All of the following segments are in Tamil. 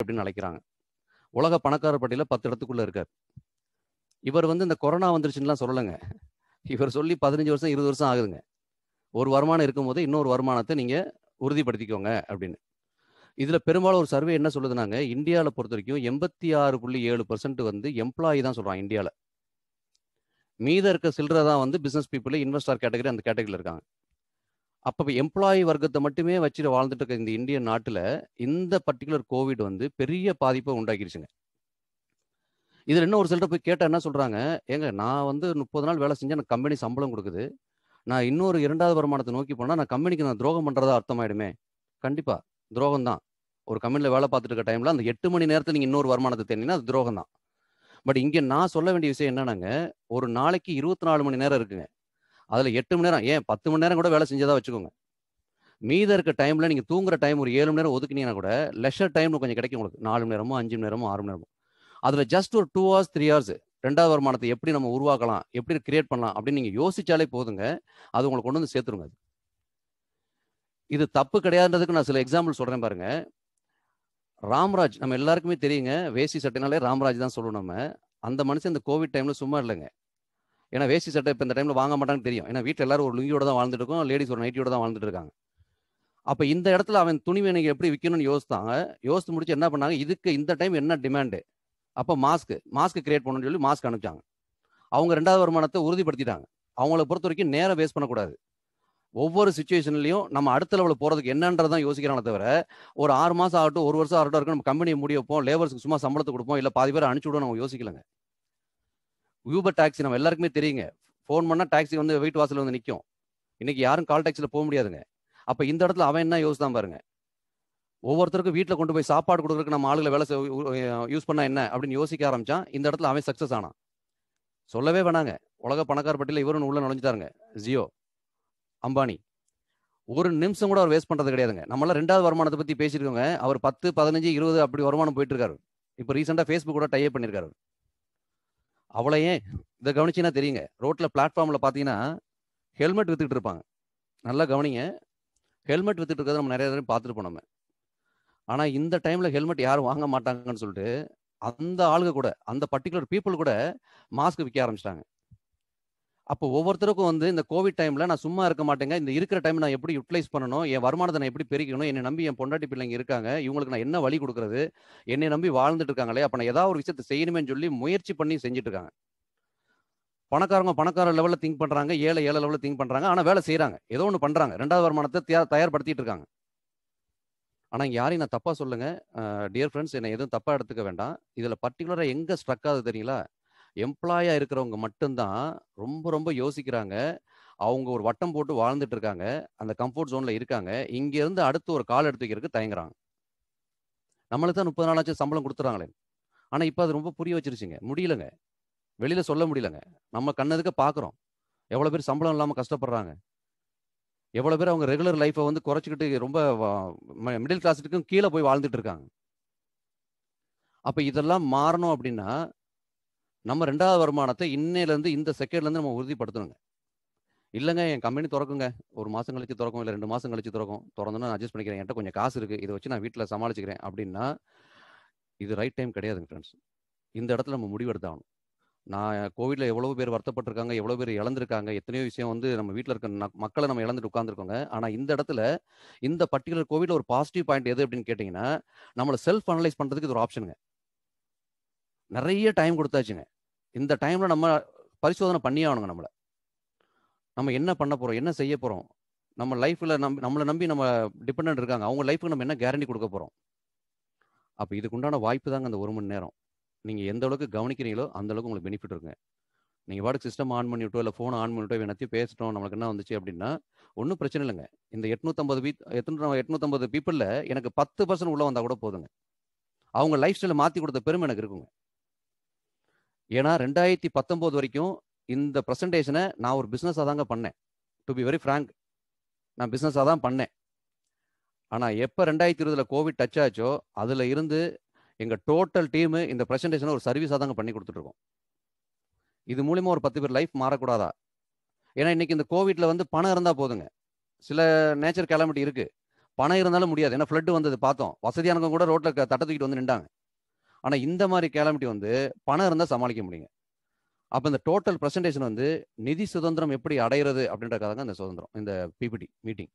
அப்படின்னு அழைக்கிறாங்க உலக பணக்கார பட்டியல பத்து இடத்துக்குள்ள இருக்கார் இவர் வந்து இந்த கொரோனா எல்லாம் சொல்லலைங்க இவர் சொல்லி பதினஞ்சு வருஷம் இருபது வருஷம் ஆகுதுங்க ஒரு வருமானம் இருக்கும்போது இன்னொரு வருமானத்தை நீங்க உறுதிப்படுத்திக்கோங்க அப்படின்னு இதுல பெரும்பாலும் ஒரு சர்வே என்ன சொல்லுதுனாங்க இந்தியாவில் பொறுத்த வரைக்கும் எண்பத்தி ஆறு புள்ளி ஏழு பர்சன்ட் வந்து எம்ப்ளாயி தான் சொல்றாங்க இந்தியாவில் மீத இருக்க சில்லறை தான் வந்து பிசினஸ் பீப்புள் இன்வெஸ்டர் கேட்டகரி அந்த கேட்டகரியில் இருக்காங்க அப்போ எம்ப்ளாயி வர்க்கத்தை மட்டுமே வச்சுட்டு வாழ்ந்துட்டு இருக்க இந்த இந்திய நாட்டில் இந்த பர்டிகுலர் கோவிட் வந்து பெரிய பாதிப்பை உண்டாக்கிருச்சுங்க இதில் இன்னும் ஒரு சிலர் போய் கேட்டால் என்ன சொல்கிறாங்க ஏங்க நான் வந்து முப்பது நாள் வேலை செஞ்சால் எனக்கு கம்பெனி சம்பளம் கொடுக்குது நான் இன்னொரு இரண்டாவது வருமானத்தை நோக்கி போனால் நான் கம்பெனிக்கு நான் துரோகம் பண்ணுறதா அர்த்தமாயிடுமே கண்டிப்பாக துரோகம் தான் ஒரு கம்பெனியில் வேலை பார்த்துட்டு இருக்க டைமில் அந்த எட்டு மணி நேரத்தில் நீங்கள் இன்னொரு வருமானத்தை தேடினா அது துரோகம் தான் பட் இங்கே நான் சொல்ல வேண்டிய விஷயம் என்னென்னாங்க ஒரு நாளைக்கு இருபத்தி நாலு மணி நேரம் இருக்குங்க அதில் எட்டு மணி நேரம் ஏன் பத்து மணி நேரம் கூட வேலை செஞ்சதாக வச்சுக்கோங்க மீத இருக்க டைமில் நீங்கள் தூங்குற டைம் ஒரு ஏழு மணி நேரம் ஒதுக்குனீங்கன்னா கூட லெஷர் டைம் கொஞ்சம் கிடைக்கும் உங்களுக்கு நாலு மணி நேரமோ அஞ்சு மணி நேரமோ ஆறு மணி நேரமோ அதில் ஜஸ்ட் ஒரு டூ ஹவர்ஸ் த்ரீ ஹவர்ஸ் ரெண்டாவது வருமானத்தை எப்படி நம்ம உருவாக்கலாம் எப்படி கிரியேட் பண்ணலாம் அப்படின்னு நீங்கள் யோசிச்சாலே போதுங்க அது உங்களை கொண்டு வந்து சேர்த்துருங்க அது இது தப்பு கிடையாதுன்றதுக்கு நான் சில எக்ஸாம்பிள் சொல்கிறேன் பாருங்க ராம்ராஜ் நம்ம எல்லாருக்குமே தெரியுங்க வேசி சட்டைனாலே ராம்ராஜ் தான் சொல்லணும் நம்ம அந்த மனுஷன் இந்த கோவிட் டைமில் சும்மா இல்லைங்க ஏன்னா வேஷ்டி சட்டை இப்போ இந்த டைமில் வாங்க மாட்டான்னு தெரியும் ஏன்னா வீட்டில் எல்லாரும் ஒரு லுங்கியோட தான் வாழ்ந்துட்டு இருக்கோம் லேடிஸ் ஒரு நைட்டியோட தான் வாழ்ந்துட்டு இருக்காங்க அப்போ இந்த இடத்துல அவன் துணிமணி எப்படி விற்கணும்னு யோசித்தாங்க யோசித்து முடிச்சு என்ன பண்ணாங்க இதுக்கு இந்த டைம் என்ன டிமாண்டு அப்போ மாஸ்க்கு மாஸ்க்கு கிரியேட் பண்ணணும்னு சொல்லி மாஸ்க் அனுப்பிச்சாங்க அவங்க ரெண்டாவது வருமானத்தை உறுதிப்படுத்திட்டாங்க அவங்கள பொறுத்த வரைக்கும் நேரம் வேஸ்ட் பண்ணக்கூடாது ஒவ்வொரு சுச்சுவேஷன்லையும் நம்ம அடுத்த லெவலில் போகிறதுக்கு என்னன்றதான் யோசிக்கிறானே தவிர ஒரு ஆறு மாதம் ஆகட்டும் ஒரு வருஷம் ஆகட்டும் இருக்கும் நம்ம கம்பெனியை முடியப்போம் லேபர்ஸ்க்கு சும்மா சம்பளத்தை கொடுப்போம் இல்லை பாதி பேர் அனுப்பிச்சி விடுவோம் நம்ம யோசிக்கலங்க ஊபர் டாக்ஸி நம்ம எல்லாருக்குமே தெரியுங்க ஃபோன் பண்ணால் டாக்ஸி வந்து வெயிட் வாசலில் வந்து நிற்கும் இன்னைக்கு யாரும் கால் டாக்ஸியில் போக முடியாதுங்க அப்போ இந்த இடத்துல அவன் என்ன யோசி தான் பாருங்க ஒவ்வொருத்தருக்கும் வீட்டில் கொண்டு போய் சாப்பாடு கொடுக்குறதுக்கு நம்ம ஆளுகளை வேலை யூஸ் பண்ணால் என்ன அப்படின்னு யோசிக்க ஆரம்பித்தான் இந்த இடத்துல அவன் சக்ஸஸ் ஆனான் சொல்லவே வேணாங்க உலக பணக்கார பட்டியலில் இவரும் உள்ள நுழைஞ்சிட்டாருங்க ஜியோ அம்பானி ஒரு நிமிஷம் கூட அவர் வேஸ்ட் பண்ணுறது கிடையாதுங்க நம்மளால் ரெண்டாவது வருமானத்தை பற்றி பேசியிருக்கோங்க அவர் பத்து பதினஞ்சு இருபது அப்படி வருமானம் போயிட்டு இருக்காரு இப்போ ரீசெண்டாக ஃபேஸ்புக் கூட டைப் பண்ணியிருக்காரு ஏன் இதை கவனிச்சின்னா தெரியுங்க ரோட்டில் பிளாட்ஃபார்மில் பார்த்தீங்கன்னா ஹெல்மெட் வித்துட்டு இருப்பாங்க நல்லா கவனிங்க ஹெல்மெட் வித்துட்டு இருக்கிறத நம்ம நிறைய தடவை பார்த்துட்டு போனோம் ஆனால் இந்த டைமில் ஹெல்மெட் யாரும் வாங்க மாட்டாங்கன்னு சொல்லிட்டு அந்த ஆளுங்க கூட அந்த பர்டிகுலர் பீப்புள் கூட மாஸ்க் விற்க ஆரம்பிச்சிட்டாங்க அப்போ ஒவ்வொருத்தருக்கும் வந்து இந்த கோவிட் டைம்ல நான் சும்மா இருக்க மாட்டேங்க இந்த இருக்கிற டைம் நான் எப்படி யூட்டிலைஸ் பண்ணணும் என் வருமானத்தை நான் எப்படி பெருக்கணும் என்னை நம்பி என் பொண்டாட்டி பிள்ளைங்க இருக்காங்க இவங்களுக்கு நான் என்ன வழி கொடுக்குறது என்னை நம்பி வாழ்ந்துட்டு இருக்காங்களே அப்போ நான் ஏதாவது ஒரு விஷயத்தை செய்யணுமே சொல்லி முயற்சி பண்ணி செஞ்சுட்டு இருக்காங்க பணக்காரங்க பணக்கார லெவலில் திங்க் பண்ணுறாங்க ஏழை ஏழை லெவலில் திங்க் பண்ணுறாங்க ஆனால் வேலை செய்கிறாங்க ஏதோ ஒன்று பண்ணுறாங்க ரெண்டாவது வருமானத்தை தயார்படுத்திட்டு இருக்காங்க ஆனால் யாரையும் நான் தப்பாக சொல்லுங்கள் டியர் ஃப்ரெண்ட்ஸ் என்னை எதுவும் தப்பாக எடுத்துக்க வேண்டாம் இதில் பர்டிகுலராக எங்கே ஸ்ட்ரக் ஆகுது தெரியுங்களா எம்ப்ளாயா இருக்கிறவங்க மட்டும்தான் ரொம்ப ரொம்ப யோசிக்கிறாங்க அவங்க ஒரு வட்டம் போட்டு வாழ்ந்துட்டு இருக்காங்க அந்த கம்ஃபர்ட் ஜோன்ல இருக்காங்க இங்க இருந்து அடுத்து ஒரு கால் எடுத்து வைக்கிறதுக்கு தயங்குறாங்க நம்மளுக்கு தான் முப்பது நாளாச்சும் சம்பளம் கொடுத்துறாங்களே ஆனா இப்போ அது ரொம்ப புரிய வச்சிருச்சுங்க முடியலங்க வெளியில சொல்ல முடியலங்க நம்ம கண்ணதுக்கு பாக்குறோம் எவ்வளவு பேர் சம்பளம் இல்லாம கஷ்டப்படுறாங்க எவ்வளவு பேர் அவங்க ரெகுலர் லைஃப்பை வந்து குறைச்சிக்கிட்டு ரொம்ப மிடில் கிளாஸுக்கும் கீழே போய் வாழ்ந்துட்டு இருக்காங்க அப்ப இதெல்லாம் மாறணும் அப்படின்னா நம்ம ரெண்டாவது வருமானத்தை இன்னையிலேருந்து இந்த செகண்ட்லேருந்து நம்ம உறுதிப்படுத்தணுங்க இல்லைங்க என் கம்பெனி திறக்குங்க ஒரு மாதம் கழிச்சு திறக்கும் இல்லை ரெண்டு மாதம் கழிச்சு திறக்கும் நான் அட்ஜஸ்ட் பண்ணிக்கிறேன் என்கிட்ட கொஞ்சம் காசு இருக்குது இதை வச்சு நான் வீட்டில் சமாளிச்சுக்கிறேன் அப்படின்னா இது ரைட் டைம் கிடையாதுங்க ஃப்ரெண்ட்ஸ் இந்த இடத்துல நம்ம முடிவெடுத்தாகணும் நான் கோவிடில் எவ்வளோ பேர் வருத்தப்பட்டிருக்காங்க எவ்வளோ பேர் இழந்திருக்காங்க எத்தனையோ விஷயம் வந்து நம்ம வீட்டில் இருக்க மக்களை நம்ம இழந்துட்டு உட்காந்துருக்கோங்க ஆனால் இந்த இடத்துல இந்த பர்டிகுலர் கோவிடில் ஒரு பாசிட்டிவ் பாயிண்ட் எது அப்படின்னு கேட்டிங்கன்னா நம்மளை செல்ஃப் அனலைஸ் பண்ணுறதுக்கு இது ஒரு ஆப்ஷனுங்க நிறைய டைம் கொடுத்தாச்சுங்க இந்த டைமில் நம்ம பரிசோதனை பண்ணி ஆகணுங்க நம்மளை நம்ம என்ன பண்ண போகிறோம் என்ன செய்ய போகிறோம் நம்ம லைஃப்பில் நம் நம்மளை நம்பி நம்ம டிபெண்ட் இருக்காங்க அவங்க லைஃபுக்கு நம்ம என்ன கேரண்டி கொடுக்க போகிறோம் அப்போ உண்டான வாய்ப்பு தாங்க அந்த ஒரு மணி நேரம் நீங்கள் எந்த அளவுக்கு கவனிக்கிறீங்களோ அந்த அளவுக்கு உங்களுக்கு பெனிஃபிட் இருக்குங்க நீங்கள் வாடகை சிஸ்டம் ஆன் பண்ணிவிட்டோ இல்லை ஃபோனை ஆன் பண்ணிவிட்டோ எல்லாத்தையும் பேசிட்டோம் நம்மளுக்கு என்ன வந்துச்சு அப்படின்னா ஒன்றும் பிரச்சனை இல்லைங்க இந்த எட்நூத்தம்பது பீ எத்தனை எட்நூற்றம்பது பீப்புளில் எனக்கு பத்து பர்சன்ட் உள்ளே வந்தால் கூட போதுங்க அவங்க லைஃப் ஸ்டைலை மாற்றி கொடுத்த பெருமை எனக்கு இருக்குங்க ஏன்னா ரெண்டாயிரத்தி பத்தொம்போது வரைக்கும் இந்த ப்ரெசன்டேஷனை நான் ஒரு பிஸ்னஸாக தாங்க பண்ணேன் டு பி வெரி ஃப்ராங்க் நான் பிஸ்னஸாக தான் பண்ணேன் ஆனால் எப்போ ரெண்டாயிரத்தி இருபதில் கோவிட் டச் ஆச்சோ அதில் இருந்து எங்கள் டோட்டல் டீமு இந்த ப்ரெசன்டேஷனை ஒரு சர்வீஸாக தாங்க பண்ணி கொடுத்துட்ருக்கோம் இது மூலிமா ஒரு பத்து பேர் லைஃப் மாறக்கூடாதா ஏன்னா இன்னைக்கு இந்த கோவிட்ல வந்து பணம் இருந்தால் போதுங்க சில நேச்சர் கிளம்பிட்டு இருக்குது பணம் இருந்தாலும் முடியாது ஏன்னா ஃப்ளட்டு வந்தது பார்த்தோம் வசதியானவங்க கூட ரோட்டில் தட்டத்துக்கிட்டு வந்து நின்றாங்க ஆனால் இந்த மாதிரி கேலமிட்டி வந்து பணம் இருந்தால் சமாளிக்க முடியுங்க அப்போ இந்த டோட்டல் ப்ரெசன்டேஷன் வந்து நிதி சுதந்திரம் எப்படி அடையிறது அப்படின்றக்காக இந்த சுதந்திரம் இந்த பிபிடி மீட்டிங்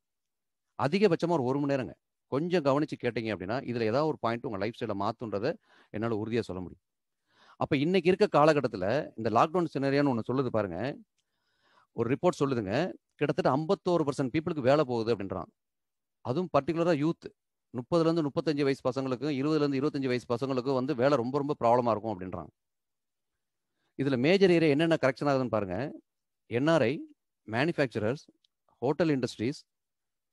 அதிகபட்சமாக ஒரு ஒரு மணி நேரங்க கொஞ்சம் கவனித்து கேட்டீங்க அப்படின்னா இதில் ஏதாவது ஒரு பாயிண்ட் உங்கள் லைஃப் ஸ்டைலில் மாற்றுன்றதை என்னால் உறுதியாக சொல்ல முடியும் அப்போ இன்றைக்கி இருக்க காலகட்டத்தில் இந்த லாக்டவுன் சினரியான்னு ஒன்று சொல்லுது பாருங்கள் ஒரு ரிப்போர்ட் சொல்லுதுங்க கிட்டத்தட்ட ஐம்பத்தோரு பர்சன்ட் பீப்புளுக்கு வேலை போகுது அப்படின்றான் அதுவும் பர்டிகுலராக யூத்து முப்பதுலேருந்து முப்பத்தஞ்சு வயசு பசங்களுக்கும் இருபதுலேருந்து இருபத்தஞ்சு வயசு பசங்களுக்கும் வந்து வேலை ரொம்ப ரொம்ப ப்ராப்ளமாக இருக்கும் அப்படின்றாங்க இதில் மேஜர் ஏரியா என்னென்ன கரெக்ஷன் ஆகுதுன்னு பாருங்கள் NRI manufacturers hotel industries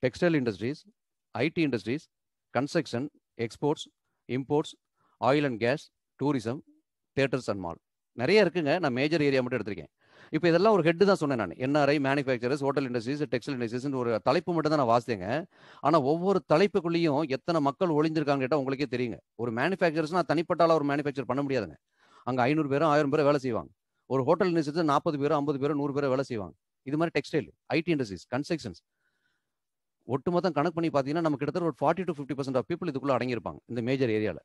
textile industries IT industries construction exports imports oil and gas tourism theaters and mall நிறைய இருக்குங்க நான் மேஜர் ஏரியா மட்டும் எடுத்திருக்கேன் இப்போ இதெல்லாம் ஒரு ஹெட்டு தான் சொன்னேன் நான் NRI manufacturers hotel industries textile industries ஒரு தலைப்பு மட்டும் தான் நான் வாசித்தேங்க ஆனால் ஒவ்வொரு தலைப்புக்குள்ளேயும் எத்தனை மக்கள் ஒளிஞ்சிருக்காங்க கேட்டால் உங்களுக்கே தெரியுங்க ஒரு மேனுஃபேக்சரர்ஸ்னா தனிப்பட்டால ஒரு மேனுஃபேக்சர் பண்ண முடியாதுங்க அங்கே ஐநூறு பேரும் ஆயிரம் பேரும் வேலை செய்வாங்க ஒரு ஹோட்டல் இண்டஸ்ட்ரீஸ் நாற்பது பேரும் ஐம்பது பேரும் நூறு பேரும் வேலை செய்வாங்க இது மாதிரி டெக்ஸ்டைல் ஐடி இண்டஸ்ட்ரீஸ் கன்ஸ்ட்ரக்ஷன்ஸ் ஒட்டுமொத்தம் கணக்கு பண்ணி பார்த்தீங்கன்னா நம்ம கிட்டத்தட்ட ஒரு forty to fifty percent of people இதுக்குள்ள அடங்கியிருப்பாங்க இந்த மேஜர் ஏரியாவில்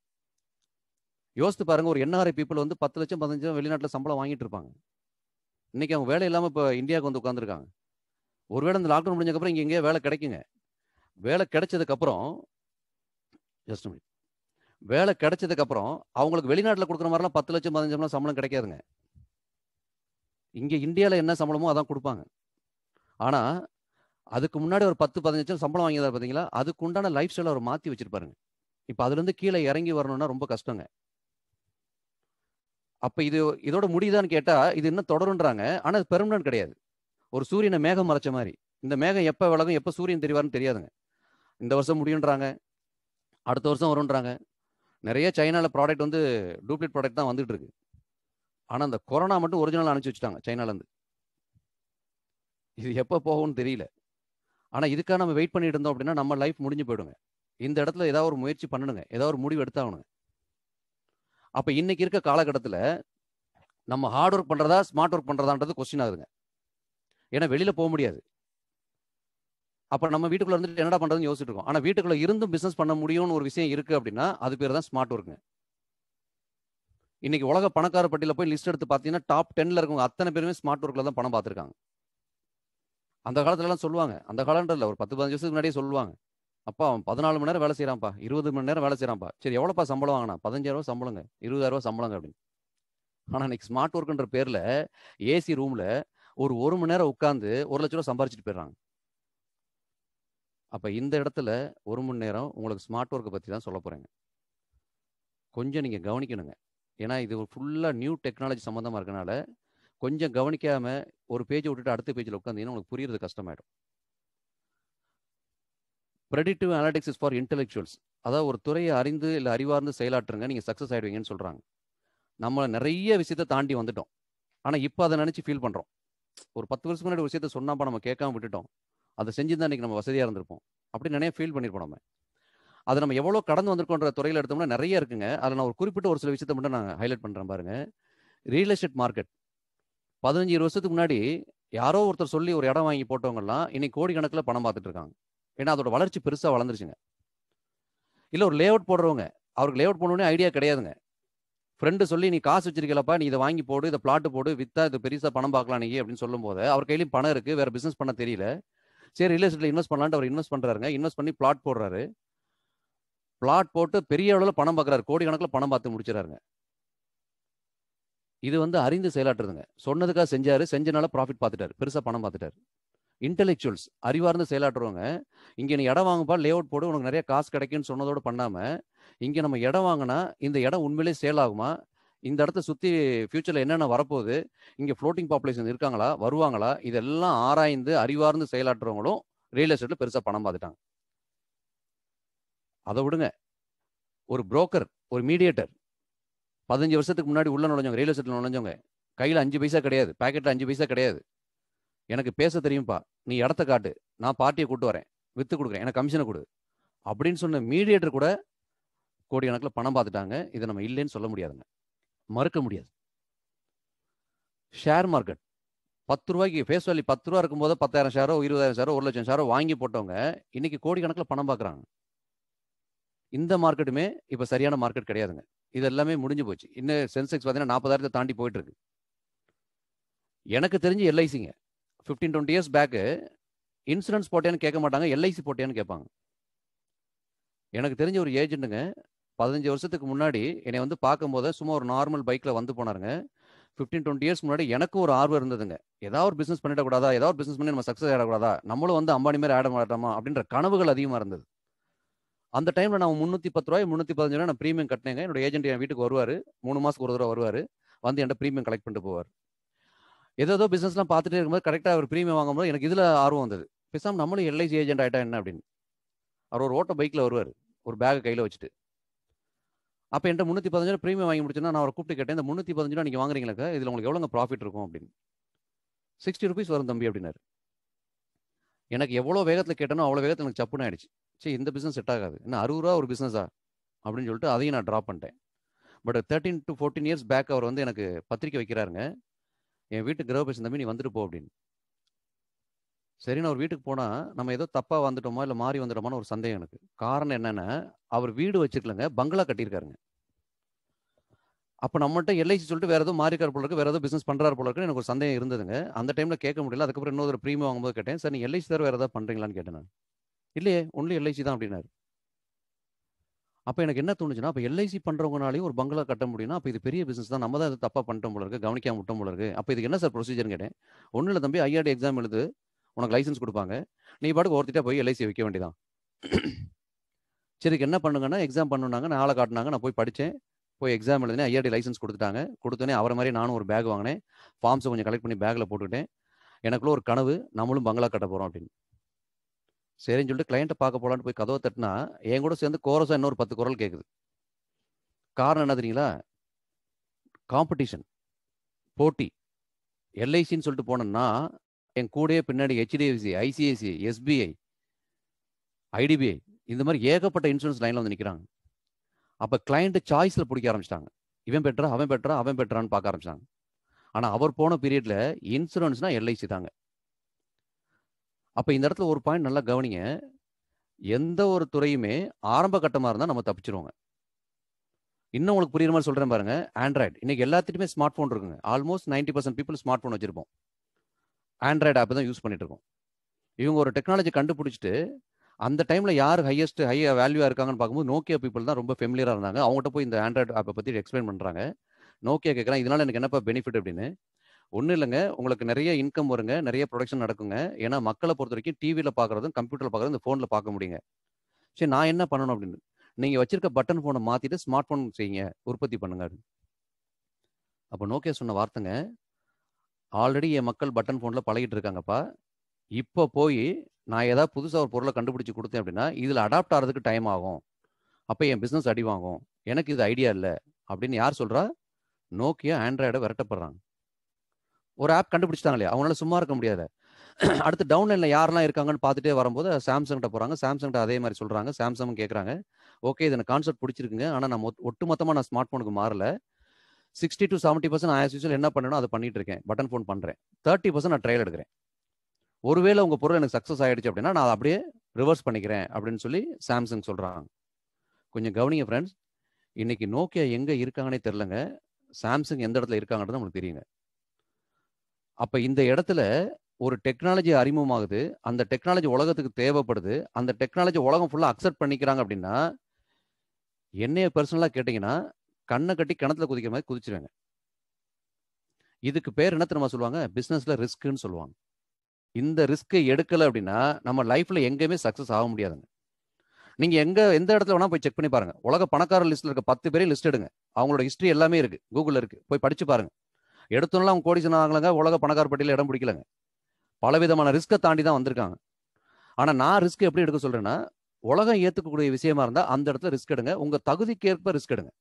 யோசித்து பாருங்க ஒரு என்ஆர்ஐ பீப்புள் வந்து பத்து லட்சம் பதினஞ்சு வெளிநாட்டில் சம்பளம் வாங்கிட்டு இருப்பாங்க இன்னைக்கு அவங்க வேலை இல்லாமல் இப்போ இந்தியாவுக்கு வந்து உட்காந்துருக்காங்க ஒருவேளை இந்த லாக்டவுன் முடிஞ்சக்கப்புறம் இங்கே எங்கேயோ வேலை கிடைக்குங்க வேலை கிடைச்சதுக்கப்புறம் ஜஸ்ட் வேலை கிடைச்சதுக்கப்புறம் அவங்களுக்கு வெளிநாட்டில் கொடுக்குற மாதிரிலாம் பத்து லட்சம் லட்சம் சம்பளம் கிடைக்காதுங்க இங்கே இந்தியாவில் என்ன சம்பளமோ அதான் கொடுப்பாங்க ஆனால் அதுக்கு முன்னாடி ஒரு பத்து பதினஞ்சு லட்சம் சம்பளம் வாங்கியதா பார்த்தீங்களா அதுக்குண்டான லைஃப் ஸ்டைலை அவர் மாற்றி வச்சிருப்பாருங்க இப்போ அதுலேருந்து கீழே இறங்கி வரணும்னா ரொம்ப கஷ்டங்க அப்ப இது இதோட முடியுதான்னு கேட்டா இது இன்னும் தொடருன்றாங்க ஆனா அது பெர்மனன்ட் கிடையாது ஒரு சூரியனை மேகம் மறைச்ச மாதிரி இந்த மேகம் எப்ப விலகும் எப்ப சூரியன் தெரிவாருன்னு தெரியாதுங்க இந்த வருஷம் முடியுன்றாங்க அடுத்த வருஷம் வரும்ன்றாங்க நிறைய சைனாவில் ப்ராடக்ட் வந்து டூப்ளிகேட் ப்ராடக்ட் தான் வந்துட்டு இருக்கு ஆனால் அந்த கொரோனா மட்டும் ஒரிஜினல் அனுப்பிச்சி வச்சுட்டாங்க சைனாலேருந்து இது எப்போ போகும்னு தெரியல ஆனால் இதுக்காக நம்ம வெயிட் பண்ணிட்டு இருந்தோம் அப்படின்னா நம்ம லைஃப் முடிஞ்சு போயிடுங்க இந்த இடத்துல ஏதாவது ஒரு முயற்சி பண்ணணுங்க ஏதாவது ஒரு முடிவு எடுத்தாகணுங்க அப்போ இன்றைக்கி இருக்க காலகட்டத்தில் நம்ம ஹார்ட் ஒர்க் பண்ணுறதா ஸ்மார்ட் ஒர்க் பண்ணுறதான்றது கொஸ்டின் ஆகுதுங்க ஏன்னா வெளியில் போக முடியாது அப்போ நம்ம வீட்டுக்குள்ளே இருந்துட்டு என்னடா பண்ணுறதுன்னு யோசிச்சுட்டு இருக்கோம் ஆனால் வீட்டுக்குள்ளே இருந்தும் பிஸ்னஸ் பண்ண முடியும்னு ஒரு விஷயம் இருக்குது அப்படின்னா அது பேர் தான் ஸ்மார்ட் ஒர்க்குங்க இன்றைக்கி உலக பணக்கார பட்டியல போய் லிஸ்ட் எடுத்து பார்த்தீங்கன்னா டாப் டெனில் இருக்கவங்க அத்தனை பேருமே ஸ்மார்ட் ஒர்க்கில் தான் பணம் பார்த்துருக்காங்க அந்த காலத்துலலாம் சொல்லுவாங்க அந்த காலன்றதுல ஒரு பத்து பதினஞ்சு வருஷத்துக்கு முன்னாடியே சொல்லுவாங்க அப்பா அவன் பதினாலு மணி நேரம் வேலை செய்கிறான்ப்பா இருபது மணி நேரம் வேலை செய்கிறான்ப்பா சரி எவ்வளோப்பா சம்பளம் வாங்கினா பதினஞ்சாயிரம் சம்பளங்க இருபதாயிரரூவா சம்பளங்க அப்படின்னு ஆனால் இன்னைக்கு ஸ்மார்ட் ஒர்க்குன்ற பேரில் ஏசி ரூமில் ஒரு ஒரு மணி நேரம் உட்காந்து ஒரு லட்ச ரூபா சம்பாரிச்சிட்டு போயிடுறாங்க அப்போ இந்த இடத்துல ஒரு மணி நேரம் உங்களுக்கு ஸ்மார்ட் ஒர்க்கை பற்றி தான் சொல்ல போகிறேங்க கொஞ்சம் நீங்கள் கவனிக்கணுங்க ஏன்னா இது ஃபுல்லாக நியூ டெக்னாலஜி சம்மந்தமாக இருக்கனால கொஞ்சம் கவனிக்காமல் ஒரு பேஜை விட்டுட்டு அடுத்த பேஜில் உட்காந்தீங்கன்னா உங்களுக்கு புரியுறது கஷ்டமாயிடும் predictive analytics is for intellectuals அதாவது ஒரு துறையை அறிந்து இல்லை அறிவார்ந்து செயலாற்றுங்க நீங்கள் சக்ஸஸ் ஆகிடுவீங்கன்னு சொல்கிறாங்க நம்ம நிறைய விஷயத்த தாண்டி வந்துட்டோம் ஆனால் இப்போ அதை நினச்சி ஃபீல் பண்ணுறோம் ஒரு பத்து வருஷம் முன்னாடி ஒரு விஷயத்த சொன்னாப்பா நம்ம கேட்காம விட்டுட்டோம் அதை செஞ்சு தான் இன்றைக்கி நம்ம வசதியாக இருந்திருப்போம் அப்படின்னு நிறைய ஃபீல் பண்ணியிருப்போம் நம்ம அதை நம்ம எவ்வளோ கடந்து வந்திருக்கோன்ற துறையில் எடுத்தோம்னா நிறைய இருக்குங்க அதில் நான் ஒரு குறிப்பிட்ட ஒரு சில விஷயத்தை மட்டும் நான் ஹைலைட் பண்ணுறேன் பாருங்கள் ரியல் எஸ்டேட் மார்க்கெட் பதினஞ்சு வருஷத்துக்கு முன்னாடி யாரோ ஒருத்தர் சொல்லி ஒரு இடம் வாங்கி போட்டவங்கலாம் இன்னைக்கு கோடிக்கணக்கில் பணம் பார்த்துட்டு இருக்காங்க ஏன்னா அதோட வளர்ச்சி பெருசாக வளர்ந்துருச்சுங்க இல்லை ஒரு லே அவுட் போடுறவங்க அவருக்கு லே அவுட் ஐடியா கிடையாதுங்க ஃப்ரெண்டு சொல்லி நீ காசு வச்சிருக்கலப்பா நீ இதை வாங்கி போடு இதை பிளாட்டு போடு வித்தா இது பெருசாக பணம் பார்க்கலாம் நீ அப்படின்னு சொல்லும்போது அவர் கையிலையும் பணம் இருக்குது வேறு பிஸ்னஸ் பண்ண தெரியல சரி ரியல் எஸ்டேட்டில் இன்வெஸ்ட் பண்ணலான்ட்டு அவர் இன்வெஸ்ட் பண்ணுறாருங்க இன்வெஸ்ட் பண்ணி பிளாட் போடுறாரு பிளாட் போட்டு பெரிய அளவில் பணம் பார்க்குறாரு கணக்கில் பணம் பார்த்து முடிச்சிடறாருங்க இது வந்து அறிந்து செயலாற்றுதுங்க சொன்னதுக்காக செஞ்சாரு செஞ்சனால ப்ராஃபிட் பார்த்துட்டாரு பெருசாக பணம் பார்த்துட்டாரு இன்டெலெக்சுவல்ஸ் அறிவார்ந்த செயலாற்றுவாங்க இங்கே நீ இடம் வாங்கப்பா லே அவுட் போடு உனக்கு நிறைய காசு கிடைக்குன்னு சொன்னதோடு பண்ணாமல் இங்கே நம்ம இடம் வாங்கினா இந்த இடம் உண்மையிலே சேல் ஆகுமா இந்த இடத்த சுற்றி ஃப்யூச்சரில் என்னென்ன வரப்போகுது இங்கே ஃப்ளோட்டிங் பாப்புலேஷன் இருக்காங்களா வருவாங்களா இதெல்லாம் ஆராய்ந்து அறிவார்ந்து செயலாற்றுறவங்களும் ரியல் எஸ்டேட்டில் பெருசாக பணம் பார்த்துட்டாங்க அதை விடுங்க ஒரு புரோக்கர் ஒரு மீடியேட்டர் பதினஞ்சு வருஷத்துக்கு முன்னாடி உள்ள நுழைஞ்சவங்க ரியல் எஸ்டேட்டில் நுழைஞ்சவங்க கையில் அஞ்சு பைசா கிடையாது பேக்கெட்டில் அஞ்சு பைசா கிடையாது எனக்கு பேச தெரியும்ப்பா நீ இடத்த காட்டு நான் பார்ட்டியை கூட்டு வரேன் வித்து கொடுக்குறேன் எனக்கு கமிஷனை கொடு அப்படின்னு சொன்ன மீடியேட்டர் கூட கோடிக்கணக்கில் பணம் பார்த்துட்டாங்க இதை நம்ம இல்லைன்னு சொல்ல முடியாதுங்க மறுக்க முடியாது ஷேர் மார்க்கெட் பத்து ரூபாய்க்கு ஃபேஸ் வேல்யூ பத்து ரூபா இருக்கும்போது பத்தாயிரம் ஷேரோ இருபதாயிரம் ஷேரோ ஒரு லட்சம் ஷேரோ வாங்கி போட்டவங்க இன்னைக்கு கோடிக்கணக்கில் பணம் பார்க்குறாங்க இந்த மார்க்கெட்டுமே இப்போ சரியான மார்க்கெட் கிடையாதுங்க இது எல்லாமே முடிஞ்சு போச்சு இன்னும் சென்செக்ஸ் பார்த்தீங்கன்னா நாற்பதாயிரத்தை தாண்டி போயிட்டு இருக்கு எனக்கு தெரிஞ்சு எல்ஐசிங்க fifteen twenty years back insurance போட்டேன்னு கேட்க மாட்டாங்க எல்ஐசி போட்டேன்னு கேட்பாங்க எனக்கு தெரிஞ்ச ஒரு ஏஜென்ட்டுங்க பதினஞ்சு வருஷத்துக்கு முன்னாடி என்னை வந்து பார்க்கும்போது சும்மா ஒரு நார்மல் பைக்கில் வந்து போனாருங்க ஃபிஃப்டீன் டுவெண்ட்டி இயர்ஸ் முன்னாடி எனக்கும் ஒரு ஆர்வம் இருந்ததுங்க ஏதாவது ஒரு பிஸ்னஸ் பண்ணிடக்கூடாதா ஏதாவது ஒரு பிஸ்னஸ் பண்ணி நம்ம சக்ஸஸ் ஆகிடக்கூடாதா நம்மளும் வந்து அம்பானி மாதிரி ஆட மாட்டோமா அப்படின்ற கனவுகள் அதிகமாக இருந்தது அந்த டைமில் நான் முந்நூற்றி பத்து ரூபாய் முந்நூற்றி பதினஞ்சு ரூபாய் நான் ப்ரீமியம் கட்டினேங்க என்னோட ஏஜென்ட் என் வீட்டுக்கு வருவார் மூணு மாதத்துக்கு ஒரு தடவை வருவார் வந்து என்கிட்ட ப்ரீமியம் கலெக்ட் பண்ணிட்டு போவார் ஏதோ பிசினஸ்லாம் பார்த்துட்டே இருக்கும்போது கரெக்டாக அவர் பிரீமியம் வாங்கும்போது எனக்கு இதில் ஆர்வம் வந்தது பேசாமல் நம்மளும் எல்ஐசி ஏஜென்ட் ஆகிட்டா என்ன அப்படின்னு அவர் ஒரு ஓட்டோ பைக்கில் வருவார் ஒரு பேக்கை கையில் வச்சுட்டு அப்போ என்கிட்ட முந்நூற்றி பதினஞ்சு ரூபா ப்ரீமியம் வாங்கி முடிச்சுன்னா நான் அவரை கூப்பிட்டு கேட்டேன் இந்த முந்நூற்றி பதினஞ்சு ரூபா நீங்கள் வாங்குறீங்களா இதில் உங்களுக்கு எவ்வளோங்க ப்ராஃபிட் இருக்கும் அப்படின்னு சிக்ஸ்டி ருபீஸ் வரும் தம்பி அப்படின்னாரு எனக்கு எவ்வளோ வேகத்தில் கேட்டனோ அவ்வளோ வேகத்தில் எனக்கு சப்புன்னு ஆயிடுச்சு சரி இந்த பிஸ்னஸ் செட் ஆகாது என்ன அறுபது ரூபா ஒரு பிஸ்னஸா அப்படின்னு சொல்லிட்டு அதையும் நான் ட்ராப் பண்ணிட்டேன் but thirteen to fourteen years back அவர் வந்து எனக்கு பத்திரிக்கை வைக்கிறாருங்க என் வீட்டுக்கு கிரகபேஷன் தம்பி நீ வந்துட்டு போ அப்படின்னு சரின்னு அவர் வீட்டுக்கு போனால் நம்ம ஏதோ தப்பாக வந்துட்டோமா இல்லை மாறி வந்துட்டோமான்னு ஒரு சந்தேகம் எனக்கு காரணம் என்னென்னா அவர் வீடு வச்சிருக்கலங்க பங்களா கட்டியிருக்காருங்க அப்போ நம்மகிட்ட எல்ஐசி சொல்லிட்டு வேறு ஏதோ மாறிக்கார் போல இருக்கு வேறு ஏதோ பிஸ்னஸ் பண்ணுறாரு போல இருக்குன்னு எனக்கு ஒரு சந்தேகம் இருந்ததுங்க அந்த டைமில் கேட்க முடியல அதுக்கப்புறம் இன்னொரு ப்ரீமியம் வாங்கும்போது கேட்டேன் சார் நீ எல்ஐசி தவிர வேறு ஏதாவது பண்ணுறீங்களான்னு கேட்டேன் நான் இல்லையே ஒன்லி எல்ஐசி தான் அப்படின்னாரு அப்போ எனக்கு என்ன தோணுச்சுன்னா அப்போ எல்ஐசி பண்ணுறவங்கனாலையும் ஒரு பங்களா கட்ட முடியும்னா அப்போ இது பெரிய பிஸ்னஸ் தான் நம்ம தான் இது தப்பாக பண்ணிட்டோம் போல இருக்கு கவனிக்காம விட்டோம் போல இருக்கு அப்போ இதுக்கு என்ன சார் ப்ரொசீஜர்னு கேட்டேன் ஒன்றும் இல்லை தம்பி ஐஆர்டி எக்ஸாம் எழுது உனக்கு லைசன்ஸ் கொடுப்பாங்க நீ பாட்டுக்கு ஒருத்திட்டே போய் எல்ஐசி வைக்க வேண்டியதான் சரி என்ன பண்ணுங்கன்னா எக்ஸாம் பண்ணுனாங்க நான் ஆளை காட்டினாங்க நான் போய் படித்தேன் போய் எக்ஸாம் எழுதினே ஐஆர்டி லைசன்ஸ் கொடுத்துட்டாங்க கொடுத்தோன்னே அவரை மாதிரி நானும் ஒரு பேக் வாங்கினேன் ஃபார்ம்ஸை கொஞ்சம் கலெக்ட் பண்ணி பேக்கில் போட்டுக்கிட்டேன் எனக்குள்ள ஒரு கனவு நம்மளும் பங்களா கட்ட போகிறோம் அப்படின்னு சரின்னு சொல்லிட்டு கிளைண்ட்டை பார்க்க போகலான்னு போய் கதவை தட்டினா என் கூட சேர்ந்து கோரஸாக இன்னொரு பத்து குரல் கேட்குது காரணம் என்ன தெரியுங்களா காம்படிஷன் போட்டி எல்ஐசின்னு சொல்லிட்டு போனேன்னா என் கூடயே பின்னாடி ஹெச்டிஎஃப்சி ஐசிஐசி எஸ்பிஐ ஐடிபிஐ இந்த மாதிரி ஏகப்பட்ட இன்சூரன்ஸ் லைனில் வந்து நிற்கிறாங்க அப்போ கிளைண்ட்டு சாய்ஸில் பிடிக்க ஆரம்பிச்சிட்டாங்க இவன் பெற்றா அவன் பெற்றா அவன் பெற்றான்னு பார்க்க ஆரம்பிச்சாங்க ஆனால் அவர் போன பீரியடில் இன்சூரன்ஸ்னால் எல்ஐசி தாங்க அப்போ இந்த இடத்துல ஒரு பாயிண்ட் நல்லா கவனிங்க எந்த ஒரு துறையுமே ஆரம்ப கட்டமாக இருந்தால் நம்ம தப்பிச்சிருவாங்க இன்னும் உங்களுக்கு புரியுற மாதிரி சொல்கிறேன் பாருங்க ஆண்ட்ராய்டு இன்னைக்கு எல்லாத்துக்குமே ஸ்மார்ட் ஃபோன் இருக்குங்க almost ninety percent people smart phone வச்சிருப்போம் ஆண்ட்ராய்டு ஆப் தான் யூஸ் பண்ணிட்டு இருக்கோம் இவங்க ஒரு டெக்னாலஜி கண்டுபிடிச்சிட்டு அந்த டைமில் யார் ஹையஸ்ட் ஹை வேல்யூவாக இருக்காங்கன்னு பார்க்கும்போது நோக்கியா பீப்புள் தான் ரொம்ப ஃபெமிலியராக இருந்தாங்க அவங்ககிட்ட போய் இந்த ஆண்ட்ராய்டு ஆப்பை பற்றி எக்ஸ்பிளைன் பண்ணுறாங்க நோக்கியா கேட்குறான் இதனால எனக்கு என்னப்பா பெனிஃபிட் அப்படின்னு ஒன்றும் இல்லைங்க உங்களுக்கு நிறைய இன்கம் வருங்க நிறைய ப்ரொடக்ஷன் நடக்குங்க ஏன்னா மக்களை பொறுத்த வரைக்கும் டிவியில் பார்க்குறதும் கம்ப்யூட்டரில் பார்க்குறதும் இந்த ஃபோனில் பார்க்க முடியுங்க சரி நான் என்ன பண்ணணும் அப்படின்னு நீங்கள் வச்சிருக்க பட்டன் ஃபோனை மாற்றிட்டு ஸ்மார்ட் ஃபோன் செய்யுங்க உற்பத்தி பண்ணுங்க அப்படின்னு அப்போ நோக்கியா சொன்ன வார்த்தைங்க ஆல்ரெடி என் மக்கள் பட்டன் ஃபோனில் பழகிட்டு இருக்காங்கப்பா இப்போ போய் நான் ஏதாவது புதுசாக ஒரு பொருளை கண்டுபிடிச்சி கொடுத்தேன் அப்படின்னா இதில் அடாப்ட் ஆகிறதுக்கு டைம் ஆகும் அப்போ என் பிஸ்னஸ் அடி வாங்கும் எனக்கு இது ஐடியா இல்லை அப்படின்னு யார் சொல்கிறா நோக்கியா ஆண்ட்ராய்டை விரட்டப்படுறாங்க ஒரு ஆப் கண்டுபிடிச்சாங்க இல்லையா அவங்களால சும்மா இருக்க முடியாது அடுத்து டவுன்லைனில் யாரெல்லாம் இருக்காங்கன்னு பார்த்துட்டே வரும்போது சாம்சங்கிட்ட போகிறாங்க சாம்சங்கிட்ட அதே மாதிரி சொல்கிறாங்க சாம்சங் கேட்குறாங்க ஓகே இது எனக்கு கான்செப்ட் பிடிச்சிருக்குங்க ஆனால் நான் ஒட்டு மொத்தமாக நான் ஸ்மார்ட் ஃபோனுக்கு மாறல sixty to seventy percent as usual என்ன பண்ணணும் அதை பண்ணிட்டு இருக்கேன் பட்டன் ஃபோன் பண்ணுறேன் தேர்ட்டி பர்சன்ட் நான் ட்ரையல் எடுக்கிறேன் ஒருவேளை உங்கள் பொருள் எனக்கு சக்ஸஸ் ஆகிடுச்சு அப்படின்னா நான் அப்படியே ரிவர்ஸ் பண்ணிக்கிறேன் அப்படின்னு சொல்லி சாம்சங் சொல்கிறாங்க கொஞ்சம் கவனிங்க ஃப்ரெண்ட்ஸ் இன்னைக்கு நோக்கியா எங்கே இருக்காங்கன்னே தெரிலங்க சாம்சங் எந்த இடத்துல இருக்காங்கன்றது நம்மளுக்கு தெரியுங்க அப்ப இந்த இடத்துல ஒரு டெக்னாலஜி அறிமுகமாகுது அந்த டெக்னாலஜி உலகத்துக்கு தேவைப்படுது அந்த டெக்னாலஜி உலகம் ஃபுல்லாக அக்செப்ட் பண்ணிக்கிறாங்க அப்படின்னா என்னைய பர்சனலாக கேட்டிங்கன்னா கண்ணை கட்டி கிணத்துல குதிக்கிற மாதிரி குதிச்சிருவாங்க இதுக்கு பேர் என்ன தெரியுமா சொல்லுவாங்க பிஸ்னஸில் ரிஸ்க்குன்னு சொல்லுவாங்க இந்த ரிஸ்க்கை எடுக்கலை அப்படின்னா நம்ம லைஃப்பில் எங்கேயுமே சக்ஸஸ் ஆக முடியாதுங்க நீங்கள் எங்கே எந்த இடத்துல வேணால் போய் செக் பண்ணி பாருங்கள் உலக பணக்கார லிஸ்ட்டில் இருக்க பத்து பேரையும் லிஸ்ட் எடுங்க அவங்களோட ஹிஸ்ட்ரி எல்லாமே இருக்குது கூகுளில் இருக்குது போய் படித்து பாருங்கள் எடுத்தோம்னா அவங்க கோடிசனம் ஆகலங்க உலக பணக்கார பட்டியல இடம் பிடிக்கலங்க பலவிதமான ரிஸ்க்கை தாண்டி தான் வந்திருக்காங்க ஆனால் நான் ரிஸ்க் எப்படி எடுக்க சொல்கிறேன்னா உலகம் ஏற்றுக்கக்கூடிய விஷயமா இருந்தால் அந்த இடத்துல ரிஸ்க் எடுங்க உங்கள் தகுதிக்கேற்ப ரிஸ்க் எடுங்க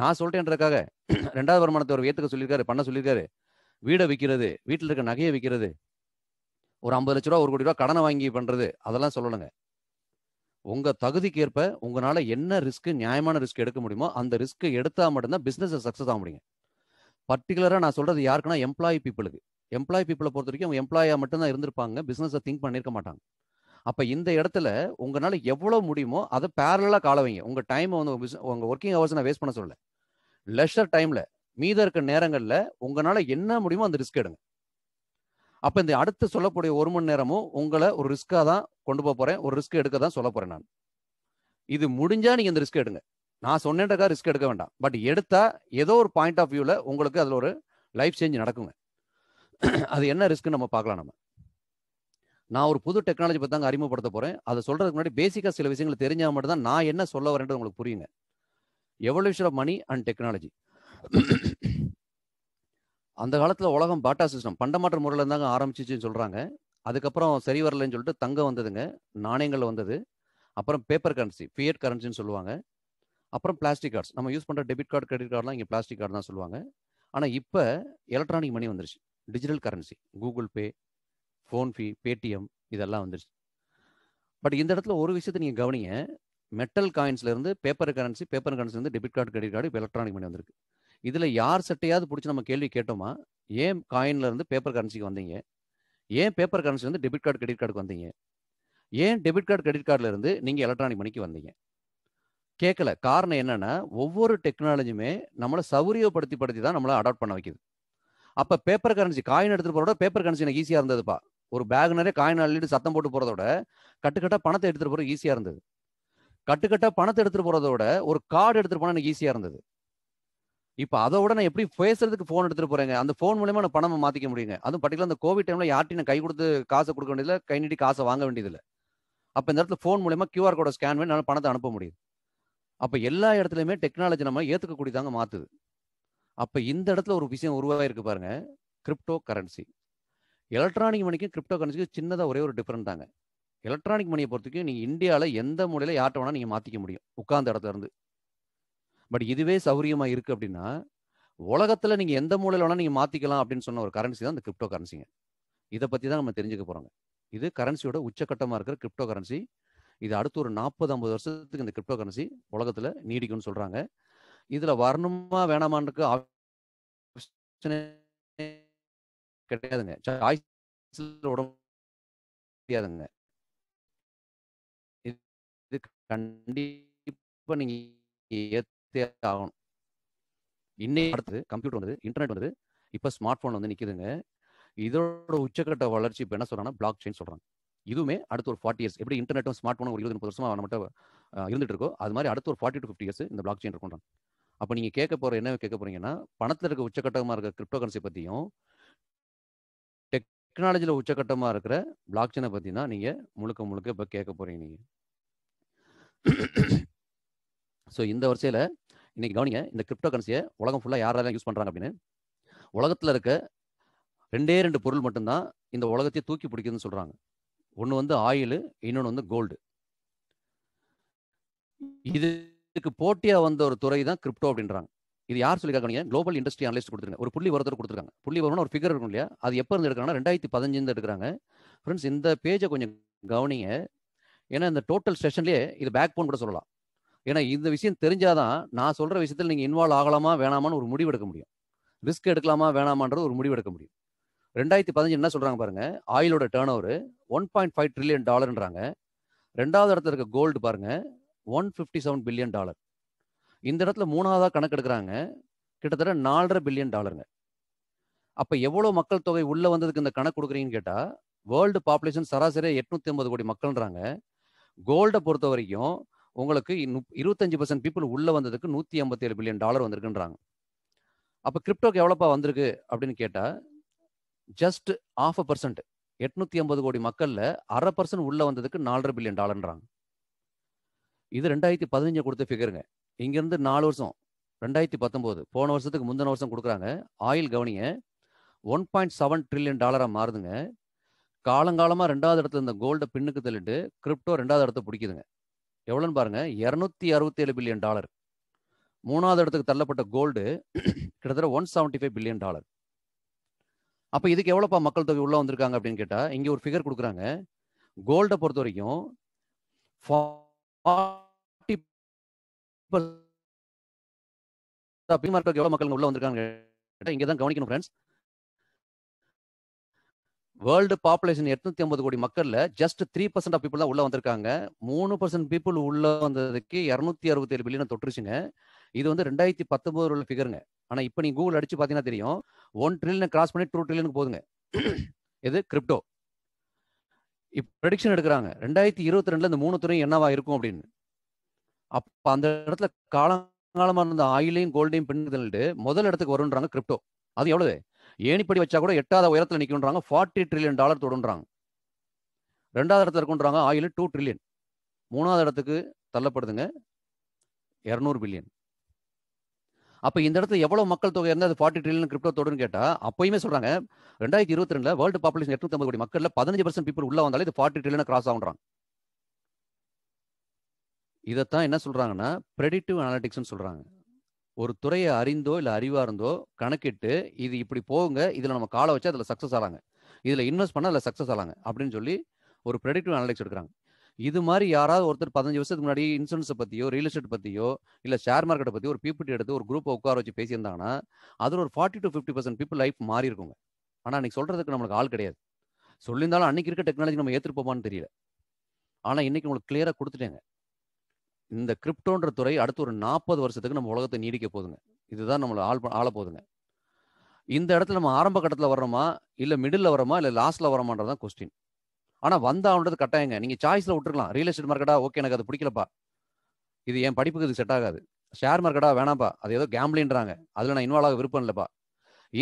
நான் சொல்லிட்டேன்றக்காக ரெண்டாவது வருமானத்தை ஒரு ஏற்றுக்க சொல்லியிருக்காரு பண்ண சொல்லியிருக்காரு வீடை விற்கிறது வீட்டில் இருக்க நகையை விற்கிறது ஒரு ஐம்பது லட்ச ரூபா ஒரு கோடி ரூபா கடனை வாங்கி பண்ணுறது அதெல்லாம் சொல்லணுங்க உங்கள் தகுதிக்கேற்ப உங்களால் என்ன ரிஸ்க்கு நியாயமான ரிஸ்க் எடுக்க முடியுமோ அந்த ரிஸ்க்கு எடுத்தால் மட்டும்தான் பிஸ்னஸை சக்ஸஸ் ஆக முடியும் பர்டிகுலராக நான் சொல்கிறது யாருக்குன்னா எம்ப்ளாயி பீப்புளுக்கு எம்ப்ளாயி பீப்புளை பொறுத்த வரைக்கும் அவங்க எம்ப்ளாயாக மட்டும்தான் இருந்திருப்பாங்க பிஸ்னஸை திங்க் பண்ணியிருக்க மாட்டாங்க அப்போ இந்த இடத்துல உங்களால் எவ்வளோ முடியுமோ அதை பேரலாக காலவைங்க உங்கள் டைமை வந்து உங்கள் ஒர்க்கிங் ஹவர்ஸ் நான் வேஸ்ட் பண்ண சொல்லலை லெஷர் டைமில் மீத இருக்க நேரங்களில் உங்களால் என்ன முடியுமோ அந்த ரிஸ்க் எடுங்க அப்போ இந்த அடுத்து சொல்லக்கூடிய ஒரு மணி நேரமும் உங்களை ஒரு ரிஸ்க்காக தான் கொண்டு போக போகிறேன் ஒரு ரிஸ்க் எடுக்க தான் சொல்ல போகிறேன் நான் இது முடிஞ்சால் நீங்கள் இந்த ரிஸ்க் எடுங்க நான் சொன்னேன்றக்கா ரிஸ்க் எடுக்க வேண்டாம் பட் எடுத்தா ஏதோ ஒரு பாயிண்ட் ஆஃப் வியூவில் உங்களுக்கு அதில் ஒரு லைஃப் சேஞ்ச் நடக்குங்க அது என்ன ரிஸ்க்குன்னு நம்ம பார்க்கலாம் நம்ம நான் ஒரு புது டெக்னாலஜி பற்றி தாங்க அறிமுகப்படுத்த போகிறேன் அதை சொல்கிறதுக்கு முன்னாடி பேசிக்காக சில விஷயங்கள் தெரிஞ்சால் மட்டும்தான் நான் என்ன சொல்ல வரேன்றது உங்களுக்கு புரியுங்க evolution of money and technology அந்த காலத்தில் உலகம் பாட்டா சிஸ்டம் பண்டமாற்ற முறையில் இருந்தாங்க ஆரம்பிச்சிச்சுன்னு சொல்கிறாங்க அதுக்கப்புறம் சரி வரலன்னு சொல்லிட்டு தங்கம் வந்ததுங்க நாணயங்கள் வந்தது அப்புறம் பேப்பர் கரன்சி ஃபியட் கரன்சின்னு சொல்லுவாங்க அப்புறம் பிளாஸ்டிக் கார்ட்ஸ் நம்ம யூஸ் பண்ணுற டெபிட் கார்டு கிரெடிட் கார்டெலாம் இங்கே பிளாஸ்டிக் கார்டு தான் சொல்லுவாங்க ஆனால் இப்போ எலக்ட்ரானிக் மணி வந்துருச்சு digital currency Google Pay PhonePe Paytm இதெல்லாம் வந்துருச்சு பட் இந்த இடத்துல ஒரு விஷயத்தை நீங்கள் கவனிங்க மெட்டல் காயின்ஸ்லேருந்து பேப்பர் கரன்சி பேப்பர் கரன்சிலேருந்து டெபிட் கார்டு கிரெடிட் கார்டு இப்போ எலக்ட்ரானிக் மணி வந்திருக்கு இதில் யார் சட்டையாவது பிடிச்சி நம்ம கேள்வி கேட்டோமா ஏன் காயின்லேருந்து பேப்பர் கரன்சிக்கு வந்தீங்க ஏன் பேப்பர் கரன்சிலேருந்து டெபிட் கார்டு கிரெடிட் கார்டுக்கு வந்தீங்க ஏன் டெபிட் கார்டு கிரெடிட் கார்டுலேருந்து நீங்கள் எலக்ட்ரானிக் மணிக்கு வந்தீங்க கேட்கல காரணம் என்னன்னா ஒவ்வொரு டெக்னாலஜியுமே நம்மளை சௌரியப்படுத்தி படுத்தி தான் நம்மளை அடாப்ட் பண்ண வைக்குது அப்போ பேப்பர் கரன்சி காயின் எடுத்துகிட்டு போகிறோட பேப்பர் கரன்சி எனக்கு ஈஸியாக இருந்ததுப்பா ஒரு பேக் நிறைய காயின் அள்ளிட்டு சத்தம் போட்டு போகிறதோட கட்டுக்கட்டாக பணத்தை எடுத்துகிட்டு போகிறது ஈஸியாக இருந்தது கட்டுக்கட்டாக பணத்தை எடுத்துகிட்டு போகிறதோட ஒரு கார்டு எடுத்துகிட்டு போனால் எனக்கு ஈஸியாக இருந்தது இப்போ அதை விட நான் எப்படி பேசுறதுக்கு ஃபோன் எடுத்துகிட்டு போகிறேங்க அந்த ஃபோன் மூலயமா நான் பணம் மாற்றிக்க முடியுங்க அதுவும் பர்டிகுலர் அந்த கோவிட் டைமில் யார்ட்டையும் நான் கை கொடுத்து காசை கொடுக்க வேண்டியதில்லை கை நீட்டி காசை வாங்க வேண்டியதில்லை அப்போ இந்த இடத்துல ஃபோன் மூலயமா கியூஆர் கோடை ஸ்கேன் பண்ணி நான் பணத்தை அனுப்ப முடியுது அப்போ எல்லா இடத்துலையுமே டெக்னாலஜி நம்ம ஏற்றுக்கக்கூடியதாங்க மாற்றுது அப்போ இந்த இடத்துல ஒரு விஷயம் உருவாகிருக்கு பாருங்க கிரிப்டோ கரன்சி எலக்ட்ரானிக் மணிக்கும் கிரிப்டோ கரன்சிக்கும் சின்னதாக ஒரே ஒரு டிஃப்ரெண்ட் தாங்க எலக்ட்ரானிக் மணியை பொறுத்தக்கும் நீங்கள் இந்தியாவில் எந்த மூலையில் யார்கிட்ட வேணால் நீங்கள் மாற்றிக்க முடியும் உட்கார்ந்த இடத்துல இருந்து பட் இதுவே சௌகரியமாக இருக்குது அப்படின்னா உலகத்தில் நீங்கள் எந்த மூலையில் வேணால் நீங்கள் மாற்றிக்கலாம் அப்படின்னு சொன்ன ஒரு கரன்சி தான் இந்த கிரிப்டோ கரன்சிங்க இதை பற்றி தான் நம்ம தெரிஞ்சுக்க போகிறோங்க இது கரன்சியோட உச்சக்கட்டமாக இருக்கிற கிரிப்டோ கரன்சி இது அடுத்து ஒரு நாற்பது ஐம்பது வருஷத்துக்கு இந்த கிரிப்டோ கரன்சி உலகத்தில் நீடிக்கும்னு சொல்கிறாங்க இதில் வரணுமா வேணாமான்னு கிடையாதுங்க கிடையாதுங்க இது கண்டிப்பாக நீங்கள் ஏற்றே ஆகணும் இன்னைக்கு அடுத்து கம்ப்யூட்டர் வந்தது இன்டர்நெட் வந்தது இப்போ ஸ்மார்ட் ஃபோன் வந்து நிற்கிதுங்க இதோட உச்சக்கட்ட வளர்ச்சி இப்போ என்ன சொல்கிறாங்கன்னா பிளாக் செயின் சொல்கிறாங்க இதுவுமே அடுத்த ஒரு ஃபார்ட்டி இயர்ஸ் எப்படி இன்டர்நெட்டும் ஸ்மார்ட் ஃபோனும் ஒரு இருபது முப்பது வருஷமாக நம்மகிட்ட இருந்துட்டு இருக்கோ அது மாதிரி அடுத்த ஒரு ஃபார்ட்டி டு ஃபிஃப்டி இயர்ஸ் இந்த பிளாக் செயின் இருக்கும் அப்போ நீங்கள் கேட்க போகிற என்ன கேட்க போறீங்கன்னா பணத்தில் இருக்க உச்சக்கட்டமாக இருக்கிற கிரிப்டோ கரன்சி பற்றியும் டெக்னாலஜியில் உச்சக்கட்டமாக இருக்கிற பிளாக் செயினை பற்றி தான் நீங்கள் முழுக்க முழுக்க இப்போ கேட்க போகிறீங்க நீங்கள் ஸோ இந்த வரிசையில் இன்றைக்கி கவனிங்க இந்த கிரிப்டோ கரன்சியை உலகம் ஃபுல்லாக யாரெல்லாம் யூஸ் பண்ணுறாங்க அப்படின்னு உலகத்தில் இருக்க ரெண்டே ரெண்டு பொருள் மட்டும்தான் இந்த உலகத்தையே தூக்கி பிடிக்குதுன்னு சொல்கிறாங்க ஒன்று வந்து ஆயிலு இன்னொன்று வந்து கோல்டு இதுக்கு போட்டியாக வந்த ஒரு துறை தான் கிரிப்டோ அப்படின்றாங்க இது யார் சொல்லியிருக்காங்க குளோபல் இண்டஸ்ட்ரி அனலிஸ்ட் கொடுத்துருக்காங்க ஒரு புள்ளி வரத்தர் கொடுத்துருக்காங்க புள்ளி வரணும் ஒரு ஃபிகர் இருக்கும் இல்லையா அது எப்போ இருந்து எடுக்கிறாங்கன்னா ரெண்டாயிரத்தி பதினஞ்சுலேருந்து எடுக்கிறாங்க ஃப்ரெண்ட்ஸ் இந்த பேஜை கொஞ்சம் கவனிங்க ஏன்னா இந்த டோட்டல் செஷன்லேயே இது பேக் போன் கூட சொல்லலாம் ஏன்னா இந்த விஷயம் தெரிஞ்சாதான் நான் சொல்கிற விஷயத்தில் நீங்கள் இன்வால்வ் ஆகலாமா வேணாமான்னு ஒரு முடிவு எடுக்க முடியும் ரிஸ்க் எடுக்கலாமா வேணாமான்றது ஒரு முடிவு எடுக்க முடியும் ரெண்டாயிரத்தி பதினஞ்சு என்ன சொல்றாங்க பாருங்க ஆயிலோட turn over one point five trillion டாலர்ன்றாங்க ரெண்டாவது இடத்துல இருக்க கோல்டு பாருங்க one fifty seven billion dollar இந்த இடத்துல மூணாவதாக கணக்கு எடுக்கிறாங்க கிட்டத்தட்ட நாலரை பில்லியன் டாலருங்க அப்போ எவ்வளோ மக்கள் தொகை உள்ளே வந்ததுக்கு இந்த கணக்கு கொடுக்குறீங்கன்னு கேட்டால் வேர்ல்டு பாப்புலேஷன் சராசரியாக எட்நூத்தி ஐம்பது கோடி மக்கள்ன்றாங்க கோல்டை பொறுத்த வரைக்கும் உங்களுக்கு இருபத்தஞ்சு பர்சன்ட் பீப்புள் உள்ளே வந்ததுக்கு நூற்றி ஐம்பத்தேழு பில்லியன் டாலர் வந்திருக்குன்றாங்க அப்போ கிரிப்டோக்கு எவ்வளோப்பா வந்திருக்கு அப்படின்னு கேட்டால் ஜஸ்ட் ஆஃப் அ பர்சன்ட் எட்நூத்தி ஐம்பது கோடி மக்கள்ல அரை பர்சன்ட் உள்ள வந்ததுக்கு நாலரை பில்லியன் டாலர்ன்றாங்க இது ரெண்டாயிரத்தி பதினஞ்சு கொடுத்த ஃபிகருங்க இங்கிருந்து நாலு வருஷம் ரெண்டாயிரத்தி பத்தொம்போது போன வருஷத்துக்கு முந்தின வருஷம் கொடுக்குறாங்க ஆயில் கவனிய ஒன் பாயிண்ட் செவன் ட்ரில்லியன் டாலராக மாறுதுங்க காலங்காலமாக ரெண்டாவது இடத்துல இந்த கோல்டை பின்னுக்கு தள்ளிட்டு கிரிப்டோ ரெண்டாவது இடத்த பிடிக்குதுங்க எவ்வளோன்னு பாருங்க இரநூத்தி அறுபத்தேழு பில்லியன் டாலர் மூணாவது இடத்துக்கு தள்ளப்பட்ட கோல்டு கிட்டத்தட்ட one seventy five billion dollar அப்போ இதுக்கு எவ்வளோப்பா மக்கள் தொகை உள்ளே வந்திருக்காங்க அப்படின்னு கேட்டால் இங்கே ஒரு ஃபிகர் கொடுக்குறாங்க கோல்டை பொறுத்த வரைக்கும் மக்களுக்கு எவ்வளோ மக்கள் உள்ளே வந்திருக்காங்க கேட்டால் இங்கே தான் கவனிக்கணும் ஃப்ரெண்ட்ஸ் வேர்ல்டு பாப்புலேஷன் எட்நூத்தி ஐம்பது கோடி மக்கள்ல just three percent of people தான் உள்ள வந்திருக்காங்க மூணு பர்சன்ட் பீப்புள் உள்ள வந்ததுக்கு இரநூத்தி அறுபத்தி ஏழு பில்லியன் தொற்றுச்சுங்க இது வந்து ரெண்டாயிரத்தி பத்தொன்பது உள்ள ஃபிகருங்க ஆனால் இப்போ நீங்கள் கூகுள் அடிச்சு பார்த்தீங்கன்னா தெரியும் ஒன் ட்ரில்லியன் கிராஸ் பண்ணி டூ ட்ரில்லியனுக்கு போதுங்க இது கிரிப்டோ இப்போ ப்ரெடிக்ஷன் எடுக்கிறாங்க ரெண்டாயிரத்தி இருபத்தி ரெண்டுல இந்த மூணு துறையும் என்னவா இருக்கும் அப்படின்னு அப்போ அந்த இடத்துல காலங்காலமாக இருந்த ஆயிலையும் கோல்டையும் பின்னுதல்ட்டு முதல் இடத்துக்கு வருன்றாங்க கிரிப்டோ அது எவ்வளவு ஏணிப்படி வச்சா கூட எட்டாவது உயரத்தில் நிற்கணுன்றாங்க ஃபார்ட்டி ட்ரில்லியன் டாலர் தொடுன்றாங்க ரெண்டாவது இடத்துல இருக்குன்றாங்க ஆயில் டூ ட்ரில்லியன் மூணாவது இடத்துக்கு தள்ளப்படுதுங்க இரநூறு பில்லியன் அப்போ இந்த இடத்துல எவ்வளோ மக்கள் தொகை இருந்தால் அது ஃபார்ட்டி ட்ரில்லியன் கிரிப்டோ தொடுன்னு கேட்டால் அப்பயுமே சொல்கிறாங்க ரெண்டாயிரத்தி இருபத்தி ரெண்டு வேர்ல்டு பாப்புலேஷன் எட்நூத்தி கோடி மக்களில் பதினஞ்சு பர்சன்ட் பீப்பிள் உள்ள வந்தாலே இது ஃபார்ட்டி ட்ரில்லியன் கிராஸ் ஆகுறாங்க இதைத்தான் என்ன சொல்றாங்கன்னா ப்ரெடிட்டிவ் அனாலிட்டிக்ஸ்னு சொல்றாங்க ஒரு துறையை அறிந்தோ இல்லை அறிவாக இருந்தோ கணக்கிட்டு இது இப்படி போங்க இதில் நம்ம காலை வச்சு அதில் சக்ஸஸ் ஆகாங்க இதில் இன்வெஸ்ட் பண்ணால் அதில் சக்ஸஸ் ஆகிறாங்க அப்படின்னு சொல்லி ஒரு ப்ரெடிக்டிவ் அனாலிட்டிக்ஸ் எடுக்கிறாங்க இது மாதிரி யாராவது ஒருத்தர் பதினஞ்சு வருஷத்துக்கு முன்னாடி இன்சூரன்ஸை பற்றியோ ரியல் எஸ்டேட் பற்றியோ இல்லை ஷேர் மார்க்கெட்டை பற்றி ஒரு பீப்பிட்டி எடுத்து ஒரு குரூப்பை உட்கார வச்சு பேசியிருந்தாங்கன்னா அதில் ஒரு forty to fifty percent people life மாறி இருக்குங்க ஆனால் அன்றைக்கி சொல்கிறதுக்கு நம்மளுக்கு ஆள் கிடையாது சொல்லியிருந்தாலும் அன்னைக்கு இருக்க டெக்னாலஜி நம்ம ஏற்றுப்போமான்னு தெரியல ஆனால் இன்றைக்கி உங்களுக்கு கிளியராக கொடுத்துட்டேங்க இந்த கிரிப்டோன்ற துறை அடுத்து ஒரு நாற்பது வருஷத்துக்கு நம்ம உலகத்தை நீடிக்க போதுங்க இதுதான் நம்மளை ஆள் ஆள போதுங்க இந்த இடத்துல நம்ம ஆரம்ப கட்டத்தில் வரோமா இல்லை மிடில் வரோமா இல்லை லாஸ்ட்டில் வரோமான்றதான் கொஸ்டின் ஆனா வந்தான்றது கட்டாயங்க நீங்க சாய்ஸ்ல விட்டுருக்கலாம் ரியல் எஸ்டேட் மார்க்கெட்டா ஓகே எனக்கு அது பிடிக்கலப்பா இது என் படிப்புக்கு இது செட் ஆகாது ஷேர் மார்க்கெட்டா வேணாம்ப்பா அது ஏதோ கேம்பிளின்றாங்க அதுல நான் இன்வால்வ் ஆக விருப்பம் இல்லப்பா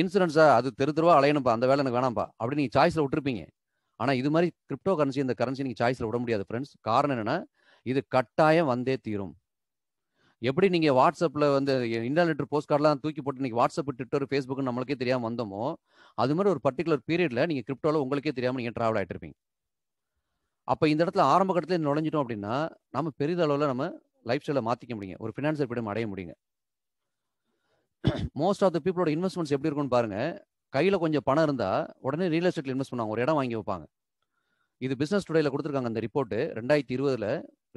இன்சூரன்ஸா அது தெரு தெருவா அலையணும்ப்பா அந்த வேலை எனக்கு வேணாம்ப்பா அப்படி நீங்க சாய்ஸ்ல விட்டுருப்பீங்க ஆனா இது மாதிரி கிரிப்டோ கரன்சி இந்த கரன்சி நீங்க சாய்ஸ்ல விட முடியாது ஃப்ரெண்ட்ஸ் காரணம் என்னன்னா இது கட்டாயம் வந்தே தீரும் எப்படி நீங்க வாட்ஸ்அப்ல வந்து இன்டர்நெட் போஸ்ட் கார்டெலாம் தூக்கி போட்டு நீங்க வாட்ஸ்அப் ட்விட்டர் ஃபேஸ்புக் நம்மளுக்கே தெரியாம வந்தோமோ அது மாதிரி ஒரு பர்டிகுலர் பீரியட்ல நீங்க கிரிப்டோல உங்களுக்கே தெரியாம நீங்க டிராவல் ஆயிட்டு இருப்பீங்க அப்போ இந்த இடத்துல ஆரம்ப கட்டத்தில் நுழைஞ்சிட்டோம் அப்படின்னா நம்ம பெரிய அளவில் நம்ம லைஃப் ஸ்டைலை மாற்றிக்க முடியுங்க ஒரு ஃபினான்சியல் ஃப்ரீடம் அடைய முடியுங்க மோஸ்ட் ஆஃப் த பீப்புளோட இன்வெஸ்ட்மெண்ட்ஸ் எப்படி இருக்கும்னு பாருங்க கையில் கொஞ்சம் பணம் இருந்தால் உடனே ரியல் எஸ்டேட்டில் இன்வெஸ்ட் பண்ணுவாங்க ஒரு இடம் வாங்கி வைப்பாங்க இது பிஸ்னஸ் டுடேல கொடுத்துருக்காங்க அந்த ரிப்போர்ட் ரெண்டாயிரத்தி இருபதுல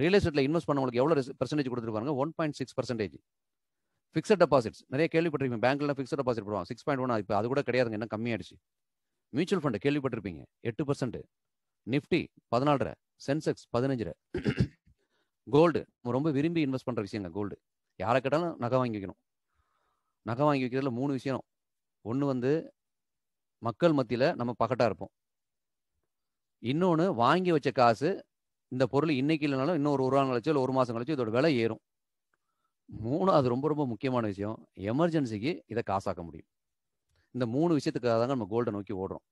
ரியல் எஸ்டேட்டில் இன்வெஸ்ட் பண்ணவங்களுக்கு எவ்வளோ பர்சன்டேஜ் கொடுத்துருப்பாங்க one point six percentage fixed deposits நிறைய கேள்விப்பட்டிருப்பீங்க பேங்க்லாம் ஃபிக்ஸட் டெபாசிட் போடுவாங்க சிக்ஸ் பாயிண்ட் ஒன் இப்போ அது கூட கிடையாதுங்க என்ன கம்மியாயிடுச்சு மியூச்சுவல் ஃபண்ட் கேள்விப்பட்டிருப்பீங்க எட்டு பர்சன்ட் நிஃப்டி பதினாலரை சென்செக்ஸ் பதினஞ்சு கோல்டு ரொம்ப விரும்பி இன்வெஸ்ட் பண்ணுற விஷயங்க கோல்டு யாரை கேட்டாலும் நகை வாங்கி வைக்கணும் நகை வாங்கி வைக்கிறதுல மூணு விஷயம் ஒன்று வந்து மக்கள் மத்தியில் நம்ம பக்கட்டாக இருப்போம் இன்னொன்று வாங்கி வச்ச காசு இந்த பொருள் இன்னைக்கு இல்லைனாலும் இன்னும் ஒரு நாள் கழிச்சு இல்லை ஒரு மாதம் கழிச்சு இதோட விலை ஏறும் மூணு அது ரொம்ப ரொம்ப முக்கியமான விஷயம் எமர்ஜென்சிக்கு இதை காசாக்க முடியும் இந்த மூணு விஷயத்துக்காக தாங்க நம்ம கோல்டை நோக்கி ஓடுறோம்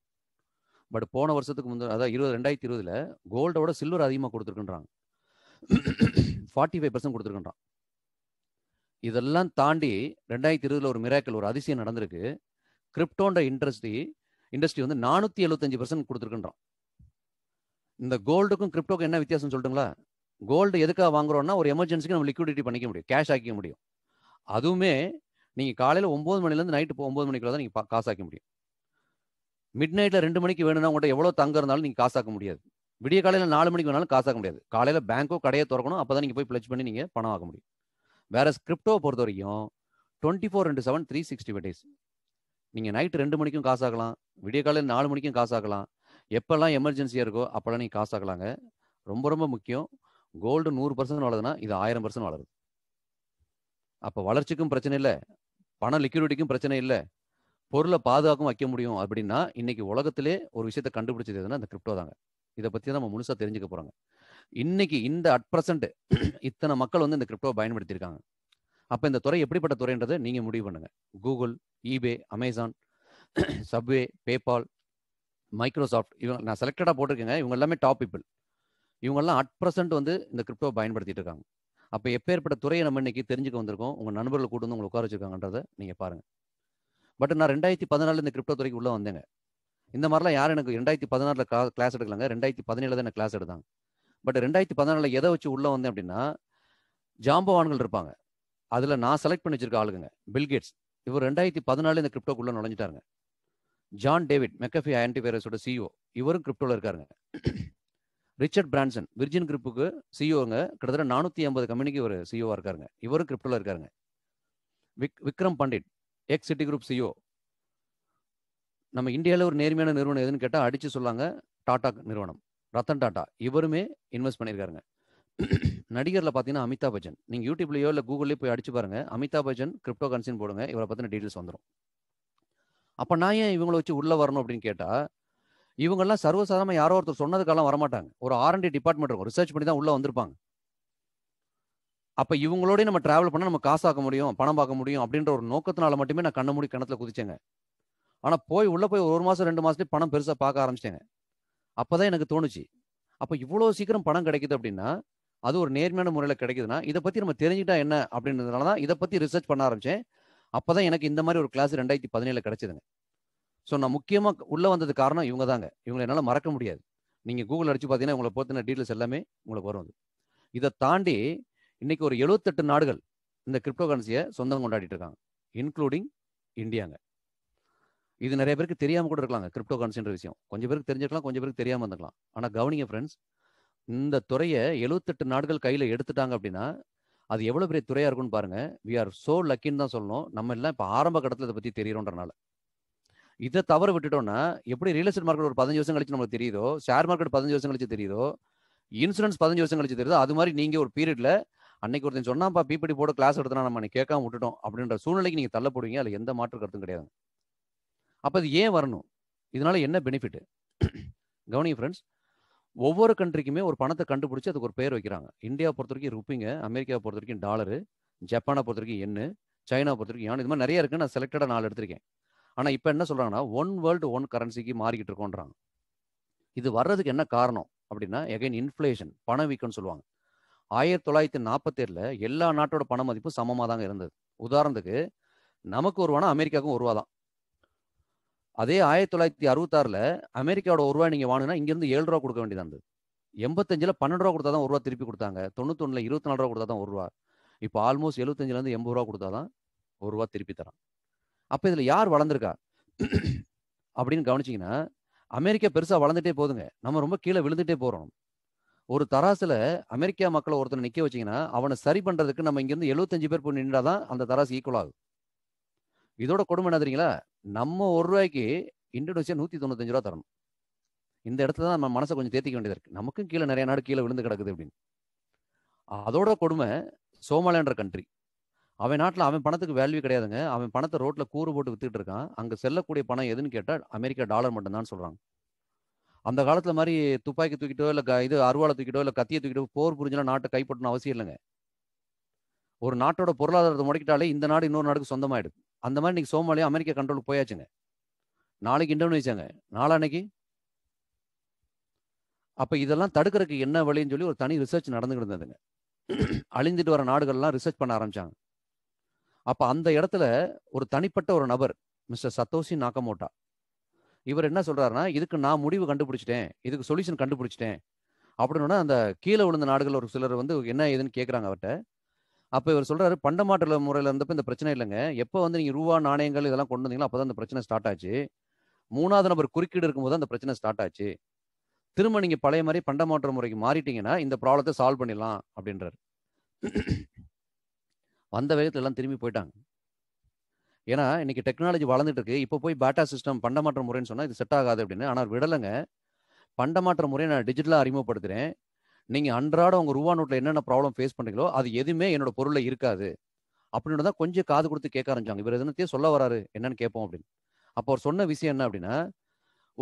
பட் போன வருஷத்துக்கு முந்தைய அதாவது இருபது ரெண்டாயிரத்தி இருபதுல கோல்டோட சில்வர் அதிகமாக கொடுத்துருக்குன்றாங்க ஃபார்ட்டி ஃபைவ் பர்சன்ட் கொடுத்துருக்குன்றான் இதெல்லாம் தாண்டி ரெண்டாயிரத்தி இருபதுல ஒரு மிராக்கல் ஒரு அதிசயம் நடந்திருக்கு கிரிப்டோன்ற இண்டஸ்ட்ரி இண்டஸ்ட்ரி வந்து நானூற்றி எழுபத்தஞ்சு பர்சன்ட் கொடுத்துருக்குன்றான் இந்த கோல்டுக்கும் கிரிப்டோக்கும் என்ன வித்தியாசம் சொல்லிட்டுங்களா கோல்டு எதுக்காக வாங்குறோம்னா ஒரு எமர்ஜென்சிக்கு நம்ம லிக்விடிட்டி பண்ணிக்க முடியும் கேஷ் ஆக்கிக்க முடியும் அதுவுமே நீங்கள் காலையில் ஒம்பது மணிலேருந்து நைட்டு ஒம்பது மணிக்குள்ள தான் நீங்கள் காசாக்க முடியும் மிட் நைட்டில் ரெண்டு மணிக்கு வேணும்னா உங்கள்கிட்ட எவ்வளோ தங்க இருந்தாலும் நீங்க காசாக்க முடியாது விடிய காலையில் நாலு மணிக்கு வேணாலும் காசாக்க முடியாது காலையில் பேங்கோ கடையை திறக்கணும் அப்போ தான் நீங்கள் போய் பிளச் பண்ணி நீங்கள் பணம் ஆக முடியும் வேற ஸ்கிரிப்டோ பொறுத்த வரைக்கும் டுவெண்ட்டி ஃபோர் ரெண்டு செவன் த்ரீ சிக்ஸ்டி டேஸ் நீங்கள் நைட் ரெண்டு மணிக்கும் காசாக்கலாம் விடிய காலையில் நாலு மணிக்கும் காசாக்கலாம் எப்போல்லாம் எமர்ஜென்சியாக இருக்கோ அப்போல்லாம் நீங்கள் காசாக்கலாங்க ரொம்ப ரொம்ப முக்கியம் கோல்டு நூறு பர்சன்ட் வளருதுன்னா இது ஆயிரம் பர்சன்ட் வளருது அப்போ வளர்ச்சிக்கும் பிரச்சனை இல்லை பணம் லிக்விடிட்டிக்கும் பிரச்சனை இல்லை பொருளை பாதுகாக்கும் வைக்க முடியும் அப்படின்னா இன்னைக்கு உலகத்திலே ஒரு விஷயத்த கண்டுபிடிச்சது எதுனா அந்த கிரிப்டோ தாங்க இதை பற்றி தான் நம்ம முழுசாக தெரிஞ்சுக்க போகிறாங்க இன்னைக்கு இந்த அட் பிரசன்ட் இத்தனை மக்கள் வந்து இந்த கிரிப்டோ பயன்படுத்தியிருக்காங்க அப்போ இந்த துறை எப்படிப்பட்ட துறைன்றதை நீங்கள் முடிவு பண்ணுங்க Google eBay Amazon Subway PayPal Microsoft இவங்க நான் செலக்டடா போட்டிருக்கேங்க இவங்க எல்லாமே டாப் பீப்புள் இவங்கெல்லாம் அட் பிரசன்ட் வந்து இந்த கிரிப்டோ பயன்படுத்திட்டு இருக்காங்க அப்போ எப்பேற்பட்ட துறையை நம்ம இன்னைக்கு தெரிஞ்சுக்க வந்திருக்கோம் உங்கள் நண்பர்கள் கூட்டு வந்து உங்களை உட்கார வச்சிருக்காங்கன்றதை நீங்கள் பாருங்க பட் நான் ரெண்டாயிரத்தி பதினாலு இந்த கிரிப்டோ துறைக்கு உள்ளே வந்தேங்க இந்த மாதிரிலாம் யாரும் எனக்கு ரெண்டாயிரத்தி பதினாறில் கிளாஸ் எடுக்கலாங்க ரெண்டாயிரத்தி பதினேழு தான் கிளாஸ் எடுத்தாங்க பட் ரெண்டாயிரத்தி பதினாலில் எதை வச்சு உள்ளே வந்தேன் அப்படின்னா ஜாம்பவான்கள் இருப்பாங்க அதில் நான் செலக்ட் பண்ணி வச்சிருக்க ஆளுங்க பில்கேட்ஸ் இவர் ரெண்டாயிரத்தி பதினாலு இந்த கிரிப்டோக்குள்ளே நுழைஞ்சிட்டாருங்க ஜான் டேவிட் மெக்கஃபி ஆன்டிவைரஸோட சிஓ இவரும் கிரிப்டோவில் இருக்காருங்க ரிச்சர்ட் பிரான்சன் விர்ஜின் கிரிப்புக்கு சிஇஓங்க கிட்டத்தட்ட நானூற்றி ஐம்பது கம்பெனிக்கு ஒரு சிஓவாக இருக்காருங்க இவரும் கிரிப்டோவில் இருக்காருங்க விக் Vikram Pandit ex Citi group CEO நம்ம இந்தியாவில் ஒரு நேர்மையான நிறுவனம் எதுன்னு கேட்டால் அடித்து சொல்லாங்க டாடா நிறுவனம் ரத்தன் டாடா இவருமே இன்வெஸ்ட் பண்ணியிருக்காருங்க நடிகரில் பார்த்தீங்கன்னா அமிதாப் பச்சன் நீங்கள் யூடியூப்லேயோ இல்லை கூகுள்லேயோ போய் அடிச்சு பாருங்க அமிதாப் பச்சன் கிரிப்டோ கரன்சின் போடுங்க இவரை பற்றின டீட்டெயில்ஸ் வந்துடும் அப்போ நான் ஏன் இவங்களை வச்சு உள்ளே வரணும் அப்படின்னு கேட்டால் இவங்கெல்லாம் சர்வசாதாரமாக யாரோ ஒருத்தர் சொன்னதுக்கெல்லாம் வரமாட்டாங்க ஒரு ஆர்என்டி டிபார்ட்மெண்ட் இருக்கும் ரிசர்ச் பண்ணி தான் உள்ளே வந்திருப்பாங்க அப்போ இவங்களோடய நம்ம ட்ராவல் பண்ணால் நம்ம காசாக்க முடியும் பணம் பார்க்க முடியும் அப்படின்ற ஒரு நோக்கத்தினால மட்டுமே நான் கண்ணை மூடி கிணத்துல குதிச்சேங்க ஆனால் போய் உள்ளே போய் ஒரு மாதம் ரெண்டு மாதத்துலேயே பணம் பெருசாக பார்க்க ஆரம்பிச்சிட்டேங்க அப்போ தான் எனக்கு தோணுச்சு அப்போ இவ்வளோ சீக்கிரம் பணம் கிடைக்குது அப்படின்னா அது ஒரு நேர்மையான முறையில் கிடைக்குதுன்னா இதை பற்றி நம்ம தெரிஞ்சுக்கிட்டா என்ன அப்படின்றதுனால தான் இதை பற்றி ரிசர்ச் பண்ண ஆரம்பித்தேன் அப்போ எனக்கு இந்த மாதிரி ஒரு கிளாஸ் ரெண்டாயிரத்தி பதினேழில் கிடச்சிதுங்க ஸோ நான் முக்கியமாக உள்ளே வந்தது காரணம் இவங்க தாங்க இவங்களை என்னால் மறக்க முடியாது நீங்கள் கூகுள் அடிச்சு பார்த்தீங்கன்னா உங்களை பொறுத்தின டீட்டெயில்ஸ் எல்லாமே உங்களுக்கு வரும் இதை தாண்டி இன்னைக்கு ஒரு எழுபத்தெட்டு நாடுகள் இந்த கிரிப்டோ கரன்சியை சொந்தம் கொண்டாடிட்டு இருக்காங்க இன்க்ளூடிங் இந்தியாங்க இது நிறைய பேருக்கு தெரியாமல் கூட இருக்கலாங்க கிரிப்டோ கரன்சின்ற விஷயம் கொஞ்சம் பேருக்கு தெரிஞ்சிருக்கலாம் கொஞ்சம் பேருக்கு தெரியாமல் இருந்துக்கலாம் ஆனால் கவனிங்க ஃப்ரெண்ட்ஸ் இந்த துறையை எழுபத்தெட்டு நாடுகள் கையில் எடுத்துட்டாங்க அப்படின்னா அது எவ்வளோ பெரிய துறையாக இருக்கும்னு பாருங்க வி ஆர் சோ லக்கின்னு தான் சொல்லணும் நம்ம எல்லாம் இப்போ ஆரம்ப கட்டத்தில் இதை பற்றி தெரியுறோன்றனால இதை தவற விட்டுட்டோம்னா எப்படி ரியல் எஸ்டேட் மார்க்கெட் ஒரு பதினஞ்சு வருஷம் கழிச்சு நம்மளுக்கு தெரியுதோ ஷேர் மார்க்கெட் பதினஞ்சு வருஷம் கழிச்சு தெரியுதோ இன்சூரன்ஸ் பதினஞ்சு வருஷம் கழிச்சு தெரியுதோ அது மாதிரி நீங்கள் ஒரு பீரியடில் அன்னைக்கு ஒருத்தன் சொன்னாப்பா பிபடி போட கிளாஸ் எடுத்தனா நம்ம கேட்காம விட்டுட்டோம் அப்படின்ற சூழ்நிலைக்கு நீங்கள் தள்ளப்படுவீங்க அதில் எந்த மாற்று கருத்தும் கிடையாது அப்போ அது ஏன் வரணும் இதனால என்ன பெனிஃபிட் கவனிங் ஃப்ரெண்ட்ஸ் ஒவ்வொரு கண்ட்ரிக்குமே ஒரு பணத்தை கண்டுபிடிச்சி அதுக்கு ஒரு பேர் வைக்கிறாங்க இந்தியா பொறுத்த வரைக்கும் ருப்பிங்க அமெரிக்காவை பொறுத்த வரைக்கும் டாலரு ஜப்பானை பொறுத்த வரைக்கும் என்ன சைனா பொறுத்த வரைக்கும் யான் இது மாதிரி நிறைய இருக்குன்னு நான் செலக்டடாக நாலு எடுத்திருக்கேன் ஆனால் இப்போ என்ன சொல்கிறாங்கன்னா ஒன் வேர்ல்டு ஒன் கரன்சிக்கு மாறிக்கிட்டு இருக்கோன்றாங்க இது வர்றதுக்கு என்ன காரணம் அப்படின்னா எகைன் இன்ஃப்ளேஷன் பணவீக்கம்னு சொல்லுவாங்க ஆயிரத்தி தொள்ளாயிரத்தி நாற்பத்தேழில் எல்லா நாட்டோட பண மதிப்பு சமமாக தாங்க இருந்தது உதாரணத்துக்கு நமக்கு ஒரு அமெரிக்காவுக்கும் ஒரு ரூபா தான் அதே ஆயிரத்தி தொள்ளாயிரத்தி அறுபத்தாறில் அமெரிக்காவோட ஒரு நீங்க நீங்கள் வாங்கினா இங்கேருந்து ஏழு ரூபா கொடுக்க வேண்டியதாக இருந்தது எண்பத்தஞ்சில் பன்னெண்டு ரூபா கொடுத்தா தான் ஒரு ரூபா திருப்பி கொடுத்தாங்க தொண்ணூத்தொன்னில் இருபத்தி நாலு ரூபா கொடுத்தா தான் ஒரு ரூபா இப்போ ஆல்மோஸ்ட் எழுபத்தஞ்சிலேருந்து எண்பது ரூபா கொடுத்தா தான் ஒரு ரூபா திருப்பி தரான் அப்போ இதில் யார் வளர்ந்துருக்கா அப்படின்னு கவனிச்சிங்கன்னா அமெரிக்கா பெருசாக வளர்ந்துட்டே போதுங்க நம்ம ரொம்ப கீழே விழுந்துட்டே போகிறோம் ஒரு தராசுல அமெரிக்கா மக்களை ஒருத்தனை நிக்க வச்சிங்கன்னா அவனை சரி பண்றதுக்கு நம்ம இருந்து எழுபத்தஞ்சு பேர் போய் நின்றாதான் அந்த தராசு ஈக்குவல் ஆகும் இதோட கொடுமை என்ன தெரியுங்களா நம்ம ஒரு ரூபாய்க்கு இந்தோனேஷியா நூத்தி தொண்ணூத்தஞ்சு ரூபா தரணும் இந்த இடத்துல தான் நம்ம மனசை கொஞ்சம் தேத்திக்க வேண்டியது இருக்கு நமக்கும் கீழே நிறைய நாடு கீழே விழுந்து கிடக்குது அப்படின்னு அதோட கொடுமை சோமாலியான்ற கண்ட்ரி அவன் நாட்டில் அவன் பணத்துக்கு வேல்யூ கிடையாதுங்க அவன் பணத்தை ரோட்டில் கூறு போட்டு வித்துக்கிட்டு இருக்கான் அங்கே செல்லக்கூடிய பணம் எதுன்னு கேட்டால் அமெரிக்கா டாலர் மட்டும்தான் சொல்கிறாங்க அந்த காலத்துல மாதிரி துப்பாக்கி தூக்கிட்டோ இல்லை இது அருவாளை தூக்கிட்டோ இல்லை கத்தியை தூக்கிட்டோ போர் புரிஞ்சுனா நாட்டை கைப்பற்றணும் அவசியம் இல்லைங்க ஒரு நாட்டோட பொருளாதாரத்தை முடக்கிட்டாலே இந்த நாடு இன்னொரு நாடுக்கு சொந்தமாயிடுது அந்த மாதிரி இன்னைக்கு சோமாலியா அமெரிக்க கண்ட்ரோலுக்கு போயாச்சுங்க நாளைக்கு இந்தோனேஷியாங்க நாளானைக்கு அப்போ இதெல்லாம் தடுக்கிறதுக்கு என்ன வழின்னு சொல்லி ஒரு தனி ரிசர்ச் நடந்துகிட்டு இருந்ததுங்க அழிந்துட்டு வர நாடுகள்லாம் ரிசர்ச் பண்ண ஆரம்பிச்சாங்க அப்போ அந்த இடத்துல ஒரு தனிப்பட்ட ஒரு நபர் மிஸ்டர் சத்தோசி நாக்கமோட்டா இவர் என்ன சொல்றாருன்னா இதுக்கு நான் முடிவு கண்டுபிடிச்சிட்டேன் இதுக்கு சொல்யூஷன் கண்டுபிடிச்சிட்டேன் அப்படின்னா அந்த கீழே விழுந்த நாடுகள் ஒரு சிலர் வந்து என்ன ஏதுன்னு கேட்குறாங்க அவர்கிட்ட அப்போ இவர் சொல்றாரு பண்டமாற்ற முறையில் இருந்தப்ப இந்த பிரச்சனை இல்லைங்க எப்போ வந்து நீங்கள் ரூபா நாணயங்கள் இதெல்லாம் கொண்டு வந்தீங்களோ அப்போ தான் அந்த பிரச்சனை ஸ்டார்ட் ஆச்சு மூணாவது நபர் குறுக்கீடு இருக்கும்போது அந்த பிரச்சனை ஸ்டார்ட் ஆச்சு திரும்ப நீங்கள் பழைய மாதிரி பண்டமாற்ற முறைக்கு மாறிட்டீங்கன்னா இந்த ப்ராப்ளத்தை சால்வ் பண்ணிடலாம் அப்படின்றார் வந்த வேகத்துல எல்லாம் திரும்பி போயிட்டாங்க ஏன்னா இன்னைக்கு டெக்னாலஜி வளர்ந்துட்டு இருக்கு இப்போ போய் பேட்டா சிஸ்டம் பண்டமாற்ற முறைன்னு சொன்னால் இது செட் ஆகாது அப்படின்னு ஆனால் விடலைங்க பண்டமாற்ற முறையை நான் டிஜிட்டலாக அறிமுகப்படுத்துகிறேன் நீங்கள் அன்றாட உங்கள் ரூபா நோட்டில் என்னென்ன ப்ராப்ளம் ஃபேஸ் பண்ணுறீங்களோ அது எதுவுமே என்னோட பொருளில் இருக்காது அப்படின்னு தான் கொஞ்சம் காது கொடுத்து கேட்க ஆரம்பிச்சாங்க இவர் எதுனத்தையும் சொல்ல வராரு என்னன்னு கேட்போம் அப்படின்னு அப்போ அவர் சொன்ன விஷயம் என்ன அப்படின்னா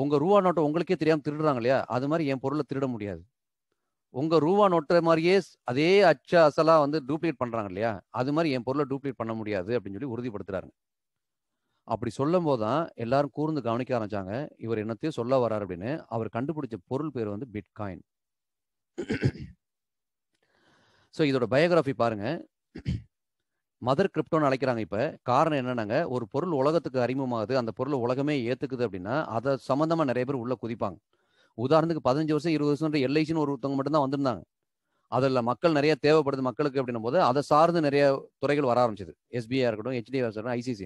உங்கள் ரூபா நோட்டை உங்களுக்கே தெரியாமல் திருடுறாங்க இல்லையா அது மாதிரி என் பொருளை திருட முடியாது உங்க ரூபா நோட்டுற மாதிரியே அதே அச்ச அசலா வந்து டூப்ளிகேட் பண்றாங்க இல்லையா அது மாதிரி என் பொருளை டூப்ளிகேட் பண்ண முடியாது அப்படின்னு சொல்லி உறுதிப்படுத்துறாங்க அப்படி சொல்லும் போதுதான் எல்லாரும் கூர்ந்து கவனிக்க ஆரம்பிச்சாங்க இவர் என்னத்தையும் சொல்ல வர்றார் அப்படின்னு அவர் கண்டுபிடிச்ச பொருள் பேர் வந்து பிட்காயின் ஸோ இதோட பயோகிராஃபி பாருங்க மதர் கிரிப்டோன்னு அழைக்கிறாங்க இப்போ காரணம் என்னன்னாங்க ஒரு பொருள் உலகத்துக்கு அறிமுகமாகுது அந்த பொருள் உலகமே ஏற்றுக்குது அப்படின்னா அதை சம்மந்தமாக நிறைய பேர் உள்ளே குதிப்பாங்க உதாரணத்துக்கு பதினஞ்சு வருஷம் இருபது வருஷம் எல்ஐசின்னு ஒருத்தவங்க மட்டும்தான் வந்திருந்தாங்க அதில் மக்கள் நிறைய தேவைப்படுது மக்களுக்கு அப்படின்னும் போது அதை சார்ந்து நிறைய துறைகள் வர ஆரம்பிச்சது எஸ்பிஐ இருக்கட்டும் ஹெச்டிஎஃப் இருக்கட்டும் ஐசிசி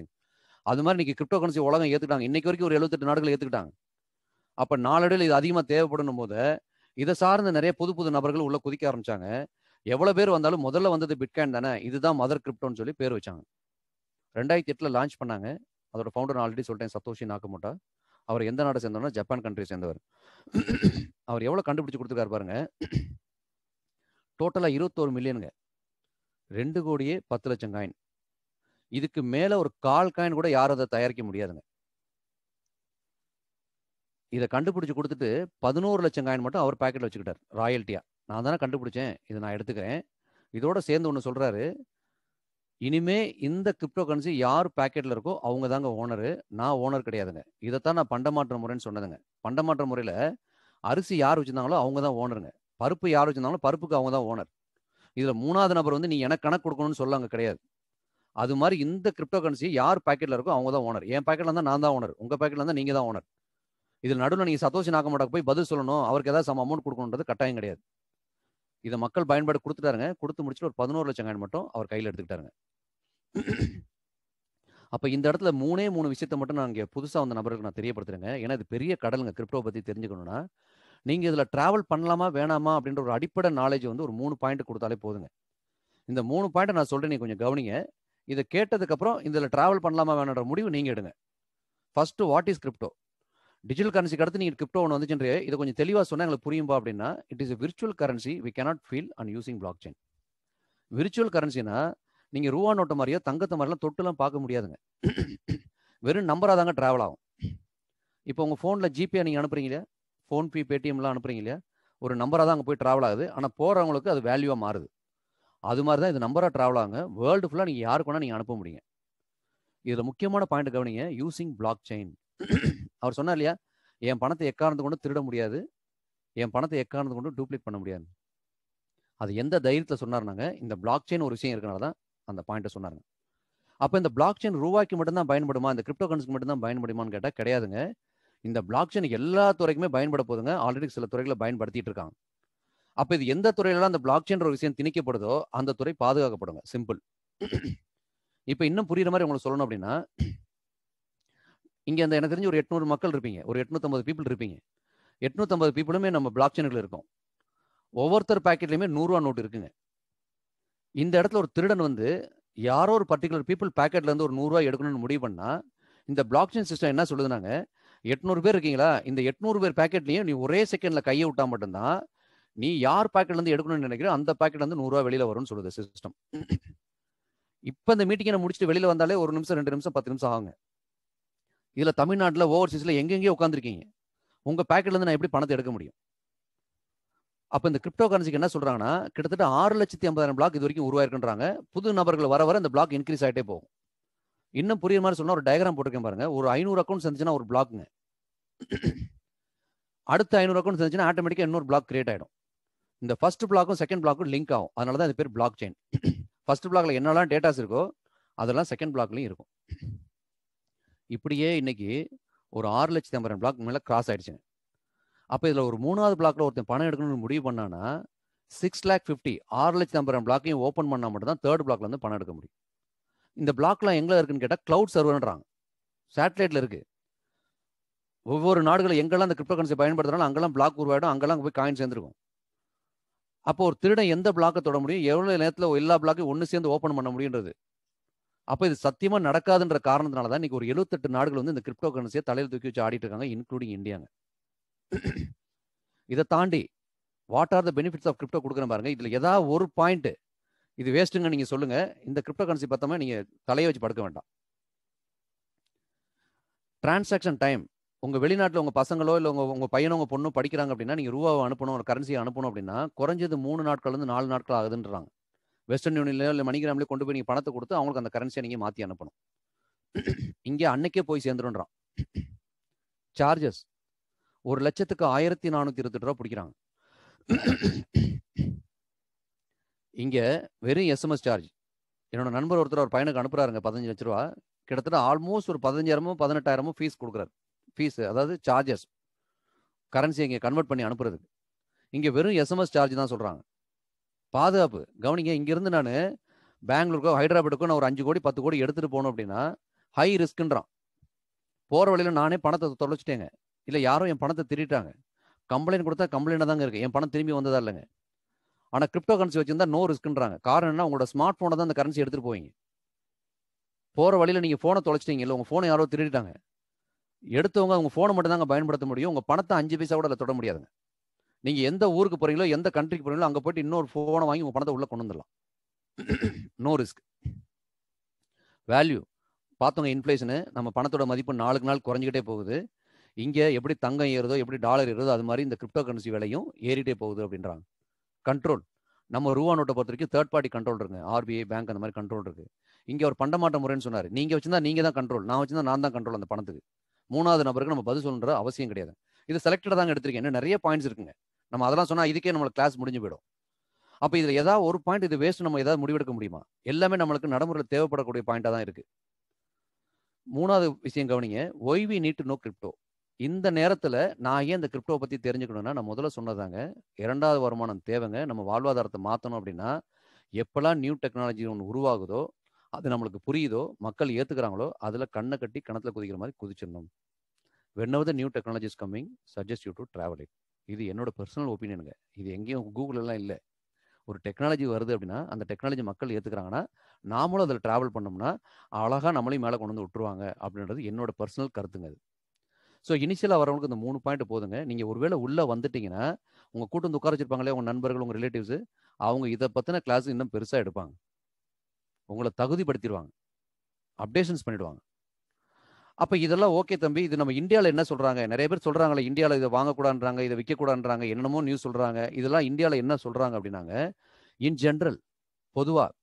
அது மாதிரி இன்னைக்கு கிரிப்டோ கரன்சி உலகம் ஏற்றுக்கிட்டாங்க இன்னைக்கு வரைக்கும் ஒரு எழுபத்தெட்டு நாடுகள் ஏற்றுக்கிட்டாங்க அப்போ நாளடையில் இது அதிகமாக தேவைப்படணும் போது இதை சார்ந்த நிறைய புது புது நபர்கள் உள்ள குதிக்க ஆரம்பிச்சாங்க எவ்வளோ பேர் வந்தாலும் முதல்ல வந்தது பிட்காயின் தானே இதுதான் மதர் கிரிப்டோன்னு சொல்லி பேர் வச்சாங்க ரெண்டாயிரத்தி எட்டில் லான்ச் பண்ணாங்க அதோட ஃபவுண்டர் ஆல்ரெடி சொல்லிட்டேன் சத்தோஷி நாக்கமோட்டா அவர் எந்த நாட்டை சேர்ந்தோம்னா ஜப்பான் கண்ட்ரி சேர்ந்தவர் அவர் எவ்வளோ கண்டுபிடிச்சு கொடுத்துருக்காரு பாருங்க டோட்டலாக இருபத்தோரு மில்லியனுங்க ரெண்டு கோடியே பத்து லட்சம் காயின் இதுக்கு மேலே ஒரு கால் காயின் கூட யாரும் அதை தயாரிக்க முடியாதுங்க இதை கண்டுபிடிச்சி கொடுத்துட்டு பதினோரு லட்சம் காயின் மட்டும் அவர் பேக்கெட்டில் வச்சுக்கிட்டார் ராயல்ட்டியாக நான் தானே கண்டுபிடிச்சேன் இதை நான் எடுத்துக்கிறேன் இதோட சேர்ந்து ஒன்று சொல்கிறாரு இனிமே இந்த கிரிப்டோ கரன்சி யார் பேக்கெட்ல இருக்கோ அவங்க தாங்க ஓனரு நான் ஓனர் கிடையாதுங்க இதைத்தான் நான் பண்டமாற்ற முறைன்னு சொன்னதுங்க பண்டமாற்ற முறையில அரிசி யார் வச்சிருந்தாங்களோ அவங்க தான் ஓனருங்க பருப்பு யார் வச்சிருந்தாங்களோ பருப்புக்கு அவங்க தான் ஓனர் இதுல மூணாவது நபர் வந்து நீ எனக்கு கணக்கு கொடுக்கணும்னு சொல்ல அங்கே கிடையாது அது மாதிரி இந்த கிரிப்டோ கரன்சி யார் பேக்கெட்ல இருக்கோ அவங்க தான் ஓனர் என் பேக்கெட்ல இருந்தா நான் தான் ஓனர் உங்க பேக்கெட்ல இருந்தா நீங்க தான் ஓனர் இதில் நடுவில் நீங்கள் சதோஷி நாகமோடாக்கு போய் பதில் சொல்லணும் அவருக்கு ஏதாவது சம அமௌண்ட் கொடுக்கணுன்றது கட்டாயம் கிடையாது இதை மக்கள் பயன்பாடு கொடுத்துட்டாருங்க கொடுத்து முடிச்சுட்டு ஒரு பதினோரு லட்சம் காயின் மட்டும் அவர் கையில் எடுத்துக்கிட்டாருங்க அப்போ இந்த இடத்துல மூணே மூணு விஷயத்த மட்டும் நான் இங்கே புதுசாக வந்த நபருக்கு நான் தெரியப்படுத்துறேங்க ஏன்னா இது பெரிய கடலுங்க கிரிப்டோ பற்றி தெரிஞ்சுக்கணும்னா நீங்கள் இதில் ட்ராவல் பண்ணலாமா வேணாமா அப்படின்ற ஒரு அடிப்படை நாலேஜ் வந்து ஒரு மூணு பாயிண்ட் கொடுத்தாலே போதுங்க இந்த மூணு பாயிண்ட் நான் சொல்கிறேன் நீங்கள் கொஞ்சம் கவனிங்க இதை கேட்டதுக்கப்புறம் இதில் ட்ராவல் பண்ணலாமா வேணுன்ற முடிவு நீங்கள் எடுங்க first what is crypto digital கரன்சிக்கு அடுத்து நீங்கள் கிரிப்டோ ஒன்று வந்துச்சுன்றே இதை கொஞ்சம் தெளிவாக சொன்னால் எங்களுக்கு புரியும்பா அப்படின்னா it is virtual currency we cannot feel and using block chain virtual கரன்சினா நீங்கள் ரூபா நோட்டை மாதிரியோ தங்கத்தை மாதிரிலாம் தொட்டுலாம் பார்க்க முடியாதுங்க வெறும் நம்பராக தாங்க ட்ராவல் ஆகும் இப்போ உங்கள் ஃபோனில் ஜிபே நீங்கள் இல்லையா ஃபோன்பே பேடிஎம்லாம் இல்லையா ஒரு நம்பராக தான் அங்கே போய் ட்ராவல் ஆகுது ஆனால் போகிறவங்களுக்கு அது வேல்யூவாக மாறுது அது மாதிரி தான் இது நம்பராக ட்ராவல் ஆகுங்க வேர்ல்டு ஃபுல்லாக நீங்கள் யாருக்கு வேணால் நீங்கள் அனுப்ப முடியுங்க இதில் முக்கியமான பாயிண்ட் கவனிங்க யூசிங் பிளாக் செயின் அவர் சொன்னார் இல்லையா என் பணத்தை எக்காரணத்தை கொண்டு திருட முடியாது என் பணத்தை எக்காரணத்தை கொண்டு டூப்ளிகேட் பண்ண முடியாது அது எந்த தைரியத்தில் சொன்னார்னாங்க இந்த பிளாக் செயின் ஒரு விஷயம் இருக்கனால தான் அந்த பாயிண்ட்டை சொன்னாருங்க அப்போ இந்த பிளாக் செயின் ரூபாய்க்கு மட்டும்தான் பயன்படுமா இந்த கிரிப்டோ கரன்சிக்கு மட்டும்தான் பயன்படுமான்னு கேட்டால் கிடையாதுங்க இந்த பிளாக் செயின் எல்லா துறைக்குமே பயன்பட போதுங்க ஆல்ரெடி சில துறைகளை பயன்படுத்திட்டு இருக்காங்க அப்போ இது எந்த துறையிலாம் அந்த பிளாக் செயின் ஒரு விஷயம் திணிக்கப்படுதோ அந்த துறை பாதுகாக்கப்படுங்க சிம்பிள் இப்போ இன்னும் புரியுற மாதிரி உங்களுக்கு சொல்லணும் அப்படின்னா இங்கே அந்த எனக்கு தெரிஞ்சு ஒரு எட்நூறு மக்கள் இருப்பீங்க ஒரு எட்நூற்றம்பது பீப்புள் இருப்பீங்க எட்நூற்றம்பது பீப்புளுமே நம்ம பிளாக் செயினுக்குள்ள இருக்கும் ஒவ்வொருத்தர் பேக்கெட்லையுமே நூறுரூவா நோட்டு இருக்குங்க இந்த இடத்துல ஒரு திருடன் வந்து யாரோ ஒரு பர்டிகுலர் பீப்புள் பேக்கெட்லேருந்து ஒரு நூறுரூவா எடுக்கணும்னு முடிவு பண்ணால் இந்த பிளாக் செயின் சிஸ்டம் என்ன சொல்லுதுனாங்க எட்நூறு பேர் இருக்கீங்களா இந்த எட்நூறு பேர் பேக்கெட்லையும் நீ ஒரே செகண்டில் கையை விட்டால் மட்டும்தான் நீ யார் பேக்கெட்லேருந்து எடுக்கணும்னு நினைக்கிறோ அந்த பேக்கெட் வந்து நூறுரூவா வெளியில் வரும்னு சொல்லுது சிஸ்டம் இப்போ இந்த மீட்டிங்கை முடிச்சுட்டு வெளியில் வந்தாலே ஒரு நிமிஷம் ரெண்டு நிமிஷம் பத்து நிமிஷம் ஆகுங்க இதில் தமிழ்நாட்டில் ஓவர்சீஸில் எங்கெங்கேயோ உட்காந்துருக்கீங்க உங்கள் பேக்கெட்லேருந்து நான் எப்படி பணத்தை எடுக்க முடியும் அப்போ இந்த கிரிப்டோ கரன்சிக்கு என்ன சொல்கிறாங்கன்னா கிட்டத்தட்ட ஆறு லட்சத்தி ஐம்பதாயிரம் பிளாக் இது வரைக்கும் உருவாயிருக்குன்றாங்க புது நபர்கள் வர வர அந்த பிளாக் இன்க்ரீஸ் ஆகிட்டே போகும் இன்னும் புரியுற மாதிரி சொன்னால் ஒரு டயக்ராம் போட்டிருக்கேன் பாருங்க ஒரு ஐநூறு அக்கௌண்ட் இருந்துச்சுன்னா ஒரு பிளாக்குங்க அடுத்த ஐநூறு அக்கௌண்ட்ஸ் இருந்துச்சுன்னா ஆட்டோமேட்டிக்காக இன்னொரு பிளாக் கிரியேட் ஆகிடும் இந்த ஃபர்ஸ்ட் பிளாக்கும் செகண்ட் பிளாக்கும் லிங்க் ஆகும் அதனால தான் இது பேர் பிளாக் செயின் ஃபர்ஸ்ட் பிளாக்ல என்னெல்லாம் டேட்டாஸ் இருக்கோ அதெல்லாம் செகண்ட் பிளாக்லையும் இருக்கும் இப்படியே இன்னைக்கு ஒரு ஆறு லட்சத்தி ஐம்பது பிளாக் மேலே கிராஸ் ஆயிடுச்சுங்க அப்போ இதில் ஒரு மூணாவது பிளாக்ல ஒருத்தன் பணம் எடுக்கணும்னு முடிவு பண்ணானா சிக்ஸ் லேக் ஃபிஃப்டி ஆறு லட்சத்தி ஐம்பது பிளாக்கையும் ஓப்பன் பண்ணால் மட்டும்தான் தேர்ட் பிளாக்ல வந்து பணம் எடுக்க முடியும் இந்த பிளாக்லாம் எங்கே இருக்குன்னு கேட்டால் க்ளவுட் சர்வர்ன்றாங்க சேட்டலைட்டில் இருக்கு ஒவ்வொரு நாடுகளும் எங்கெல்லாம் அந்த கிரிப்டோ கரன்சி பயன்படுத்துறாலும் அங்கெல்லாம் பிளாக் உருவாயிடும் அங்கெல்லாம் போய் காயின் சேர்ந்துருக்கும் அப்போ ஒரு திருடம் எந்த பிளாக்கை தொட முடியும் எவ்வளோ நேரத்தில் எல்லா பிளாக்கையும் ஒன்று சேர்ந்து ஓப்பன் பண்ண முடியுன்றது அப்போ இது சத்தியமா நடக்காதுன்ற காரணத்தினால தான் இன்னைக்கு ஒரு எழுபத்தெட்டு நாடுகள் வந்து இந்த கிரிப்டோ கரன்சியை தலையில் தூக்கி வச்சு ஆடிட்டு இருக்காங்க இன்க்ளூடிங் இந்தியாங்க இதை தாண்டி what are the benefits of crypto கொடுக்குற பாருங்க இதுல ஏதாவது ஒரு பாயிண்ட் இது வேஸ்ட்டுங்க நீங்க சொல்லுங்க இந்த கிரிப்டோ கரன்சி பார்த்தோம்னா நீங்க தலையை வச்சு படுக்க வேண்டாம் டிரான்சாக்ஷன் டைம் உங்கள் வெளிநாட்டில் உங்கள் பசங்களோ இல்லை உங்கள் உங்கள் பையனோ உங்கள் பொண்ணும் படிக்கிறாங்க அப்படின்னா நீங்கள் ரூபாவை அனுப்பணும் ஒரு கரன்சியை அனுப்பணும் அப்படின்னா குறைஞ்சது மூணு வந்து நாலு நாட்கள் ஆகுதுன்றாங்க வெஸ்டர்ன் யூனியன்ல இல்லை மணிகிராம்லேயோ கொண்டு போய் நீங்கள் பணத்தை கொடுத்து அவங்களுக்கு அந்த கரன்சியை நீங்கள் மாற்றி அனுப்பணும் இங்கே அன்னைக்கே போய் சேர்ந்துருன்றான் சார்ஜஸ் ஒரு லட்சத்துக்கு ஆயிரத்தி நானூற்றி இருபத்தெட்டு ரூபா பிடிக்கிறாங்க இங்கே வெறும் எஸ்எம்எஸ் சார்ஜ் என்னோட நண்பர் ஒருத்தர் ஒரு பையனுக்கு அனுப்புறாருங்க பதினஞ்சு லட்ச ரூபா கிட்டத்தட்ட ஆல்மோஸ்ட் ஒரு பதினஞ்சாயிரமோ பதினெட்டாயிரமோ ஃபீஸ் கொடுக்குறாரு ஃபீஸ் அதாவது சார்ஜஸ் கரன்சி இங்கே கன்வெர்ட் பண்ணி அனுப்புறதுக்கு இங்கே வெறும் எஸ்எம்எஸ் சார்ஜ் தான் சொல்கிறாங்க பாதுகாப்பு கவனிங்க இங்கேருந்து நான் பெங்களூருக்கோ ஹைதராபாத்துக்கோ நான் ஒரு அஞ்சு கோடி பத்து கோடி எடுத்துகிட்டு போனோம் அப்படின்னா ஹை ரிஸ்க்குன்றான் போகிற வழியில் நானே பணத்தை தொலைச்சிட்டேங்க இல்லை யாரும் என் பணத்தை திருட்டாங்க கம்ப்ளைண்ட் கொடுத்தா கம்ப்ளைண்ட் தாங்க இருக்குது என் பணம் திரும்பி வந்ததா இல்லைங்க ஆனால் கிரிப்டோ கரன்சி வச்சிருந்தா நோ ரிஸ்க்குன்றாங்க காரணம் என்ன உங்களோட ஸ்மார்ட் ஃபோனை தான் அந்த கரன்சி எடுத்துகிட்டு போவீங்க போகிற வழியில் நீங்கள் ஃபோனை தொலைச்சிட்டீங்க இல்லை உங்கள் ஃபோனை யாரோ திருடிட்டாங்க எடுத்தவங்க உங்கள் ஃபோனை மட்டும் தாங்க பயன்படுத்த முடியும் உங்கள் பணத்தை அஞ்சு பைசா கூட அதில் தொட முடியாதுங்க நீங்க எந்த ஊருக்கு போறீங்களோ எந்த கண்ட்ரிக்கு போறீங்களோ அங்க போயிட்டு இன்னொரு போனை வாங்கி உங்க பணத்தை உள்ள கொண்டு வந்துடலாம் நோ ரிஸ்க் வேல்யூ பார்த்தோங்க இன்ஃப்ளேஷனு நம்ம பணத்தோட மதிப்பு நாளுக்கு நாள் குறைஞ்சிக்கிட்டே போகுது இங்கே எப்படி தங்கம் ஏறுதோ எப்படி டாலர் ஏறுதோ அது மாதிரி இந்த கிரிப்டோ கரன்சி விலையும் ஏறிட்டே போகுது அப்படின்றாங்க கண்ட்ரோல் நம்ம ரூபா நோட்டை பொறுத்த வரைக்கும் தேர்ட் பார்ட்டி கண்ட்ரோல் இருக்கு ஆர்பிஐ பேங்க் அந்த மாதிரி கண்ட்ரோல் இருக்கு இங்கே ஒரு பண்டமாட்ட முறைன்னு சொன்னார் நீங்க வச்சிருந்தா நீங்க தான் கண்ட்ரோல் நான் வச்சிருந்தா நான் தான் கண்ட்ரோல் அந்த பணத்துக்கு மூணாவது நபருக்கு நம்ம பதில் சொல்ற அவசியம் கிடையாது இது செலக்டட் தாங்க எடுத்திருக்கேன் நிறைய பாயிண்ட்ஸ் இருக்குங்க நம்ம அதெல்லாம் சொன்னால் இதுக்கே நம்மளுக்கு கிளாஸ் முடிஞ்சு போயிடும் அப்போ இதில் ஏதாவது ஒரு பாயிண்ட் இது வேஸ்ட் நம்ம ஏதாவது முடிவெடுக்க முடியுமா எல்லாமே நம்மளுக்கு நடைமுறையில் தேவைப்படக்கூடிய பாயிண்டாக தான் இருக்குது மூணாவது விஷயம் கவனிங்க why we need no crypto இந்த நேரத்தில் நான் ஏன் இந்த கிரிப்டோவை பற்றி தெரிஞ்சுக்கணும்னா நான் முதல்ல சொன்னதாங்க இரண்டாவது வருமானம் தேவைங்க நம்ம வாழ்வாதாரத்தை மாற்றணும் அப்படின்னா எப்போல்லாம் நியூ டெக்னாலஜி ஒன்று உருவாகுதோ அது நம்மளுக்கு புரியுதோ மக்கள் ஏற்றுக்கிறாங்களோ அதில் கண்ணை கட்டி கணத்தில் குதிக்கிற மாதிரி குதிச்சிடணும் when new technologies coming suggest you to travel it இது என்னோட பர்சனல் ஒப்பீனியனுங்க இது எங்கேயும் கூகுளெல்லாம் இல்லை ஒரு டெக்னாலஜி வருது அப்படின்னா அந்த டெக்னாலஜி மக்கள் ஏற்றுக்கிறாங்கன்னா நாமளும் அதில் ட்ராவல் பண்ணோம்னா அழகாக நம்மளையும் மேலே கொண்டு வந்து விட்டுருவாங்க அப்படின்றது என்னோட பர்சனல் கருத்துங்க அது ஸோ இனிஷியலாக வரவங்களுக்கு இந்த மூணு பாயிண்ட் போதுங்க நீங்கள் ஒருவேளை உள்ளே வந்துட்டீங்கன்னா உங்கள் கூட்டம் வந்து உட்கார வச்சிருப்பாங்களே உங்கள் நண்பர்கள் உங்கள் ரிலேட்டிவ்ஸு அவங்க இதை பற்றின கிளாஸ் இன்னும் பெருசாக எடுப்பாங்க உங்களை தகுதிப்படுத்திடுவாங்க அப்டேஷன்ஸ் பண்ணிவிடுவாங்க அப்போ இதெல்லாம் ஓகே தம்பி இது நம்ம இந்தியாவில் என்ன சொல்கிறாங்க நிறைய பேர் சொல்றாங்களே இந்தியாவில் இதை வாங்கக்கூடாதுன்றாங்க இதை விற்கக்கூடாதுன்றாங்க என்னென்னமோ நியூஸ் சொல்கிறாங்க இதெல்லாம் இந்தியாவில் என்ன சொல்கிறாங்க அப்படின்னாங்க இன் ஜென்ரல் பொதுவாக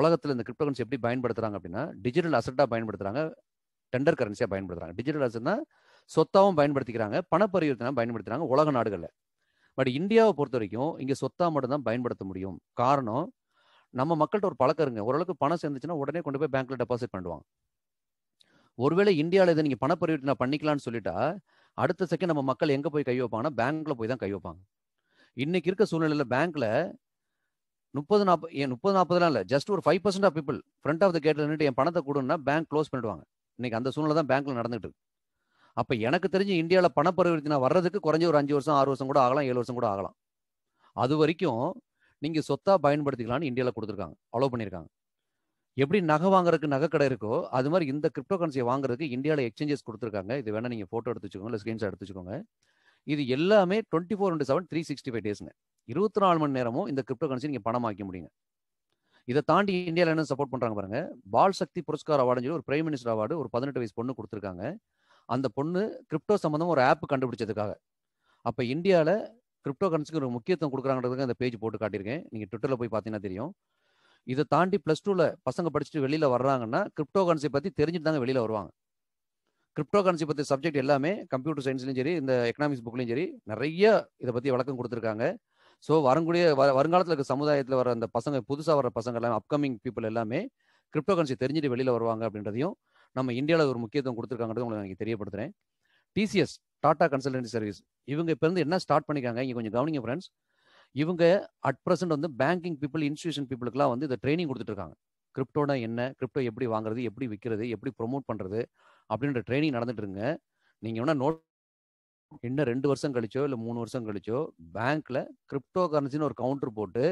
உலகத்தில் இந்த கிரிப்டோ கரன்சி எப்படி பயன்படுத்துகிறாங்க அப்படின்னா டிஜிட்டல் அசட்டாக பயன்படுத்துகிறாங்க டெண்டர் கரன்சியாக பயன்படுத்துகிறாங்க டிஜிட்டல் அசட்னா சொத்தாவும் பயன்படுத்திக்கிறாங்க பணப்பரிவர்த்தனை பயன்படுத்துகிறாங்க உலக நாடுகளில் பட் இந்தியாவை பொறுத்த வரைக்கும் இங்கே சொத்தா மட்டும்தான் பயன்படுத்த முடியும் காரணம் நம்ம மக்கள்கிட்ட ஒரு பழக்கம் இருங்க ஓரளவுக்கு பணம் சேர்ந்துச்சுன்னா உடனே கொண்டு போய் பேங்க்ல டெபாசிட் பண்ணுவாங்க ஒருவேளை இந்தியாவில் இதை நீங்கள் பண பரிவர்த்தனை பண்ணிக்கலாம்னு சொல்லிட்டா அடுத்த செகண்ட் நம்ம மக்கள் எங்கே போய் கை வைப்பாங்கன்னா பேங்க்கில் போய் தான் கை வைப்பாங்க இன்னைக்கு இருக்க சூழ்நிலையில் பேங்க்கில் முப்பது நாற்பது என் முப்பது நாற்பதுலாம் இல்லை ஜஸ்ட் ஒரு five percent of people front of the கேட்டில் நின்று என் பணத்தை கொடுன்னா பேங்க் க்ளோஸ் பண்ணிடுவாங்க இன்னைக்கு அந்த சூழ்நிலை தான் பேங்க்கில் நடந்துட்டு அப்போ எனக்கு தெரிஞ்சு இந்தியாவில் பண பரிவர்த்தனை வர்றதுக்கு குறைஞ்ச ஒரு அஞ்சு வருஷம் ஆறு வருஷம் கூட ஆகலாம் ஏழு வருஷம் கூட ஆகலாம் அது வரைக்கும் நீங்கள் சொத்தாக பயன்படுத்திக்கலாம்னு இந்தியாவில் கொடுத்துருக்காங்க அலோவ் பண்ணியிருக்காங்க எப்படி நகை வாங்குறதுக்கு நகை கடை இருக்கோ அது மாதிரி இந்த கிரிப்டோ கரன்சியை வாங்குறதுக்கு இந்தியாவில் எக்ஸ்சேஞ்சஸ் கொடுத்துருக்காங்க இது வேணா நீங்கள் ஃபோட்டோ எடுத்து இல்லை ஸ்க்ரீன்ஷாட் எடுத்து இது எல்லாமே twenty four into seven three sixty five டேஸ்ங்க இருபத்தி நாலு மணி நேரமும் இந்த கிரிப்டோ கரன்சி நீங்கள் ஆக்க முடியுங்க இதை தாண்டி இந்தியாவில் என்ன சப்போர்ட் பண்ணுறாங்க பாருங்க பால் சக்தி புரஸ்கார் அவார்டுன்னு சொல்லி ஒரு பிரைம் மினிஸ்டர் அவார்டு ஒரு பதினெட்டு வயசு பொண்ணு கொடுத்துருக்காங்க அந்த பொண்ணு கிரிப்டோ சம்மந்தம் ஒரு ஆப் கண்டுபிடிச்சதுக்காக அப்போ இந்தியாவில் கிரிப்டோ கரன்சிக்கு ஒரு முக்கியத்துவம் கொடுக்குறாங்கிறதுக்கு அந்த பேஜ் போட்டு காட்டியிருக்கேன் நீங்கள் ட்விட்டரில் போய் பார்த்தீங்கன்னா தெரியும் இதை தாண்டி ப்ளஸ் டூவில் பசங்க படிச்சுட்டு வெளியில் வர்றாங்கன்னா கிரிப்டோ கரன்சி பற்றி தெரிஞ்சுட்டு தாங்க வெளியில் வருவாங்க கிரிப்டோ கரன்சி பற்றி சப்ஜெக்ட் எல்லாமே கம்ப்யூட்டர் சயின்ஸ்லையும் சரி இந்த எக்கனாமிக்ஸ் புக்லையும் சரி நிறைய இதை பற்றி விளக்கம் கொடுத்துருக்காங்க ஸோ வரக்கூடிய வ வருங்காலத்தில் இருக்க சமுதாயத்தில் வர அந்த பசங்க புதுசாக வர பசங்க எல்லாம் அப்கமிங் பீப்புள் எல்லாமே கிரிப்டோ கரன்சி தெரிஞ்சுட்டு வெளியில் வருவாங்க அப்படின்றதையும் நம்ம இந்தியாவில் ஒரு முக்கியத்துவம் கொடுத்துருக்காங்கிறது உங்களுக்கு எனக்கு தெரியப்படுத்துகிறேன் டிசிஎஸ் டாடா கன்சல்டன்சி சர்வீஸ் இவங்க இப்போ இருந்து என்ன ஸ்டார்ட் பண்ணிக்காங்க இங்கே கொஞ்சம் கவனிங்க ஃப்ரெண்ட்ஸ் இவங்க அட் ப்ரெசென்ட் வந்து பேங்கிங் பீப்புள் இன்ஸ்டியூஷன் பீப்புளுக்குலாம் வந்து இதை ட்ரைனிங் கொடுத்துட்டு இருக்காங்க கிரிப்டோனா என்ன கிரிப்டோ எப்படி வாங்குறது எப்படி விற்கிறது எப்படி ப்ரொமோட் பண்ணுறது அப்படின்ற ட்ரைனிங் நடந்துட்டு இருங்க நீங்கள் வேணால் நோட் இன்னும் ரெண்டு வருஷம் கழிச்சோ இல்லை மூணு வருஷம் கழிச்சோ பேங்க்கில் கிரிப்டோ கரன்சின்னு ஒரு கவுண்டர் போட்டு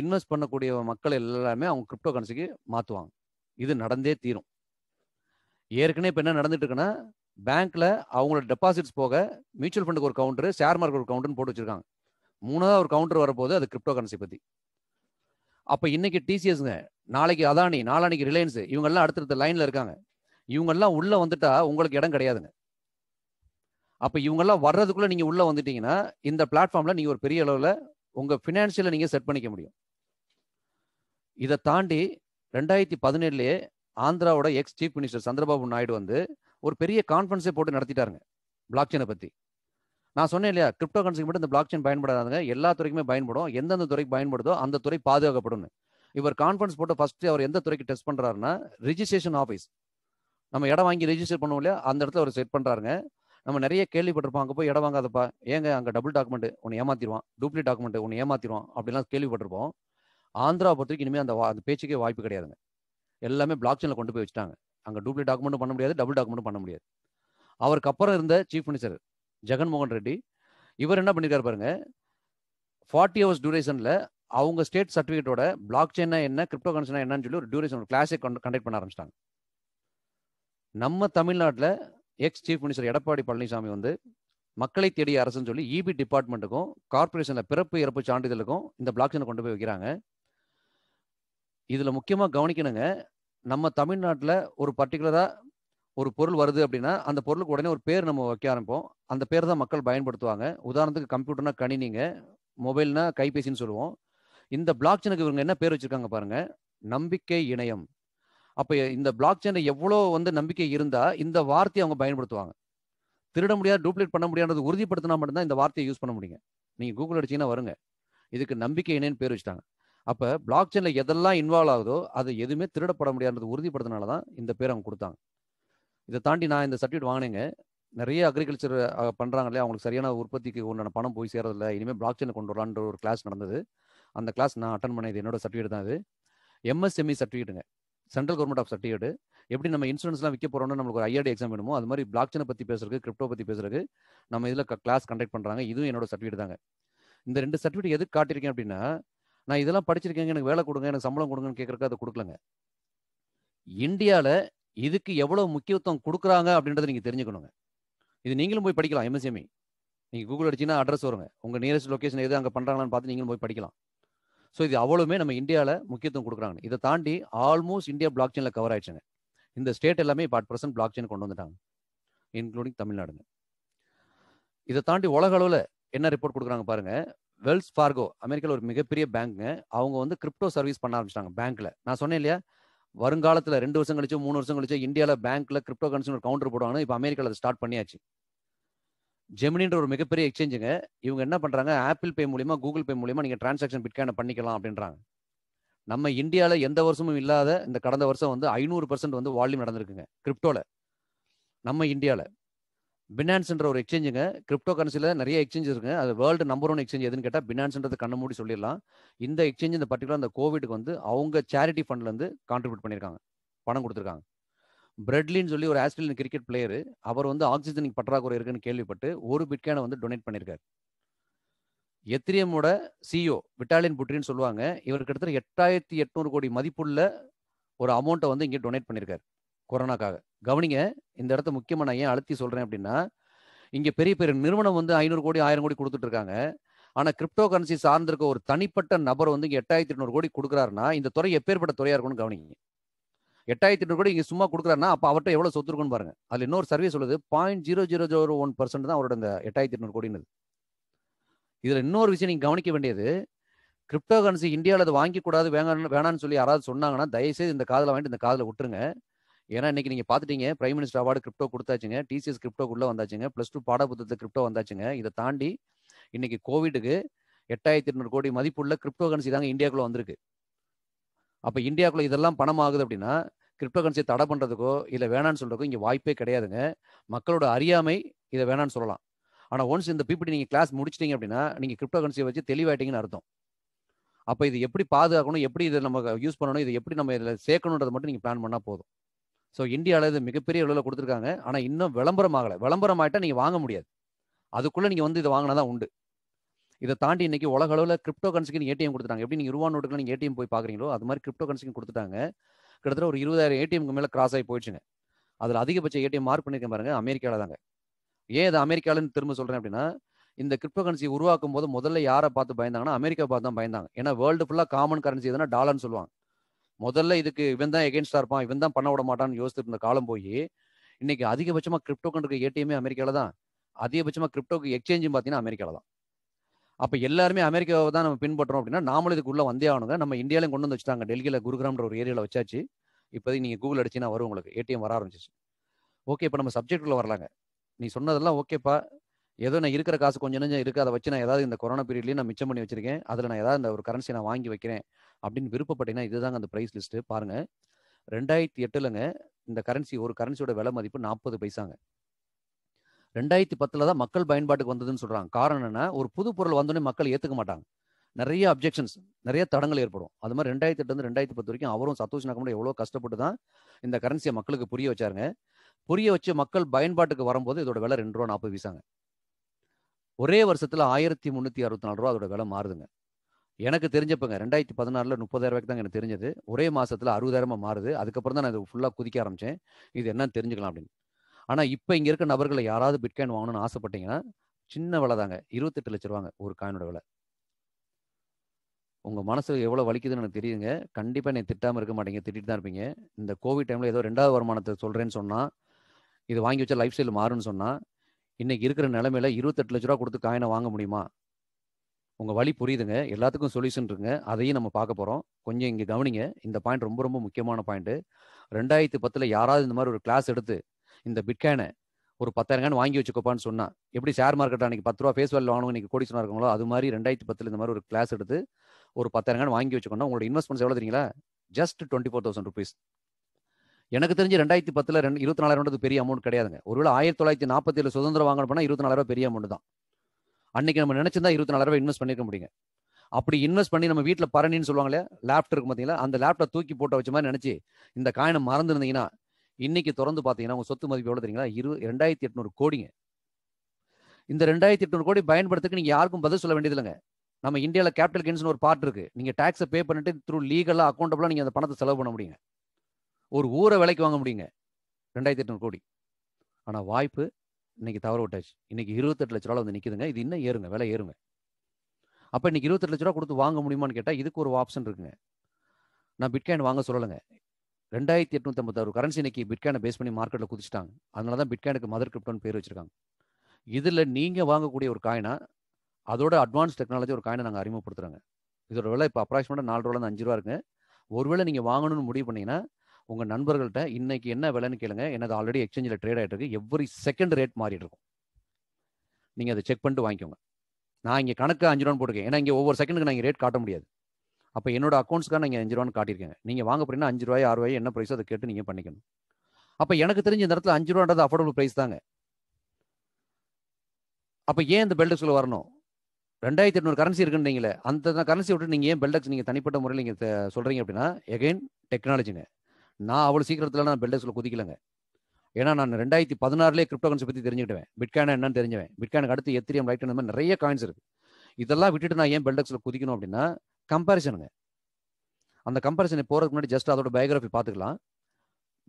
இன்வெஸ்ட் பண்ணக்கூடிய மக்கள் எல்லாமே அவங்க கிரிப்டோ கரன்சிக்கு மாற்றுவாங்க இது நடந்தே தீரும் ஏற்கனவே இப்போ என்ன நடந்துட்டு இருக்குன்னா பேங்க்கில் அவங்களோட டெபாசிட்ஸ் போக மியூச்சுவல் ஃபண்டுக்கு ஒரு கவுண்டர் ஷேர் மார்க்கெட் ஒரு கவுண்டர்னு போட்டு வச்சிருக்காங்க மூணாவது ஒரு கவுண்டர் வரப்போது அது கிரிப்டோ கரன்சி பத்தி அப்ப இன்னைக்கு டிசிஎஸ்ங்க நாளைக்கு அதானி நாளானிக்கு ரிலையன்ஸ் எல்லாம் அடுத்தடுத்த லைன்ல இருக்காங்க எல்லாம் உள்ள வந்துட்டா உங்களுக்கு இடம் கிடையாதுங்க இவங்க இவங்கெல்லாம் வர்றதுக்குள்ள நீங்க உள்ள வந்துட்டீங்கன்னா இந்த பிளாட்ஃபார்ம்ல நீங்க ஒரு பெரிய அளவுல உங்க பினான்சியல நீங்க செட் பண்ணிக்க முடியும் இதை தாண்டி ரெண்டாயிரத்தி பதினேழுலயே ஆந்திராவோட ex chief minister Chandrababu Naidu வந்து ஒரு பெரிய கான்ஃபரன்ஸே போட்டு நடத்திட்டாருங்க பிளாக்செயினை பத்தி நான் சொன்னேன் இல்லையா கிரிப்டோ கரன்சிக்கு மட்டும் இந்த பிளாக் செயின் பயன்படாதாங்க எல்லா துறைக்குமே பயன்படும் எந்தெந்த துறைக்கு பயன்படுதோ அந்த துறை பாதுகாக்கப்படும் இவர் கான்ஃபரன்ஸ் போட்டு ஃபர்ஸ்ட் அவர் எந்த துறைக்கு டெஸ்ட் பண்றாருன்னா ரிஜிஸ்ட்ரேஷன் ஆஃபீஸ் நம்ம இடம் வாங்கி ரிஜிஸ்டர் பண்ணுவோம் இல்லையா அந்த இடத்துல அவர் செட் பண்றாருங்க நம்ம நிறைய கேள்விப்பட்டிருப்போம் அங்கே போய் இடம் வாங்காதப்பா ஏங்க அங்கே டபுள் டாக்குமெண்ட் ஒன்று ஏமாத்திடுவான் டூப்ளிகேட் டாக்குமெண்ட் ஒன்று ஏமாத்திடுவான் அப்படிலாம் கேள்விப்பட்டிருப்போம் ஆந்திரா பொறுத்தவரைக்கும் இனிமேல் அந்த அந்த பேச்சுக்கே வாய்ப்பு கிடையாதுங்க எல்லாமே பிளாக் கொண்டு போய் வச்சுட்டாங்க அங்கே டூப்ளிகேட் டாக்குமெண்ட்டும் பண்ண முடியாது டபுள் டாக்குமெண்ட் பண்ண முடியாது அவருக்கு அப்புறம் இருந்த சீஃப் மினிஸ்டர் ஜெகன்மோகன் ரெட்டி இவர் என்ன பண்ணியிருக்காரு பாருங்க ஃபார்ட்டி ஹவர்ஸ் டியூரேஷனில் அவங்க ஸ்டேட் சர்டிஃபிகேட்டோட பிளாக் செயினா என்ன கிரிப்டோ கரன்சினா என்னன்னு சொல்லி ஒரு டியூரேஷன் ஒரு கிளாஸை கண்டக்ட் பண்ண ஆரம்பிச்சிட்டாங்க நம்ம தமிழ்நாட்டில் ex chief minister Edappadi Palaniswami வந்து மக்களை தேடிய அரசுன்னு சொல்லி இபி டிபார்ட்மெண்ட்டுக்கும் கார்பரேஷனில் பிறப்பு இறப்பு சான்றிதழுக்கும் இந்த பிளாக் செயினை கொண்டு போய் வைக்கிறாங்க இதில் முக்கியமாக கவனிக்கணுங்க நம்ம தமிழ்நாட்டில் ஒரு பர்டிகுலராக ஒரு பொருள் வருது அப்படின்னா அந்த பொருளுக்கு உடனே ஒரு பேர் நம்ம வைக்க ஆரம்பிப்போம் அந்த பேர் தான் மக்கள் பயன்படுத்துவாங்க உதாரணத்துக்கு கம்ப்யூட்டர்னா கணினிங்க மொபைல்னா கைபேசின்னு சொல்லுவோம் இந்த பிளாக் இவங்க என்ன பேர் வச்சிருக்காங்க பாருங்க நம்பிக்கை இணையம் அப்போ இந்த பிளாக் செயினில் எவ்வளோ வந்து நம்பிக்கை இருந்தால் இந்த வார்த்தையை அவங்க பயன்படுத்துவாங்க திருட முடியாது டூப்ளிகேட் பண்ண முடியாதது உறுதிப்படுத்தினா மட்டும்தான் இந்த வார்த்தையை யூஸ் பண்ண முடியுங்க நீங்கள் கூகுள் அடிச்சிங்கன்னா வருங்க இதுக்கு நம்பிக்கை இணைன்னு பேர் வச்சுட்டாங்க அப்போ பிளாக் செயினில் எதெல்லாம் இன்வால்வ் ஆகுதோ அது எதுவுமே திருடப்பட முடியாதது உறுதிப்படுத்தினால தான் இந்த பேர் அவங்க கொடுத்தாங்க இதை தாண்டி நான் இந்த சர்டிஃபிகேட் வாங்கினேங்க நிறைய அக்ரிகல்ச்சர் பண்ணுறாங்க இல்லையா அவங்களுக்கு சரியான உற்பத்திக்கு உண்டான பணம் போய் சேரதில்ல இனிமேல் பிளாக் செயின் கொண்டு வரலான்ற ஒரு கிளாஸ் நடந்தது அந்த கிளாஸ் நான் அட்டன் பண்ணது என்னோட சர்டிஃபிகேட் தான் அது எம்எஸ்எம்இ சர்டிஃபிகேட்டுங்க சென்ட்ரல் கவர்மெண்ட் ஆஃப் சர்டிஃபிகேட் எப்படி நம்ம இன்சூரன்ஸ்லாம் விற்க போகிறோம்னா நம்மளுக்கு ஒரு ஐஆர்டி எக்ஸாம் வேணுமோ அது மாதிரி பிளாக் செயினை பற்றி பேசுறதுக்கு கிரிப்டோ பற்றி பேசுறதுக்கு நம்ம இதில் கிளாஸ் கண்டக்ட் பண்ணுறாங்க இதுவும் என்னோட சர்டிஃபிகேட் தாங்க இந்த ரெண்டு சர்டிஃபிகேட் எதுக்கு காட்டியிருக்கேன் அப்படின்னா நான் இதெல்லாம் படிச்சிருக்கேங்க எனக்கு வேலை கொடுங்க எனக்கு சம்பளம் கொடுங்கன்னு கேட்குறக்கு அதை கொடுக்கலங்க இந்தியாவில் இதுக்கு எவ்வளவு முக்கியத்துவம் கொடுக்குறாங்க அப்படின்றத நீங்கள் தெரிஞ்சுக்கணுங்க இது நீங்களும் போய் படிக்கலாம் எம்எஸ்எம்இ e. நீங்கள் கூகுள் அடிச்சுன்னா அட்ரஸ் வருங்க உங்கள் நியரஸ்ட் லொக்கேஷன் எது அங்கே பண்ணுறாங்களான்னு பார்த்து நீங்களும் போய் படிக்கலாம் ஸோ இது அவ்வளவுமே நம்ம இந்தியாவில் முக்கியத்துவம் கொடுக்குறாங்க இதை தாண்டி ஆல்மோஸ்ட் இந்தியா பிளாக் செயினில் கவர் ஆயிடுச்சுங்க இந்த ஸ்டேட் எல்லாமே இப்போ அட் பர்சன்ட் பிளாக் செயின் கொண்டு வந்துட்டாங்க இன்க்ளூடிங் தமிழ்நாடுங்க இதை தாண்டி உலக அளவில் என்ன ரிப்போர்ட் கொடுக்குறாங்க பாருங்க வெல்ஸ் ஃபார்கோ அமெரிக்காவில் ஒரு மிகப்பெரிய பேங்க்குங்க அவங்க வந்து கிரிப்டோ சர்வீஸ் பண்ண ஆரம்பிச்சிட்டாங்க பேங்க்கில் நான் சொன்னேன் இல்லையா வருங்காலத்தில் ரெண்டு வருஷம் கழிச்சோ மூணு வருஷம் கழிச்சோ இந்தியாவில் பேங்க்கில் கிரிப்டோ கரன்சி ஒரு கவுண்டர் போடுவாங்க இப்போ அமெரிக்காவில் அதை ஸ்டார்ட் பண்ணியாச்சு ஜெமினின்ற ஒரு மிகப்பெரிய எக்ஸ்சேஞ்சுங்க இவங்க என்ன பண்ணுறாங்க ஆப்பிள் பே மூலியமா கூகுள் பே மூலியமா நீங்கள் டிரான்சாக்ஷன் பிட்காயினை பண்ணிக்கலாம் அப்படின்றாங்க நம்ம இந்தியாவில் எந்த வருஷமும் இல்லாத இந்த கடந்த வருஷம் வந்து ஐநூறு பர்சன்ட் வந்து வால்யூம் நடந்திருக்குங்க கிரிப்டோவில் நம்ம இந்தியாவில் பினான்ஸ்ன்ற ஒரு எக்ஸ்சேஞ்சுங்க கிரிப்டோ கரன்சியில் நிறைய எக்ஸ்சேஞ்ச் இருக்குது அது வேர்ல்டு நம்பர் ஒன் எக்ஸ்சேஞ்ச் எதுன்னு கேட்டால் பினான்ஸ்ன்றது கண்ணு மூடி சொல்லிடலாம் இந்த எக்ஸ்சேஞ்ச் இந்த பர்டிகுலர் அந்த கோவிட்க்கு வந்து அவங்க சேரிட்டி ஃபண்ட்லேருந்து கான்ட்ரிபியூட் பண்ணியிருக்காங்க பணம் கொடுத்துருக்காங்க பிரெட்லின்னு சொல்லி ஒரு ஆஸ்திரேலியன் கிரிக்கெட் பிளேயர் அவர் வந்து ஆக்சிஜனுக்கு பற்றாக்குறை இருக்குன்னு கேள்விப்பட்டு ஒரு பிட்கேனை வந்து டொனேட் பண்ணியிருக்காரு எத்திரியமோட சிஓ விட்டாலியன் புட்ரின்னு சொல்லுவாங்க இவர் கிட்டத்தட்ட எட்டாயிரத்தி எட்நூறு கோடி மதிப்புள்ள ஒரு அமௌண்ட்டை வந்து இங்கே டொனேட் பண்ணியிருக்காரு கொரோனாக்காக கவனிங்க இந்த இடத்த முக்கியமாக நான் ஏன் அழுத்தி சொல்கிறேன் அப்படின்னா இங்கே பெரிய பெரிய நிறுவனம் வந்து ஐநூறு கோடி ஆயிரம் கோடி கொடுத்துட்டு இருக்காங்க ஆனால் கிரிப்டோ கரன்சி சார்ந்திருக்க ஒரு தனிப்பட்ட நபர் வந்து இங்கே எட்டாயிரத்தி எட்நூறு கோடி கொடுக்குறாருன்னா இந்த துறை எப்பேற்பட்ட துறையாக இருக்கும்னு கவனிங்க எட்டாயிரத்தி எட்நூறு கோடி இங்கே சும்மா கொடுக்குறாருன்னா அப்போ அவர்கிட்ட எவ்வளோ சொத்து இருக்குன்னு பாருங்க அதில் இன்னொரு சர்வே சொல்லுது point zero zero zero one percent தான் அவரோட இந்த எட்டாயிரத்தி எட்நூறு கோடின்னு இதில் இன்னொரு விஷயம் நீங்கள் கவனிக்க வேண்டியது கிரிப்டோ கரன்சி இந்தியாவில் அதை வாங்கிக்கூடாது வேணான்னு வேணான்னு சொல்லி யாராவது சொன்னாங்கன்னா தயவுசெய்து இந்த காதில் வாங்கிட்டு இந்த காதில் விட்டுருங்க ஏன்னா இன்னைக்கு நீங்கள் பார்த்துட்டீங்க ப்ரைம் மினிஸ்டர் அவார்டு கிரிப்டோ கொடுத்தாச்சுங்க டிசிஎஸ் கிரிப்டோக்குள்ள வந்தாச்சுங்க ப்ளஸ் டூ பாடப்புத்தகத்தில் கிரிப்டோ வந்தாச்சுங்க இதை தாண்டி இன்னைக்கு கோவிடுக்கு எட்டாயிரத்தி இருநூறு கோடி மதிப்புள்ள கிரிப்டோ கரன்சி தாங்க இந்தியாவுக்குள்ளே வந்திருக்கு அப்போ இந்தியாக்குள்ள இதெல்லாம் பணம் ஆகுது அப்படின்னா கிரிப்டோ கரன்சியை தடை பண்ணுறதுக்கோ இல்லை வேணான்னு சொல்கிறதுக்கோ இங்கே வாய்ப்பே கிடையாதுங்க மக்களோட அறியாமை இதை வேணான்னு சொல்லலாம் ஆனால் ஒன்ஸ் இந்த பிபிடி நீங்கள் கிளாஸ் முடிச்சிட்டிங்க அப்படின்னா நீங்கள் கிரிப்டோ கரன்சியை வச்சு தெளிவாயிட்டீங்கன்னு அர்த்தம் அப்போ இது எப்படி பாதுகாக்கணும் எப்படி இதை நம்ம யூஸ் பண்ணணும் இதை எப்படி நம்ம இதில் சேர்க்கணுன்றதை மட்டும் நீங்கள் பிளான் பண்ணால் போதும் ஸோ இந்தியாவில் இது மிகப்பெரிய அளவில் கொடுத்துருக்காங்க ஆனால் இன்னும் விளம்பரம் ஆகலை விளம்பரம் ஆகிட்டால் நீங்கள் வாங்க முடியாது அதுக்குள்ளே நீங்கள் வந்து இதை வாங்கினா தான் உண்டு இதை தாண்டி இன்னைக்கு உலக அளவில் கிரிப்டோ கரன்சிக்கு ஏடிஎம் கொடுத்துட்டாங்க எப்படி நீங்கள் ரூபா நோட்டுக்கு நீங்கள் ஏடிஎம் போய் பார்க்குறீங்களோ அது மாதிரி கிரிப்டோ கரன்சிக்கு கொடுத்துட்டாங்க கிட்டத்தட்ட ஒரு இருபதாயிரம் ஏடிஎம்க்கு மேலே கிராஸ் ஆகி போயிடுச்சுங்க அதில் அதிகபட்ச ஏடிஎம் மார்க் பண்ணியிருக்கேன் பாருங்க அமெரிக்காவில் தாங்க ஏன் இது அமெரிக்காலன்னு திரும்ப சொல்கிறேன் அப்படின்னா இந்த கிரிப்டோ கரன்சி உருவாக்கும் போது முதல்ல யாரை பார்த்து பயந்தாங்கன்னா அமெரிக்கா பார்த்து தான் பயந்தாங்க ஏன்னா வேர்ல்டு ஃபுல்லாக காமன் கரன்சி எதுனா டாலர்னு சொல்லுவாங்க முதல்ல இதுக்கு இவன் தான் எகென்ஸ்டா இருப்பான் இவன் தான் பண்ண விட மாட்டான்னு யோசிச்சுட்டு இருந்த காலம் போய் இன்னைக்கு அதிகபட்சமா கிரிப்டோ கண்டுக்கு ஏடிஎம்மே அமெரிக்கால தான் அதிகபட்சமா கிரிப்டோக்கு எக்ஸ்சேஞ்சும் பார்த்தீங்கன்னா அமெரிக்கால தான் அப்போ எல்லாருமே அமெரிக்காவை தான் நம்ம பின்பற்றோம் அப்படின்னா நாமளும் இதுக்குள்ளே வந்தே ஆகணுங்க நம்ம இந்தியாலையும் கொண்டு வந்து வச்சுட்டாங்க டெல்லியில் குருகிராம்ன்ற ஒரு ஏரியாவில் வச்சாச்சு இப்போதைக்கு நீங்கள் கூகுள் அடிச்சுன்னா வரும் உங்களுக்கு ஏடிஎம் வர ஆரம்பிச்சிச்சு ஓகே இப்போ நம்ம சப்ஜெக்டுக்குள்ளே வரலாங்க நீ சொன்னதெல்லாம் ஓகேப்பா ஏதோ நான் இருக்கிற காசு கொஞ்சம் நஞ்சம் இருக்கு அதை வச்சு நான் ஏதாவது இந்த கொரோனா பீரியட்லேயும் நான் மிச்சம் பண்ணி வச்சிருக்கேன் அதில் நான் ஏதாவது இந்த ஒரு கரன்சி நான் வாங்கி வைக்கிறேன் அப்படின்னு விருப்பப்பட்டீங்கன்னா இதுதாங்க அந்த ப்ரைஸ் லிஸ்ட்டு பாருங்கள் ரெண்டாயிரத்தி எட்டுலங்க இந்த கரன்சி ஒரு கரன்சியோட விலை மதிப்பு நாற்பது பைசாங்க ரெண்டாயிரத்தி பத்தில் தான் மக்கள் பயன்பாட்டுக்கு வந்ததுன்னு சொல்கிறாங்க காரணம் என்ன ஒரு புது பொருள் வந்தோடனே மக்கள் ஏற்றுக்க மாட்டாங்க நிறைய அப்ஜெக்ஷன்ஸ் நிறைய தடங்கள் ஏற்படும் அது மாதிரி ரெண்டாயிரத்தி எட்டுலேருந்து ரெண்டாயிரத்தி பத்து வரைக்கும் அவரும் சத்தோஷ் நக்கமும் எவ்வளோ கஷ்டப்பட்டு தான் இந்த கரன்சியை மக்களுக்கு புரிய வச்சாருங்க புரிய வச்சு மக்கள் பயன்பாட்டுக்கு வரும்போது இதோட விலை ரெண்டு ரூபா நாற்பது வீசாங்க ஒரே வருஷத்தில் ஆயிரத்தி முந்நூற்றி அறுபத்தி நாலு ரூபா அதோட விலை மாறுதுங்க எனக்கு தெரிஞ்சப்பங்க ரெண்டாயிரத்தி பதினாறுல முப்பதாயிரம் ரூபாய்க்கு தான் எனக்கு தெரிஞ்சது ஒரே மாசத்துல அறுபதாயிரமா மாறுது அதுக்கப்புறம் தான் நான் ஃபுல்லா குதிக்க ஆரம்பிச்சேன் இது என்னன்னு தெரிஞ்சுக்கலாம் அப்படின்னு ஆனா இப்ப இங்க இருக்க நபர்களை யாராவது பிட்காயின் வாங்கணும்னு ஆசைப்பட்டீங்கன்னா சின்ன விலை தாங்க இருபத்தெட்டு லட்ச ரூபாங்க ஒரு காயினோட விலை உங்க மனசு எவ்வளவு வலிக்குதுன்னு எனக்கு தெரியுங்க கண்டிப்பா நீ திட்டாம இருக்க மாட்டீங்க திட்டிட்டு தான் இருப்பீங்க இந்த கோவிட் டைம்ல ஏதோ ரெண்டாவது வருமானத்தை சொல்றேன்னு சொன்னா இது வாங்கி வச்சா லைஃப் ஸ்டைல் மாறும்னு சொன்னா இன்னைக்கு இருக்கிற நிலைமையில இருபத்தெட்டு லட்ச ரூபா கொடுத்து காயினை வாங்க முடியுமா உங்கள் வழி புரியுதுங்க எல்லாத்துக்கும் சொல்யூஷன் இருக்குங்க அதையும் நம்ம பார்க்க போகிறோம் கொஞ்சம் இங்கே கவனிங்க இந்த பாயிண்ட் ரொம்ப ரொம்ப முக்கியமான பாயிண்ட்டு ரெண்டாயிரத்து பத்தில் யாராவது இந்த மாதிரி ஒரு கிளாஸ் எடுத்து இந்த பிட்கானை ஒரு பத்தாயிரங்கான்னு வாங்கி வச்சுக்கோப்பான்னு சொன்னால் எப்படி ஷேர் மார்க்கெட் அன்றைக்கி பத்து ரூபா ஃபேஸ் வேல்யூ வாங்கணும் நீங்கள் கோடி சொன்னா அது மாதிரி ரெண்டாயிரத்து பத்தில் இந்த மாதிரி ஒரு கிளாஸ் எடுத்து ஒரு பத்தாயிரங்கான்னு வாங்கி வச்சுக்கோனா உங்களோட இன்வெஸ்ட்மெண்ட்ஸ் எவ்வளோ தெரியுங்களா just twenty four thousand rupees எனக்கு தெரிஞ்சு ரெண்டாயிரத்தி பத்தில் ரெண்டு இருபத்தி நாலாயிரம் பெரிய அமௌண்ட் கிடையாதுங்க ஒருவேளை ஆயிரத்தி தொள்ளாயிரத்தி நாற்பத்தி ஏழு சுதந்திரம் வாங்கணும்னா இருபத்தி நாலாயிரம் பெரிய அமௌண்ட் தான் அன்னைக்கு நம்ம நினைச்சிருந்தா இருபத்தி நாலாயிரம் இன்வெஸ்ட் பண்ணிருக்க முடியுங்க அப்படி இன்வெஸ்ட் பண்ணி நம்ம வீட்டில் பரணின்னு சொல்லுவாங்களே லேப்டாப் இருக்கு பார்த்தீங்களா அந்த லேப்டாப் தூக்கி போட்டு வச்ச மாதிரி நினச்சி இந்த காயினை மறந்துருந்தீங்கன்னா இன்னைக்கு திறந்து பார்த்தீங்கன்னா உங்க சொத்து மதிப்பு எவ்வளோ தெரியுங்களா இரு ரெண்டாயிரத்தி எட்நூறு கோடிங்க இந்த ரெண்டாயிரத்தி எட்நூறு கோடி பயன்படுத்துக்கு நீங்கள் யாருக்கும் பதில் சொல்ல வேண்டியது இல்லைங்க நம்ம இந்தியாவில் கேபிட்டல் கெயின்ஸ்னு ஒரு பார்ட் இருக்கு நீங்கள் டேக்ஸை பே பண்ணிட்டு த்ரூ லீகலாக அக்கௌண்டபிளாக நீங்கள் அந்த பணத்தை செலவு பண்ண முடியுங்க ஒரு ஊரை விலைக்கு வாங்க முடியுங்க ரெண்டாயிரத்தி எட்நூறு கோடி ஆனால் வாய்ப்பு இன்னைக்கு தவறு விட்டாச்சு இன்னைக்கு இருபத்தெட்டு லட்ச ரூபா வந்து நிற்குதுங்க இது இன்னும் ஏறுங்க விலை ஏறுங்க அப்போ இன்னைக்கு இருபத்தெட்டு லட்ச ரூபா கொடுத்து வாங்க முடியுமான்னு கேட்டால் இதுக்கு ஒரு ஆப்ஷன் இருக்குங்க நான் பிட்காயின் வாங்க சொல்லலைங்க ரெண்டாயிரத்தி எட்நூத்தி ஐம்பத்தாறு கரன்சி இன்னைக்கு பிட்காயினை பேஸ் பண்ணி மார்க்கெட்டில் குதிச்சிட்டாங்க அதனால தான் பிட்காயினுக்கு மதர் கிரிப்டோன்னு பேர் வச்சிருக்காங்க இதில் நீங்கள் வாங்கக்கூடிய ஒரு காயினா அதோட அட்வான்ஸ் டெக்னாலஜி ஒரு காயினை நாங்கள் அறிமுகப்படுத்துறாங்க இதோட விலை இப்போ அப்ராக்சிமேட்டாக நாலு ரூபாலேருந்து அஞ்சு ரூபா இருக்குங்க ஒருவேளை நீங்கள் வாங்கணும்னு முடிவு பண்ணீங்கன்னா உங்கள் நண்பர்கள்ட்ட இன்னைக்கு என்ன விலைன்னு கேளுங்க எனது ஆல்ரெடி எக்ஸ்சேஞ்சில் ட்ரேட் ஆகிட்டு இருக்கு எவ்ரி செகண்ட் ரேட் மாறிட்டு இருக்கும் நீங்கள் அதை செக் பண்ணிட்டு வாங்கிக்கோங்க நான் இங்கே கணக்கு அஞ்சு ரூபான்னு போட்டிருக்கேன் ஏன்னா இங்கே ஒவ்வொரு செகண்டுக்கு நான் இங்கே ரேட் காட்ட முடியாது அப்போ என்னோட அக்கௌண்ட்ஸ்க்காக நீங்கள் அஞ்சு ரூபான்னு காட்டியிருக்கேன் நீங்கள் வாங்க போறீங்கன்னா அஞ்சு ரூபாய் ஆறு ரூபாய் என்ன ப்ரைஸோ அதை கேட்டு நீங்கள் பண்ணிக்கணும் அப்போ எனக்கு தெரிஞ்ச இந்த இடத்துல அஞ்சு ரூபான்றது அஃபோர்டபுள் ப்ரைஸ் தாங்க அப்போ ஏன் இந்த பெல்டெக்ஸில் வரணும் ரெண்டாயிரத்தி எட்நூறு கரன்சி நீங்களே அந்த கரன்சி விட்டு நீங்கள் ஏன் பெல்டெக்ஸ் நீங்கள் தனிப்பட்ட முறையில் நீங்கள் சொல்கிறீங்க அப்படின்னா எகைன் டெக்னாலஜிங்க நான் அவ்வளோ சீக்கிரத்தில் நான் பில்டர்ஸில் குதிக்கலைங்க ஏன்னா நான் ரெண்டாயிரத்தி பதினாறுலேயே கிரிப்டோ கரன்சி பற்றி தெரிஞ்சுக்கிட்டேன் பிட்கானா என்னன்னு தெரிஞ்சுவேன் பிட்கானுக்கு அடுத்து எத்திரியம் லைட் அந்த மாதிரி நிறைய காயின்ஸ் இருக்குது இதெல்லாம் விட்டுட்டு நான் ஏன் பெல்டெக்ஸில் குதிக்கணும் அப்படின்னா கம்பாரிசனுங்க அந்த கம்பாரிசன் போகிறதுக்கு முன்னாடி ஜஸ்ட் அதோட பயோகிராஃபி பார்த்துக்கலாம்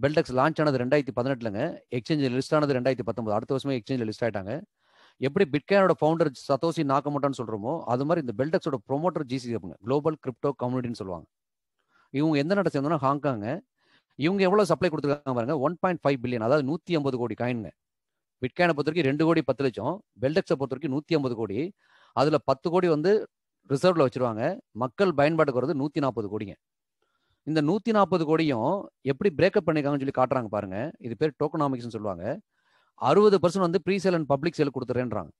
பெல்டெக்ஸ் லான்ச் ஆனது ரெண்டாயிரத்தி பதினெட்டுலங்க எக்ஸ்சேஞ்ச் லிஸ்ட் ஆனது ரெண்டாயிரத்தி பத்தொம்பது அடுத்த வருஷமே எக்ஸ்சேஞ்சில் லிஸ்ட் ஆயிட்டாங்க எப்படி பிட்காயினோட ஃபவுண்டர் சதோசி மாட்டான்னு சொல்கிறோமோ அது மாதிரி இந்த பெல்டெக்ஸோட ப்ரொமோட்டர் ஜிசி அப்படிங்க குளோபல் கிரிப்டோ கம்யூனிட்டின்னு சொல்லுவாங்க இவங்க எந்த நாட்டை சேர்ந்தோன்னா ஹாங்காங்க இவங்க எவ்வளோ சப்ளை கொடுத்துருக்காங்க பாருங்க ஒன் பாயிண்ட் ஃபைவ் பில்லியன் அதாவது நூற்றி ஐம்பது கோடி காயின் பிட்காயினை பொறுத்த வரைக்கும் ரெண்டு கோடி பத்து லட்சம் பெல்டெக்ஸை பொறுத்த வரைக்கும் நூற்றி ஐம்பது கோடி அதில் பத்து கோடி வந்து ரிசர்வ்ல வச்சிருவாங்க மக்கள் பயன்பாட்டுக்கு வரது நூற்றி நாற்பது கோடிங்க இந்த நூற்றி நாற்பது கோடியும் எப்படி பிரேக்கப் பண்ணியிருக்காங்கன்னு சொல்லி காட்டுறாங்க பாருங்க இது பேர் டோக்கனாமிக்ஸ்னு சொல்லுவாங்க அறுபது பர்சன்ட் வந்து pre sale and public sale கொடுத்துறேன்றாங்க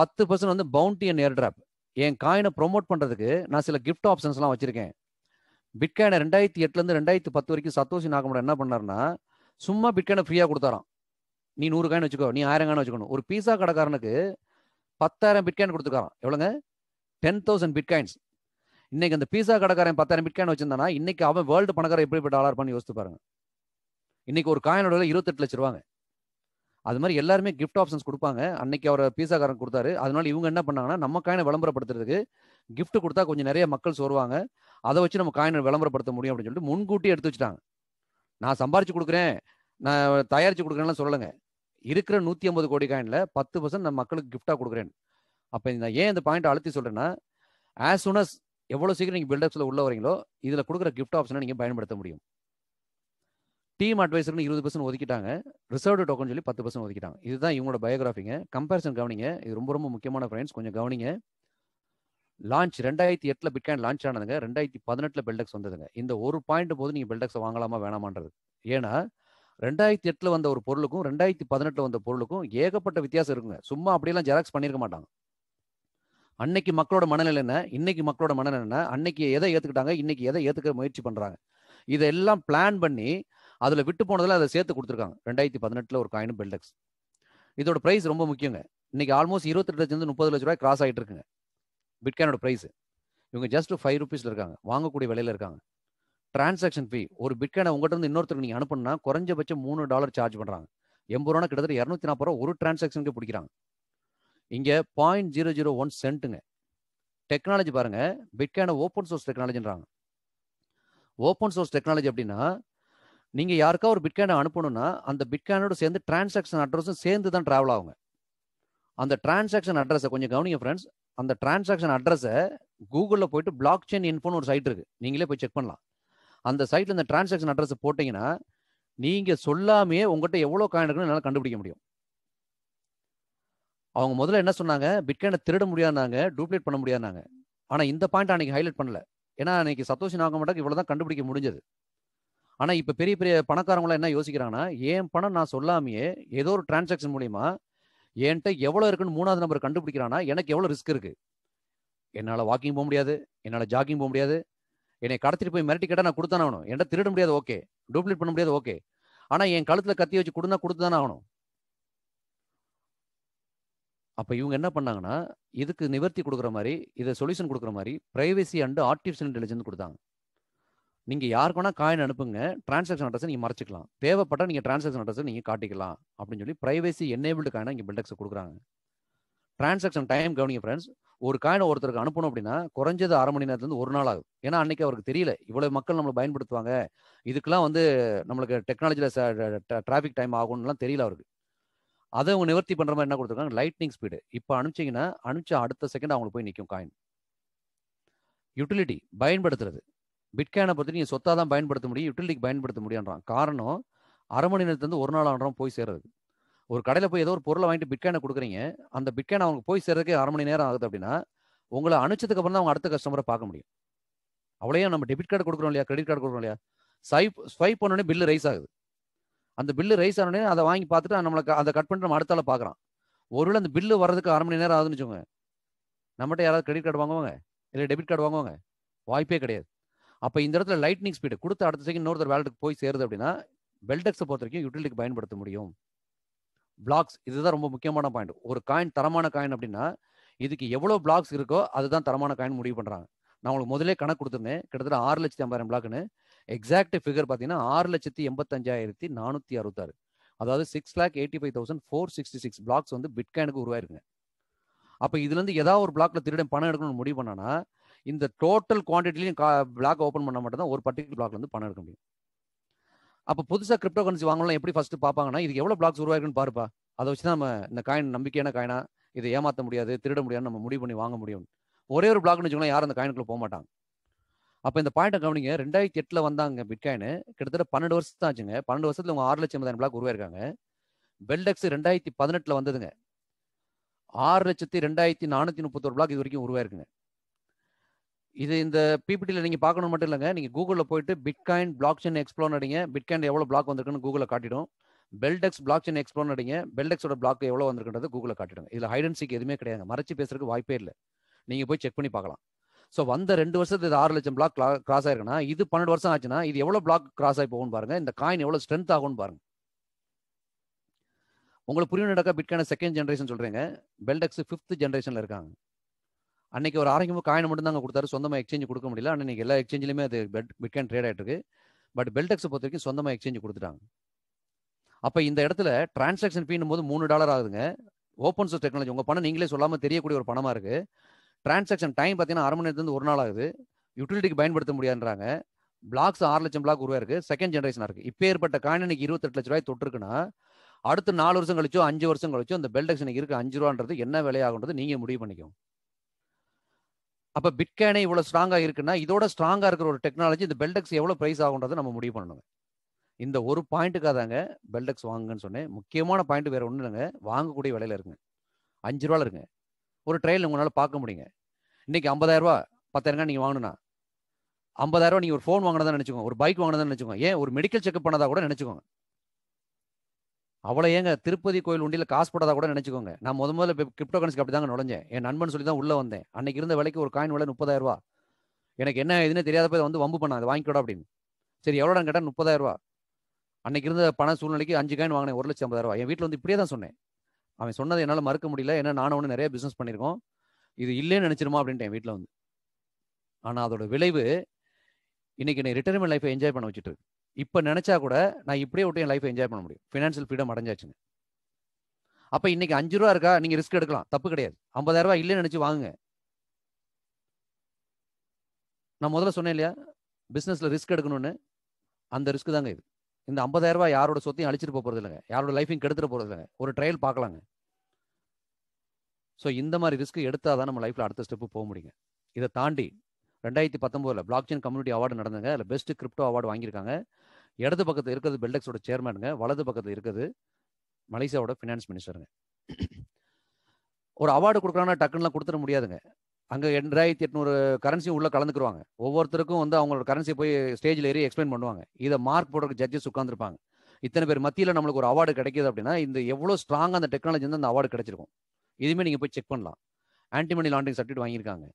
பத்து பர்சன்ட் வந்து பவுண்டி அண்ட் ஏர் ட்ராப் என் காயினை ப்ரொமோட் பண்ணுறதுக்கு நான் சில கிஃப்ட் ஆப்ஷன்ஸ்லாம் வச்சுருக்கேன் பிட்காயினை ரெண்டாயிரத்தி எட்டுலேருந்து ரெண்டாயிரத்தி பத்து வரைக்கும் சத்தோஷி நாகமுடன் என்ன பண்ணார்னா சும்மா பிட்காயினை ஃப்ரீயாக கொடுத்தாராம் நீ நூறு காயின் வச்சுக்கோ நீ ஆயிரம் காயின் வச்சுக்கணும் ஒரு பீஸா கடைக்காரனுக்கு பத்தாயிரம் பிட்காயின் கொடுத்துருக்காராம் எவ்வளோங்க டென் தௌசண்ட் பிட்காயின்ஸ் இன்னைக்கு அந்த பீஸா கடைக்காரன் பத்தாயிரம் பிட்காயின் வச்சிருந்தானா இன்னைக்கு அவன் வேர்ல்டு பணக்காரன் எப்படிப்பட்ட டாலர் பண்ணி யோசித்து பாருங்க இன்னைக்கு ஒரு காயினோட இருபத்தெட்டு லட்ச ரூபாங்க அது மாதிரி எல்லாருமே கிஃப்ட் ஆப்ஷன்ஸ் கொடுப்பாங்க அன்னைக்கு அவர் பீஸாக்காரன் கொடுத்தாரு அதனால இவங்க என்ன பண்ணாங்கன்னா நம்ம காயினை விளம்பரப்படுத்துறதுக்கு கிஃப்ட் கொடுத்தா கொஞ்சம் நிறைய மக்கள் சோறுவாங்க அதை வச்சு நம்ம காயினை விளம்பரப்படுத்த முடியும் அப்படின்னு சொல்லிட்டு முன்கூட்டியே எடுத்து வச்சுட்டாங்க நான் சம்பாரிச்சு கொடுக்குறேன் நான் தயாரிச்சு கொடுக்குறேன்லாம் சொல்லலைங்க இருக்கிற நூற்றி ஐம்பது கோடி காயினில் பத்து பர்சன்ட் நான் மக்களுக்கு கிஃப்டாக கொடுக்குறேன் அப்போ நான் ஏன் இந்த பாயிண்ட் அழுத்தி சொல்கிறேன்னா ஆஸ் சூன் அஸ் எவ்வளோ சீக்கிரம் நீங்கள் பில்டப்ஸில் உள்ள வரீங்களோ இதில் கொடுக்குற கிஃப்ட் ஆப்ஷனை நீங்கள் பயன்படுத்த முடியும் டீம் அட்வைசர்னு இருபது பர்சன்ட் ஒதுக்கிட்டாங்க ரிசர்வ்டு டோக்கன் சொல்லி பத்து பர்சன்ட் ஒதுக்கிட்டாங்க இதுதான் இவங்களோட பயோகிராஃபிங்க கம்பேரிசன் கவனிங்க இது ரொம்ப ரொம்ப முக்கியமான ஃப்ரெண்ட்ஸ் கொஞ்சம் கவனிங்க லான்ச் ரெண்டாயிரத்தி எட்டில் பிட்காயின் லான்ச் ஆனதுங்க ரெண்டாயிரத்தி பதினெட்டில் பெல்டெக்ஸ் வந்ததுங்க இந்த ஒரு பாயிண்ட் போது நீங்கள் பெல்டெக்ஸை வாங்கலாமா வேணாமான்றது ஏன்னா ரெண்டாயிரத்தி எட்டில் வந்த ஒரு பொருளுக்கும் ரெண்டாயிரத்தி பதினெட்டில் வந்த பொருளுக்கும் ஏகப்பட்ட வித்தியாசம் இருக்குங்க சும்மா அப்படியெல்லாம் ஜெராக்ஸ் பண்ணியிருக்க மாட்டாங்க அன்னைக்கு மக்களோட மனநிலை என்ன இன்னைக்கு மக்களோட மனநிலை என்ன அன்னைக்கு எதை ஏற்றுக்கிட்டாங்க இன்னைக்கு எதை ஏற்றுக்க முயற்சி பண்ணுறாங்க இதெல்லாம் பிளான் பண்ணி அதில் விட்டு போனதில் அதை சேர்த்து கொடுத்துருக்காங்க ரெண்டாயிரத்தி பதினெட்டில் ஒரு காயினும் பெல்டெக்ஸ் இதோட ப்ரைஸ் ரொம்ப முக்கியங்க இன்னைக்கு ஆல்மோஸ்ட் இருபத்தெட்டு லட்சம் முப்பது லட்ச ரூபாய் கிராஸ் ஆகிட்டு இருக்குங்க பிட்காயினோட ப்ரைஸ் இவங்க ஜஸ்ட் ஃபைவ் ருபீஸில் இருக்காங்க வாங்கக்கூடிய விலையில் இருக்காங்க டிரான்சாக்ஷன் ஃபீ ஒரு பிட்காயினை உங்கள்கிட்ட இருந்து இன்னொருத்தருக்கு நீங்கள் அனுப்புனா குறைஞ்சபட்சம் மூணு டாலர் சார்ஜ் பண்ணுறாங்க எண்பது ரூபா கிட்டத்தட்ட இரநூத்தி நாற்பது ரூபா ஒரு டிரான்சாக்ஷனுக்கு பிடிக்கிறாங்க இங்கே பாயிண்ட் ஜீரோ ஜீரோ ஒன் சென்ட்டுங்க டெக்னாலஜி பாருங்கள் பிட்காயினை ஓப்பன் சோர்ஸ் டெக்னாலஜின்றாங்க ஓப்பன் சோர்ஸ் டெக்னாலஜி அப்படின்னா நீங்கள் யாருக்கா ஒரு பிட்காயினை அனுப்பணும்னா அந்த பிட்காயினோட சேர்ந்து டிரான்சாக்ஷன் அட்ரஸும் சேர்ந்து தான் ட்ராவல் ஆகுங்க அந்த டிரான்சாக்ஷன் அட்ரஸை கொஞ்சம் கவனிங்க ஃப்ரெண்ட்ஸ் அந்த டிரான்சாக்ஷன் அட்ரஸை கூகுளில் போயிட்டு பிளாக் செயின் இன்ஃபோன்னு ஒரு சைட் இருக்குது நீங்களே போய் செக் பண்ணலாம் அந்த சைட்டில் இந்த டிரான்சாக்ஷன் அட்ரஸ் போட்டிங்கன்னா நீங்கள் சொல்லாமையே உங்கள்கிட்ட எவ்வளோ காயின் இருக்குன்னு என்னால் கண்டுபிடிக்க முடியும் அவங்க முதல்ல என்ன சொன்னாங்க பிட்காயினை திருட முடியாதாங்க டூப்ளேட் பண்ண முடியாதாங்க ஆனால் இந்த பாயிண்ட் அன்றைக்கி ஹைலைட் பண்ணல ஏன்னா அன்றைக்கி சத்தோஷ் நாகமட்டாக்கு இவ்வளோ தான் கண்டுபிடிக்க முடிஞ்சது ஆனால் இப்போ பெரிய பெரிய பணக்காரங்களாம் என்ன யோசிக்கிறாங்கன்னா ஏன் பணம் நான் சொல்லாமையே ஏதோ ஒரு டிரான்சாக்ஷன் மூலியமாக என்கிட்ட எவ்வளோ இருக்குன்னு மூணாவது நம்பர் கண்டுபிடிக்கிறானா எனக்கு எவ்வளோ ரிஸ்க் இருக்கு என்னால் வாக்கிங் போக முடியாது என்னால் ஜாகிங் போக முடியாது என்னை கடத்திட்டு போய் மிரட்டி கேட்டால் நான் கொடுத்தானே ஆகணும் என்கிட்ட திருட முடியாது ஓகே டூப்ளிகேட் பண்ண முடியாது ஓகே ஆனால் என் கழுத்தில் கத்தி வச்சு கொடுனா கொடுத்து தானே ஆகணும் அப்போ இவங்க என்ன பண்ணாங்கன்னா இதுக்கு நிவர்த்தி கொடுக்குற மாதிரி இதை சொல்யூஷன் கொடுக்குற மாதிரி ப்ரைவசி அண்டு ஆர்டிஃபிஷியல் இன்டெலிஜென்ஸ் கொடுத்தாங்க நீங்கள் யாருக்குனா காயின் அனுப்புங்க டிரான்சாக்ஷன் அட்ரஸ் நீங்கள் மறைச்சிக்கலாம் தேவைப்பட்டால் நீங்கள் டிரான்சாக்ஷன் அட்ரஸ் நீங்கள் காட்டிக்கலாம் அப்படின்னு சொல்லி பிரைவேசி என்னேபிள்டு காயினாக இங்க பில்டெக்ஸ் கொடுக்குறாங்க டிரான்சாக்ஷன் டைம் கவனிங்க ஃப்ரெண்ட்ஸ் ஒரு காயினை ஒருத்தருக்கு அனுப்பணும் அப்படின்னா குறைஞ்சது அரை மணி நேரத்துல இருந்து ஒரு நாள் ஆகும் ஏன்னா அன்னைக்கு அவருக்கு தெரியல இவ்வளோ மக்கள் நம்மளை பயன்படுத்துவாங்க இதுக்கெல்லாம் வந்து நம்மளுக்கு டெக்னாலஜியில் டிராஃபிக் டைம் ஆகும்லாம் தெரியல அவருக்கு அதை அவங்க நிவர்த்தி பண்ணுற மாதிரி என்ன கொடுத்துருக்காங்க லைட்னிங் ஸ்பீடு இப்போ அனுப்பிச்சிங்கன்னா அனுப்பிச்ச அடுத்த செகண்ட் அவங்களுக்கு போய் நிற்கும் காயின் யூட்டிலிட்டி பயன்படுத்துறது பிட்காயினை பொறுத்து நீங்கள் சொத்தாக தான் பயன்படுத்த முடியும் யூட்டிலிட்டிக்கு பயன்படுத்த முடியும்ன்றான் காரணம் அரை மணி நேரத்துலேருந்து ஒரு நாள் ஆன்றான் போய் சேர்றது ஒரு கடையில் போய் ஏதோ ஒரு பொருளை வாங்கிட்டு பிட்காயினை கொடுக்குறீங்க அந்த பிட்காயின் அவங்க போய் சேர்றதுக்கே அரை மணி நேரம் ஆகுது அப்படின்னா உங்களை அனுச்சதுக்கு அப்புறம் தான் அவங்க அடுத்த கஸ்டமரை பார்க்க முடியும் அவளையும் நம்ம டெபிட் கார்டு கொடுக்குறோம் இல்லையா கிரெடிட் கார்டு கொடுக்குறோம் இல்லையா ஸ்வைப் ஸ்வைப் பண்ணோடனே பில்லு ரைஸ் ஆகுது அந்த பில்லு ரைஸ் ஆனோடனே அதை வாங்கி பார்த்துட்டு நம்மளுக்கு அதை கட் பண்ணி நம்ம அடுத்தால பார்க்குறான் ஒருவேளை அந்த பில்லு வர்றதுக்கு அரை மணி நேரம் ஆகுதுன்னு வச்சுக்கோங்க நம்மகிட்ட யாராவது கிரெடிட் கார்டு வாங்குவாங்க இல்லை டெபிட் கார்டு வாங்குவாங்க வாய்ப்பே கிடையாது அப்போ இந்த இடத்துல லைட்னிங் ஸ்பீடு கொடுத்த அடுத்த செகண்ட் இன்னொருத்தர் வேலட்டுக்கு போய் சேருது அப்படின்னா பெல்டெக்ஸை பொறுத்த வரைக்கும் யூட்டிலிட்டிக்கு பயன்படுத்த முடியும் பிளாக்ஸ் இதுதான் ரொம்ப முக்கியமான பாயிண்ட் ஒரு காயின் தரமான காயின் அப்படின்னா இதுக்கு எவ்வளோ பிளாக்ஸ் இருக்கோ அதுதான் தரமான காயின் முடிவு பண்ணுறாங்க நான் உங்களுக்கு முதலே கணக்கு கொடுத்துருந்தேன் கிட்டத்தட்ட ஆறு லட்சத்தி ஐம்பதாயிரம் பிளாக்குன்னு எக்ஸாக்ட் ஃபிகர் பார்த்தீங்கன்னா ஆறு லட்சத்தி எண்பத்தஞ்சாயிரத்தி நானூற்றி அறுபத்தாறு அதாவது six lakh eighty five thousand four sixty six blocks வந்து பிட்காயினுக்கு உருவாயிருங்க அப்போ இதுலேருந்து ஏதாவது ஒரு பிளாக்ல திருடன் பணம் எடுக்கணும்னு முடிவு பண்ணானா இந்த டோட்டல் குவான்டிட்டிலையும் பிளாக் ஓப்பன் பண்ண மட்டும் தான் ஒரு பர்டிகுலர் பிளாக்ல இருந்து பணம் எடுக்க முடியும் அப்போ புதுசாக கிரிப்டோ கரன்சி வாங்கலாம் எப்படி ஃபர்ஸ்ட் பார்ப்பாங்கன்னா இதுக்கு எவ்வளோ பிளாக்ஸ் உருவாயிருக்குன்னு பாருப்பா அதை வச்சு தான் நம்ம இந்த காயின் நம்பிக்கையான காயினா இதை ஏமாற்ற முடியாது திருட முடியாதுன்னு நம்ம முடிவு பண்ணி வாங்க முடியும் ஒரே ஒரு பிளாக்னு வச்சுக்கலாம் யாரும் அந்த காயினுக்குள்ள போக மாட்டாங்க அப்போ இந்த பாயிண்ட் கவனிங்க ரெண்டாயிரத்தி எட்டில் வந்தாங்க பிட்காயின் கிட்டத்தட்ட பன்னெண்டு வருஷம் தான் ஆச்சுங்க பன்னெண்டு வருஷத்துல உங்கள் ஆறு லட்சம் ஐம்பதாயிரம் பிளாக் உருவாயிருக்காங்க பெல்டெக்ஸ் ரெண்டாயிரத்தி பதினெட்டில் வந்ததுங்க ஆறு லட்சத்தி ரெண்டாயிரத்தி நானூற்றி முப்பத்தொரு பிளாக் இது வரைக்கும் உருவாயிருக்குங்க இது இந்த பிபிடியில் நீங்கள் பார்க்கணும் மட்டும் இல்லைங்க நீங்கள் கூகுளில் போயிட்டு பிட்காயின் பிளாக் செயின் எக்ஸ்ப்ளோர் அடிங்க பிட்காயின் எவ்வளோ பிளாக் வந்திருக்குன்னு கூகுளில் காட்டிடும் பெல்டெக்ஸ் பிளாக் செயின் எக்ஸ்ப்ளோர் அடிங்க பெல்டெக்ஸோட பிளாக் எவ்வளோ வந்திருக்குன்றது கூகுளில் காட்டிடும் இதில் ஹைடன்சிக்கு எதுவுமே கிடையாது மறைச்சு பேசுறதுக்கு வாய்ப்பே இல்லை நீங்கள் போய் செக் பண்ணி பார்க்கலாம் ஸோ வந்த ரெண்டு வருஷத்துக்கு இது ஆறு லட்சம் பிளாக் கிராஸ் ஆயிருக்குன்னா இது பன்னெண்டு வருஷம் ஆச்சுன்னா இது எவ்வளோ பிளாக் கிராஸ் ஆகி போகும்னு பாருங்க இந்த காயின் எவ்வளோ ஸ்ட்ரென்த் ஆகும்னு பாருங்க உங்களுக்கு புரியும் நடக்க பிட்கான செகண்ட் ஜென்ரேஷன் சொல்றீங்க பெல்டெக்ஸ் ஃபிஃப்த் ஜென்ரேஷன்ல இருக்காங்க அன்னைக்கு ஒரு ஆரம்பிக்கும் காயின் மட்டும் தான் கொடுத்தாரு சொந்தமாக எக்ஸ்சேஞ்ச் கொடுக்க முடியல ஆனால் இன்னைக்கு எல்லா எக்ஸ்சேஞ்சிலுமே அது பெட் பிட்காயின் ட்ரேட் ஆகிட்டு இருக்கு பட் பெல்டெக்ஸ் பொறுத்த வரைக்கும் சொந்தமாக எக்ஸ்சேஞ்ச் கொடுத்துட்டாங்க அப்போ இந்த இடத்துல டிரான்சாக்ஷன் ஃபீனும் போது மூணு டாலர் ஆகுதுங்க ஓப்பன் சோர்ஸ் டெக்னாலஜி உங்கள் பணம் நீங்களே சொல்லாமல் தெரியக்கூடிய ஒரு பணமாக இருக்குது டிரான்சாக்ஷன் டைம் பார்த்தீங்கன்னா அரை மணி நேரத்துலேருந்து ஒரு நாள் ஆகுது யூட்டிலிட்டிக்கு பயன்படுத்த முடியாதுன்றாங்க பிளாக்ஸ் ஆறு லட்சம் பிளாக் இருக்குது செகண்ட் ஜென்ரேஷனாக இருக்குது இப்போ ஏற்பட்ட காயின் இன்னைக்கு இருபத்தெட்டு லட்ச ரூபாய் தொட்டுருக்குன்னா அடுத்து நாலு வருஷம் கழிச்சோ அஞ்சு வருஷம் கழிச்சோ அந்த பெல்டெக்ஸ் இன்னைக்கு இருக்குது அஞ்சு ரூபான்றது என்ன விலையாகுன்றது நீங்கள் முடிவு பண்ணிக்கோங்க அப்போ பிட்கானே இவ்வளோ ஸ்ட்ராங்காக இருக்குன்னா இதோட ஸ்ட்ராங்காக இருக்கிற ஒரு டெக்னாலஜி இந்த பெல்டெக்ஸ் எவ்வளோ ப்ரைஸ் ஆகுன்றதை நம்ம முடிவு பண்ணணும் இந்த ஒரு பாயிண்ட்டுக்காக தாங்க பெல்டெக்ஸ் வாங்குங்கன்னு சொன்னேன் முக்கியமான பாயிண்ட் வேறு ஒன்றும் இல்லைங்க வாங்கக்கூடிய விலையில இருங்க அஞ்சு ரூபால இருங்க ஒரு ட்ரையல் உங்களால் பார்க்க முடியுங்க இன்னைக்கு ஐம்பதாயிரரூபா பத்தாயிரங்க நீங்கள் வாங்கினா ஐம்பதாயிரரூபா நீங்கள் ஒரு ஃபோன் வாங்கினதான் நினச்சிக்கோங்க ஒரு பைக் வாங்கினதான் நினச்சிக்கோங்க ஏன் ஒரு மெடிக்கல் செக்அப் பண்ணதாக கூட நினச்சிக்கோங்க அவ்வளோ ஏங்க திருப்பதி கோயில் உண்டியில் காசு போட்டதாக கூட நினச்சிக்கோங்க நான் முத முதல்ல கிரிப்டோ கரன்சிக்கு அப்படி தாங்க நுழைஞ்சேன் என் நண்பன் சொல்லி தான் உள்ளே வந்தேன் அன்றைக்கி இருந்த விலைக்கு ஒரு காயின் விலை முப்பதாயிரம் ரூபா எனக்கு என்ன இதுன்னு தெரியாத போய் வந்து வம்பு பண்ணாது வாங்கிக்கூடா அப்படின்னு சரி எவ்வளோ கேட்டால் முப்பதாயிரம் ரூபா அன்னைக்கு இருந்த பண சூழ்நிலைக்கு அஞ்சு காயின் வாங்கினேன் ஒரு லட்சம் ஐம்பதாயிரம் ரூபா என் வீட்டில் வந்து இப்படியே தான் சொன்னேன் அவன் சொன்னதை என்னால் மறுக்க முடியல ஏன்னா நான் ஒன்று நிறைய பிஸ்னஸ் பண்ணியிருக்கோம் இது இல்லைன்னு நினச்சிருமா அப்படின்ட்டு என் வீட்டில் வந்து ஆனால் அதோட விளைவு இன்னைக்கு என்னை ரிட்டைர்மெண்ட் லைஃப்பை என்ஜாய் பண்ண வச்சுட்டு இப்போ நினச்சா கூட நான் இப்படியே விட்டு என் லைஃப் என்ஜாய் பண்ண முடியும் ஃபினான்ஷியல் ஃப்ரீடம் அடைஞ்சாச்சுங்க அப்போ இன்னைக்கு அஞ்சு ரூபா இருக்கா நீங்கள் ரிஸ்க் எடுக்கலாம் தப்பு கிடையாது ஐம்பதாயிரம் ரூபா இல்லைன்னு நினச்சி வாங்குங்க நான் முதல்ல சொன்னேன் இல்லையா பிஸ்னஸில் ரிஸ்க் எடுக்கணும்னு அந்த ரிஸ்க் தாங்க இது இந்த ஐம்பதாயிரம் ரூபாய் யாரோட சொத்தையும் அழிச்சிட்டு போகிறது இல்லைங்க யாரோட லைஃபையும் கெடுத்துட்டு போகிறது இல்லைங்க ஒரு ட்ரையல் பார்க்கலாங்க ஸோ இந்த மாதிரி ரிஸ்க் எடுத்தால் தான் நம்ம லைஃப்பில் அடுத்த ஸ்டெப்பு போக முடியுங்க இதை தாண்டி ரெண்டாயிரத்தி பத்தொம்போதில் செயின் கம்யூனிட்டி அவார்டு நடந்ததுங்க அதில் பெஸ்ட் கிரிப்டோ அவார்டு வாங்கியிருக்காங்க இடது பக்கத்தில் இருக்கிறது பெல்டெக்ஸோட சேர்மனுங்க வலது பக்கத்தில் இருக்கிறது மலேசியாவோட ஃபினான்ஸ் மினிஸ்டருங்க ஒரு அவார்டு கொடுக்குறான்னா டக்குன்னுலாம் கொடுத்துட முடியாதுங்க அங்கே ரெண்டாயிரத்தி எட்நூறு கரன்சி உள்ளே கலந்துக்குருவாங்க ஒவ்வொருத்தருக்கும் வந்து அவங்களோட கரன்சி போய் ஸ்டேஜில் ஏறி எக்ஸ்பிளைன் பண்ணுவாங்க இதை மார்க் போடுறதுக்கு ஜட்ஜஸ் உட்காந்துருப்பாங்க இத்தனை பேர் மத்தியில் நம்மளுக்கு ஒரு அவார்டு கிடைக்கிது அப்படின்னா இந்த எவ்வளோ ஸ்ட்ராங்காக அந்த டெக்னாலஜி வந்து அந்த அவார்டு கிடைச்சிருக்கும் இதுவுமே நீங்கள் போய் செக் பண்ணலாம் ஆன்டிமணி லாண்டரிங் சர்டிஃபிகேட் வாங்கியிருக்காங்க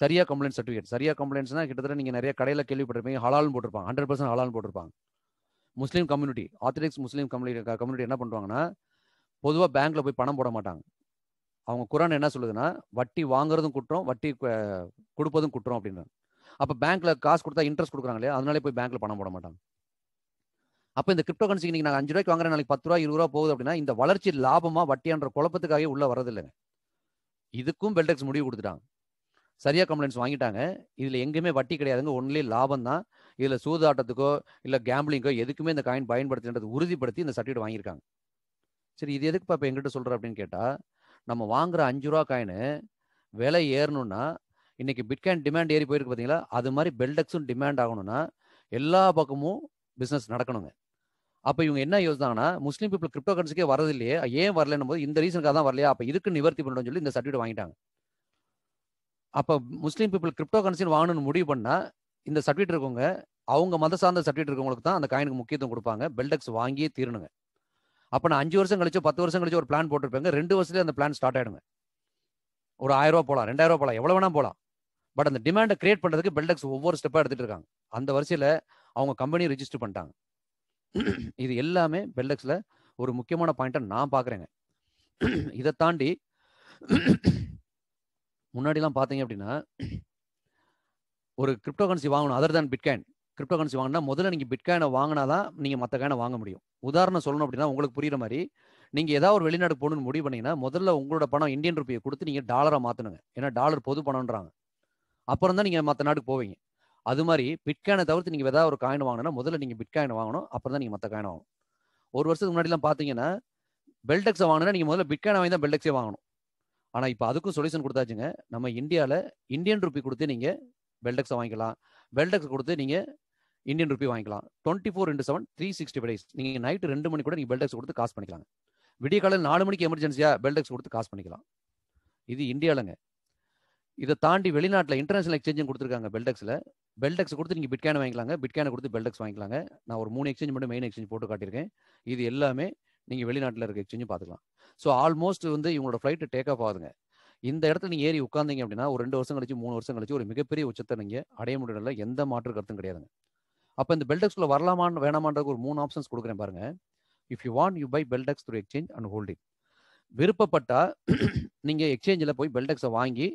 சரியா கம்ப்ளைண்ட் சர்டிஃபிகேட் சரியா கம்ப்ளைண்ட்ஸ்னா கிட்டத்தட்ட நீங்கள் நிறைய கடையில கேள்விப்பட்டிருப்பீங்க ஹலால்னு போட்டிருப்பாங்க ஹண்ட்ரட் பர்சன்ட் ஹலால்னு போட்டிருப்பாங்க Muslim community orthodox Muslim community community என்ன பண்ணுவாங்கன்னா பொதுவாக பேங்க்கில் போய் பணம் போட மாட்டாங்க அவங்க குரான் என்ன சொல்லுதுன்னா வட்டி வாங்குறதும் குற்றம் வட்டி கொடுப்பதும் குற்றம் அப்படின்றாங்க அப்போ பேங்க்கில் காசு கொடுத்தா இன்ட்ரெஸ்ட் கொடுக்குறாங்க இல்லையா அதனால போய் பேங்க்கில் பணம் போட மாட்டாங்க அப்போ இந்த கிரிப்டோ கரன்சி நீங்கள் நாங்கள் அஞ்சு ரூபாய்க்கு வாங்குறேன் நாளைக்கு பத்து ரூபா இருபது ரூபா போகுது அப்படின்னா இந்த வளர்ச்சி லாபமாக வட்டியான்ற குழப்பத்துக்காகவே உள்ளே வரதில்லைங்க இதுக்கும் பெல்டெக்ஸ் முடிவு கொடுத்துட்டாங்க சரியாக கம்ப்ளைண்ட்ஸ் வாங்கிட்டாங்க இதில் எங்கேயுமே வட்டி கிடையாதுங்க ஒன்லி லாபம் தான் இதில் சூதாட்டத்துக்கோ இல்லை கேம்பிளிங்கோ எதுக்குமே இந்த காயின் பயன்படுத்துன்றது உறுதிப்படுத்தி இந்த சர்டிஃபிகேட் வாங்கியிருக்காங்க சரி இது எதுக்கு இப்போ எங்கிட்ட சொல்கிற அப்படின்னு கேட்டால் நம்ம வாங்குற அஞ்சு ரூபா காயின் விலை ஏறணும்னா இன்றைக்கி பிட்காயின் டிமாண்ட் ஏறி போயிருக்கு பார்த்தீங்களா அது மாதிரி பெல்டெக்ஸும் டிமாண்ட் ஆகணும்னா எல்லா பக்கமும் பிஸ்னஸ் நடக்கணுங்க அப்போ இவங்க என்ன யோசித்தாங்கன்னா முஸ்லீம் பீப்புள் கிரிப்டோ கரன்சிக்கே வரது இல்லையே ஏன் வரலன்னும் போது இந்த ரீசனுக்காக தான் வரலையா அப்போ இதுக்கு நிவர்த்தி பண்ணணும்னு சொல்லி இந்த சர்டிஃபிகேட் வாங்கிட்டாங்க அப்போ முஸ்லீம் பீப்புள் கிரிப்டோ கரன்சின் வாங்கணும்னு முடிவு பண்ணால் இந்த சர்டிஃபிகேட் இருக்கவங்க அவங்க மத சார்ந்த சர்டிஃபிகேட் இருக்கவங்களுக்கு தான் அந்த காயினுக்கு முக்கியத்துவம் கொடுப்பாங்க பெல்டெக்ஸ் வாங்கியே தீரணுங்க அப்போ நான் அஞ்சு வருஷம் கழிச்சோ பத்து வருஷம் கழிச்சு ஒரு பிளான் போட்டிருப்பேங்க ரெண்டு வருஷத்துலேயே அந்த பிளான் ஸ்டார்ட் ஆகிடுங்க ஒரு ஆயிரம் ரூபா போகலாம் ரெண்டாயிரம் ரூபா போகலாம் எவ்வளோ வேணால் போகலாம் பட் அந்த டிமாண்டை கிரியேட் பண்ணுறதுக்கு பெல்டெக்ஸ் ஒவ்வொரு ஸ்டெப்பாக எடுத்துகிட்டு இருக்காங்க அந்த வரிசையில் அவங்க கம்பெனி ரிஜிஸ்டர் பண்ணிட்டாங்க இது எல்லாமே பெல்டெக்ஸில் ஒரு முக்கியமான பாயிண்ட்டை நான் பார்க்குறேங்க இதை தாண்டி முன்னாடிலாம் பார்த்தீங்க அப்படின்னா ஒரு கிரிப்டோ கரன்சி வாங்கணும் அதர் தான் பிட்காயின் கிரிப்டோ கரன்சி வாங்கினா முதல்ல நீங்கள் பிட்காயினை வாங்கினா தான் நீங்கள் மற்ற காயினை வாங்க முடியும் உதாரணம் சொல்லணும் அப்படின்னா உங்களுக்கு புரியுற மாதிரி நீங்கள் ஏதாவது ஒரு வெளிநாடு போகணும்னு முடிவு பண்ணீங்கன்னா முதல்ல உங்களோட பணம் இந்தியன் ருப்பியை கொடுத்து நீங்கள் டாலரை மாற்றணுங்க ஏன்னா டாலர் பொது பணம்ன்றாங்க அப்புறம் தான் நீங்கள் மற்ற நாட்டுக்கு போவீங்க அது மாதிரி பிட்காயினை தவிர்த்து நீங்கள் ஏதாவது ஒரு காயின் வாங்கினா முதல்ல நீங்கள் பிட்காயின் வாங்கணும் அப்புறம் தான் நீங்கள் மற்ற காயினை வாங்கணும் ஒரு வருஷத்துக்கு முன்னாடிலாம் பார்த்தீங்கன்னா பெல்டெக்ஸை வாங்கினா நீங்கள் முதல்ல பிட்காயினை வாங்கி தான் பெல்டெக்ஸே வாங்கணும் ஆனால் இப்போ அதுக்கும் சொல்யூஷன் கொடுத்தாச்சுங்க நம்ம இந்தியாவில் இந்தியன் ருப்பி கொடுத்து நீங்கள் பெல்டெக்ஸை வாங்கிக்கலாம் பெல்டெக்ஸ் கொடுத்து நீங்கள் இந்தியன் ருப்பி வாங்கிக்கலாம் twenty four into seven three sixty five days நீங்கள் நைட்டு ரெண்டு மணி கூட நீங்கள் பெல்டெக்ஸ் கொடுத்து காசு பண்ணிக்கலாம் விடிய காலையில் நாலு மணிக்கு எமர்ஜென்சியாக பெல்டெக்ஸ் கொடுத்து காசு பண்ணிக்கலாம் இது இந்தியாவிலங்க இதை தாண்டி வெளிநாட்டில் இன்டர்நேஷனல் எக்ஸ்சேஞ்சும் கொடுத்துருக்காங்க பெல்டெக்ஸில் பெல்டெக்ஸ் கொடுத்து நீங்கள் பிட்காயின் வாங்கிக்கலாங்க பிட்கேனை கொடுத்து பெல்டெக்ஸ் வாங்கிக்கலாங்க நான் ஒரு மூணு எக்ஸ்சேஞ்ச் மட்டும் மெயின் எக்ஸ்சேஞ்ச் போட்டு காட்டியிருக்கேன் இது எல்லாமே நீங்கள் வெளிநாட்டில் இருக்க எக்ஸ்சேஞ்சும் பார்த்துக்கலாம் ஸோ ஆல்மோஸ்ட் வந்து இவங்களோட ஃப்ளைட்டு டேக் ஆஃப் ஆகுதுங்க இந்த இடத்துல நீங்கள் ஏறி உட்காந்தீங்க அப்படின்னா ஒரு ரெண்டு வருஷம் கழிச்சு மூணு வருஷம் கழிச்சு ஒரு மிகப்பெரிய உச்சத்தை நீங்கள் அடைய முடியல எந்த மாற்று கருத்தும் கிடையாதுங்க அப்போ இந்த பெல்டெக்ஸ்குள்ளே வரலாமான்னு வேணாமான்றது ஒரு மூணு ஆப்ஷன்ஸ் கொடுக்குறேன் பாருங்க if you want you buy Beldex through exchange and holding விருப்பப்பட்டா நீங்கள் எக்ஸ்சேஞ்சில் போய் பெல்டெக்ஸை வாங்கி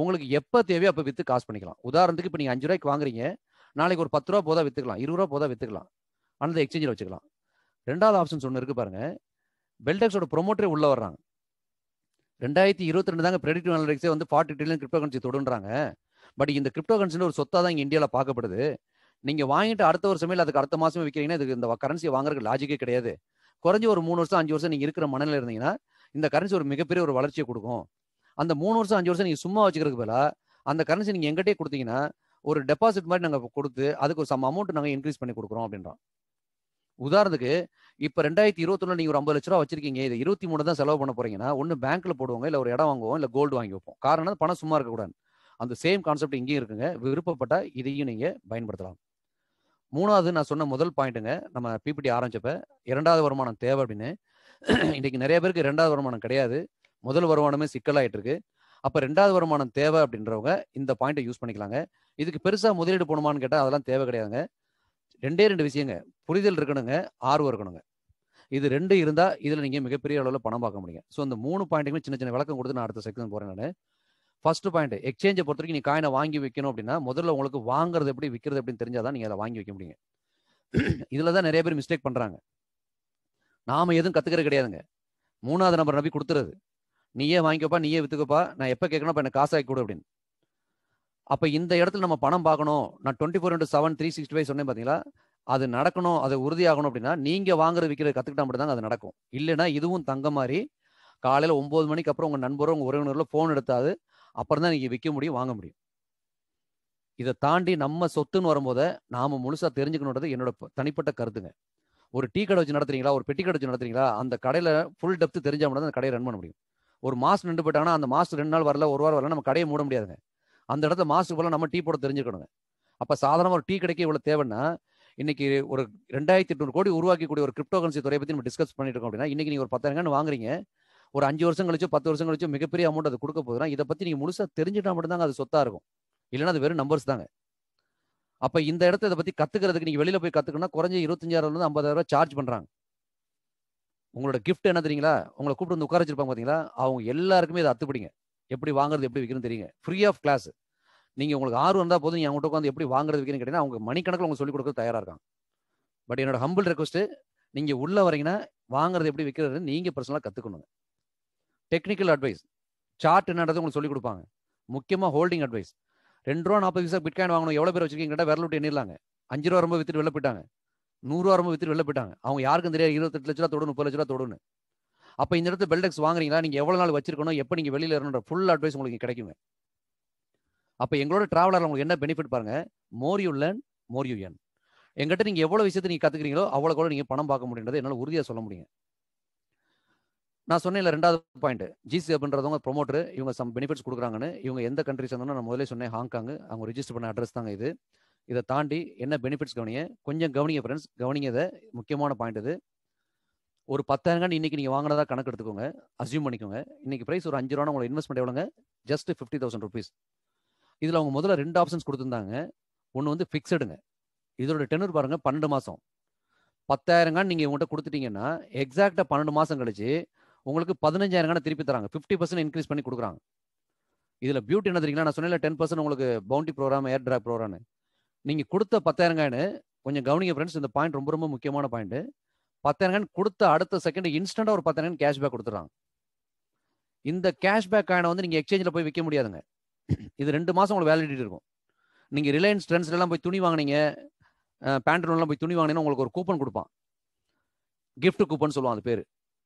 உங்களுக்கு எப்போ தேவையோ அப்போ விற்று காசு பண்ணிக்கலாம் உதாரணத்துக்கு இப்போ நீங்கள் அஞ்சு ரூபாய்க்கு வாங்குறீங்க நாளைக்கு ஒரு பத்து ரூபா போதா விற்றுக்கலாம் இருபது ரூபா போதா விற்றுக்கலாம் ஆனால் எக்ஸ்சேஞ்சில் வச்சுக்கலாம் ரெண்டாவது ஆப்ஷன்ஸ் ஒன்று இருக்கு பாருங்க பெல்டெக்ஸோட ப்ரொமோட்டரே உள்ள வர்றாங்க ரெண்டாயிரத்தி இருபத்தி ரெண்டு தாங்க ப்ரெடிக்டிவ் அனலிட்டிக்ஸே வந்து ஃபார்ட்டி ட்ரில்லியன் கிரிப்டோ கரன்சி தொடுன்றாங்க பட் இந்த கிரிப்டோ கரன்சின்னு ஒரு சொத்தாக தான் இங்கே இந்தியாவில் பார்க்கப்படுது நீங்கள் வாங்கிட்டு அடுத்த வருஷமே இல்லை அதுக்கு அடுத்த மாதமே விற்கிறீங்கன்னா இதுக்கு இந்த கரன்சியை வாங்குறதுக்கு லாஜிக்கே கிடையாது குறைஞ்சி ஒரு மூணு வருஷம் அஞ்சு வருஷம் நீங்கள் இருக்கிற மனநிலை இருந்தீங்கன்னா இந்த கரன்சி ஒரு மிகப்பெரிய ஒரு வளர்ச்சியை கொடுக்கும் அந்த மூணு வருஷம் அஞ்சு வருஷம் நீங்கள் சும்மா வச்சுக்கிறதுக்கு பதிலாக அந்த கரன்சி நீங்கள் எங்கிட்டே கொடுத்தீங்கன்னா ஒரு டெபாசிட் மாதிரி நாங்கள் கொடுத்து அதுக்கு ஒரு சம் அமௌண்ட் நாங்கள் இன்க்ரீஸ் பண்ணி கொடுக்குறோம் அப்படின்றோம் உதாரணத்துக்கு இப்போ ரெண்டாயிரத்தி இருபத்தொன்னு நீங்கள் ஒரு ஐம்பது லட்ச ரூபா வச்சிருக்கீங்க இது இருபத்தி மூணு தான் செலவு பண்ண போறீங்கன்னா ஒன்று பேங்க்ல போடுவாங்க இல்லை ஒரு இடம் வாங்குவோம் இல்லை கோல்டு வாங்கி வைப்போம் காரணம் பணம் சும்மா இருக்கக்கூடாது அந்த சேம் கான்செப்ட் இங்கேயும் இருக்குங்க விருப்பப்பட்ட இதையும் நீங்கள் பயன்படுத்தலாம் மூணாவது நான் சொன்ன முதல் பாயிண்ட்டுங்க நம்ம பிபிடி ஆரம்பிச்சப்ப இரண்டாவது வருமானம் தேவை அப்படின்னு இன்னைக்கு நிறைய பேருக்கு ரெண்டாவது வருமானம் கிடையாது முதல் வருமானமே சிக்கலாயிட்டு இருக்கு அப்போ ரெண்டாவது வருமானம் தேவை அப்படின்றவங்க இந்த பாயிண்ட்டை யூஸ் பண்ணிக்கலாங்க இதுக்கு பெருசாக முதலீடு போகணுமான்னு கேட்டால் அதெல்லாம் தேவை கிடையாதுங்க ரெண்டே ரெண்டு விஷயங்க புரிதல் இருக்கணுங்க ஆர்வம் இருக்கணுங்க இது ரெண்டு இருந்தால் இதில் நீங்கள் மிகப்பெரிய அளவில் பணம் பார்க்க முடியும் ஸோ அந்த மூணு பாயிண்ட்டுமே சின்ன சின்ன விளக்கம் கொடுத்து நான் அடுத்த செக்ஷன் போகிறேன் நான் ஃபர்ஸ்ட் பாயிண்ட் எக்ஸ்சேஞ்சை பொறுத்த வரைக்கும் நீ காயினை வாங்கி வைக்கணும் அப்படின்னா முதல்ல உங்களுக்கு வாங்குறது எப்படி விற்கிறது எப்படின்னு தெரிஞ்சால் தான் நீங்கள் அதை வாங்கி வைக்க முடியுங்க இதில் தான் நிறைய பேர் மிஸ்டேக் பண்ணுறாங்க நாம் எதுவும் கற்றுக்கிறது கிடையாதுங்க மூணாவது நம்பர் நம்பி கொடுத்துறது நீயே வாங்கிக்கப்பா நீயே விற்றுக்கப்பா நான் எப்போ கேட்கணும் இப்போ எனக்கு காசாக்கி கொடு அப்படின்னு அப்போ இந்த இடத்துல நம்ம பணம் பார்க்கணும் நான் twenty four into seven three sixty five சொன்னேன் பாத்தீங்களா அது நடக்கணும் அது உறுதியாகணும் அப்படின்னா நீங்கள் வாங்குறது விற்கிறது கற்றுக்கிட்டா மட்டும் தாங்க அது நடக்கும் இல்லைன்னா இதுவும் தங்க மாதிரி காலையில் ஒன்பது மணிக்கு அப்புறம் உங்கள் நண்பரும் உங்கள் உறவினர்களோ ஃபோன் எடுத்தாது அப்புறம் தான் நீங்கள் விற்க முடியும் வாங்க முடியும் இதை தாண்டி நம்ம சொத்துன்னு வரும்போது நாம் முழுசாக தெரிஞ்சுக்கணுன்றது என்னோட தனிப்பட்ட கருத்துங்க ஒரு டீ கடை வச்சு நடத்துறீங்களா ஒரு பெட்டி கடை வச்சு நடத்துறீங்களா அந்த கடையில் ஃபுல் டெப்த் தெரிஞ்சால் மட்டும் அந்த கடையை ரன் பண்ண முடியும் ஒரு மாதம் நின்று போயிட்டாங்கன்னா அந்த மாதம் ரெண்டு நாள் வரல ஒரு வாரம் வரல நம்ம கடையை மூட முடியாதுங்க அந்த இடத்துல மாசு போல நம்ம டீ போட தெரிஞ்சுக்கணுங்க அப்போ சாதாரண ஒரு டீ கிடைக்க இவ்வளோ தேவைன்னா இன்னைக்கு ஒரு ரெண்டாயிரத்தி எட்நூறு கோடி உருவாக்கக்கூடிய ஒரு கிரிப்டோ கரன்சி துறையை பற்றி நம்ம டிஸ்கஸ் பண்ணிட்டு இருக்கோம் அப்படின்னா இன்னைக்கு நீங்கள் ஒரு பத்தாயிரம் வாங்குறீங்க ஒரு அஞ்சு வருஷம் கழிச்சோ பத்து வருஷம் கழிச்சோ மிகப்பெரிய அமௌண்ட் அது கொடுக்க போதுனா இதை பற்றி நீங்கள் முழுசாக தெரிஞ்சுட்டா மட்டும்தாங்க அது சொத்தா இருக்கும் இல்லைன்னா அது வெறும் நம்பர்ஸ் தாங்க அப்போ இந்த இடத்த இதை பற்றி கத்துக்கிறதுக்கு நீங்கள் வெளியில் போய் கற்றுக்கணும்னா குறைஞ்ச இருபத்தஞ்சாயிரம்லேருந்து ஐம்பதாயிரம் சார்ஜ் பண்ணுறாங்க உங்களோட கிஃப்ட் என்ன தெரியுங்களா உங்களை கூப்பிட்டு வந்து உட்கார வச்சிருப்பாங்க பார்த்தீங்களா அவங்க எல்லாருக்குமே இதை அத்துப்பிடிங்க எப்படி வாங்குறது எப்படி விற்கணும் தெரியுங்க ஃப்ரீ ஆஃப் கிளாஸ் நீங்கள் உங்களுக்கு ஆர்வம் இருந்தால் போதும் நீங்கள் அவங்கள்ட்ட வந்து எப்படி வாங்குறது விற்கணும்னு கேட்டீங்கன்னா அவங்க மணிக்கணக்கில் உங்களுக்கு சொல்லிக் கொடுக்க தயாராக இருக்காங்க பட் என்னோட ஹம்பிள் ரெக்வஸ்ட்டு நீங்கள் உள்ளே வரீங்கன்னா வாங்குறது எப்படி விற்கிறது நீங்கள் பர்சனலாக கற்றுக்கணுங்க டெக்னிக்கல் அட்வைஸ் சார்ட் என்னன்றது உங்களுக்கு சொல்லி கொடுப்பாங்க முக்கியமாக ஹோல்டிங் அட்வைஸ் ரெண்டு ரூபா நாற்பது பைசா பிட்காயின் வாங்கணும் எவ்வளோ பேர் வச்சிருக்கீங்க கேட்டால் விரல் விட்டு எண்ணிடலாங்க அஞ்சு ரூபா ரொம்ப விற்றுட்டு வெளில போயிட்டாங்க நூறுரூவா ரொம்ப வித்துட்டு வெளில போயிட்டாங்க அவங்க யாருக்கும் தெரியாது இருபத்தெட்டு லட்ச ரூபா தொடணும் முப்பது லட்ச ரூபா தொடணும் அப்போ இந்த இடத்துல பெல்டெக்ஸ் வாங்குறீங்களா நீங்கள் எவ்வளோ நாள் வச்சிருக்கணும் எப்போ நீங்கள் வெளியில் இருக்கிற ஃபுல் அட்வைஸ் உங்களுக்கு கிடைக்குமே அப்போ எங்களோட ட்ராவலரில் உங்களுக்கு என்ன பெனிஃபிட் பாருங்கள் more you learn more you earn எங்கிட்ட நீங்கள் எவ்வளோ விஷயத்தை நீங்கள் கற்றுக்கிறீங்களோ அவ்வளோ கூட நீங்கள் பணம் பார்க்க முடியுன்றது என்னால் உறுதியாக சொல்ல முடியும் நான் சொன்னேன் இல்லை ரெண்டாவது பாயிண்ட் ஜிசி அப்படின்றவங்க ப்ரொமோட்டர் இவங்க சம் பெனிஃபிட்ஸ் கொடுக்குறாங்கன்னு இவங்க எந்த கண்ட்ரி இருந்தாலும் நான் முதலே சொன்னேன் ஹாங்காங் அவங்க ரிஜிஸ்டர் பண்ண அட்ரஸ் தாங்க இது இதை தாண்டி என்ன பெனிஃபிட்ஸ் கவனிங்க கொஞ்சம் கவனிங்க ஃப்ரெண்ட்ஸ் கவனிங்கதை முக்கியமான பாயிண்ட் இது ஒரு பத்தாயிரம் இன்னைக்கு நீங்கள் வாங்கினதா கணக்கு எடுத்துக்கோங்க அசியூம் பண்ணிக்கோங்க இன்னைக்கு ப்ரைஸ் ஒரு அஞ்சு ரூபா இன்வெஸ்ட் இன்வெஸ்ட்மெண்ட் எவ்வளோங்க ஜஸ்ட் ஃபிஃப்டி தௌசண்ட் ருபீஸ் இதில் அவங்க முதல்ல ரெண்டு ஆப்ஷன்ஸ் கொடுத்துருந்தாங்க ஒன்று வந்து ஃபிக்ஸடுங்க இதோட டெனூர் பாருங்கள் பன்னெண்டு மாதம் பத்தாயிரங்கான்னு நீங்கள் உங்கள்கிட்ட கொடுத்துட்டீங்கன்னா எக்ஸாக்டாக பன்னெண்டு மாதம் கழிச்சு உங்களுக்கு பதினஞ்சாயிரங்கான திருப்பி தராங்க ஃபிஃப்டி பர்சன்ட் இன்க்ரீஸ் பண்ணி கொடுக்குறாங்க இதில் பியூட்டி என்ன தெரியுங்களா நான் சொன்னேன் டென் பர்சன்ட் உங்களுக்கு பவுண்டி ப்ரோக்ராம் ஏர் ட்ராக் ப்ரோக்ராம்னு நீங்கள் கொடுத்த பத்தாயிரங்கான்னு கொஞ்சம் கவனிங்க ஃப்ரெண்ட்ஸ் இந்த பாயிண்ட் ரொம்ப ரொம்ப முக்கியமான பாயிண்ட்டு பத்தாயிரம் கொடுத்த அடுத்த செகண்ட் இன்ஸ்டன்டாக ஒரு பத்தாயிரம் கேஷ்பேக் கொடுத்துட்றாங்க இந்த கேஷ்பேக் காயினை வந்து நீங்கள் எக்ஸ்சேஞ்சில் போய் விற்க முடியாதுங்க இது ரெண்டு மாதம் உங்களுக்கு வேலிடிட்டி இருக்கும் நீங்கள் ரிலையன்ஸ் ட்ரெண்ட்ஸ்லாம் போய் துணி வாங்கினீங்க பேண்ட்ரோன்லாம் போய் துணி வாங்கினீங்கன்னா உங்களுக்கு ஒரு கூப்பன் கொடுப்பான் கிஃப்ட் கூப்பன் சொல்லுவான் அந்த பேர்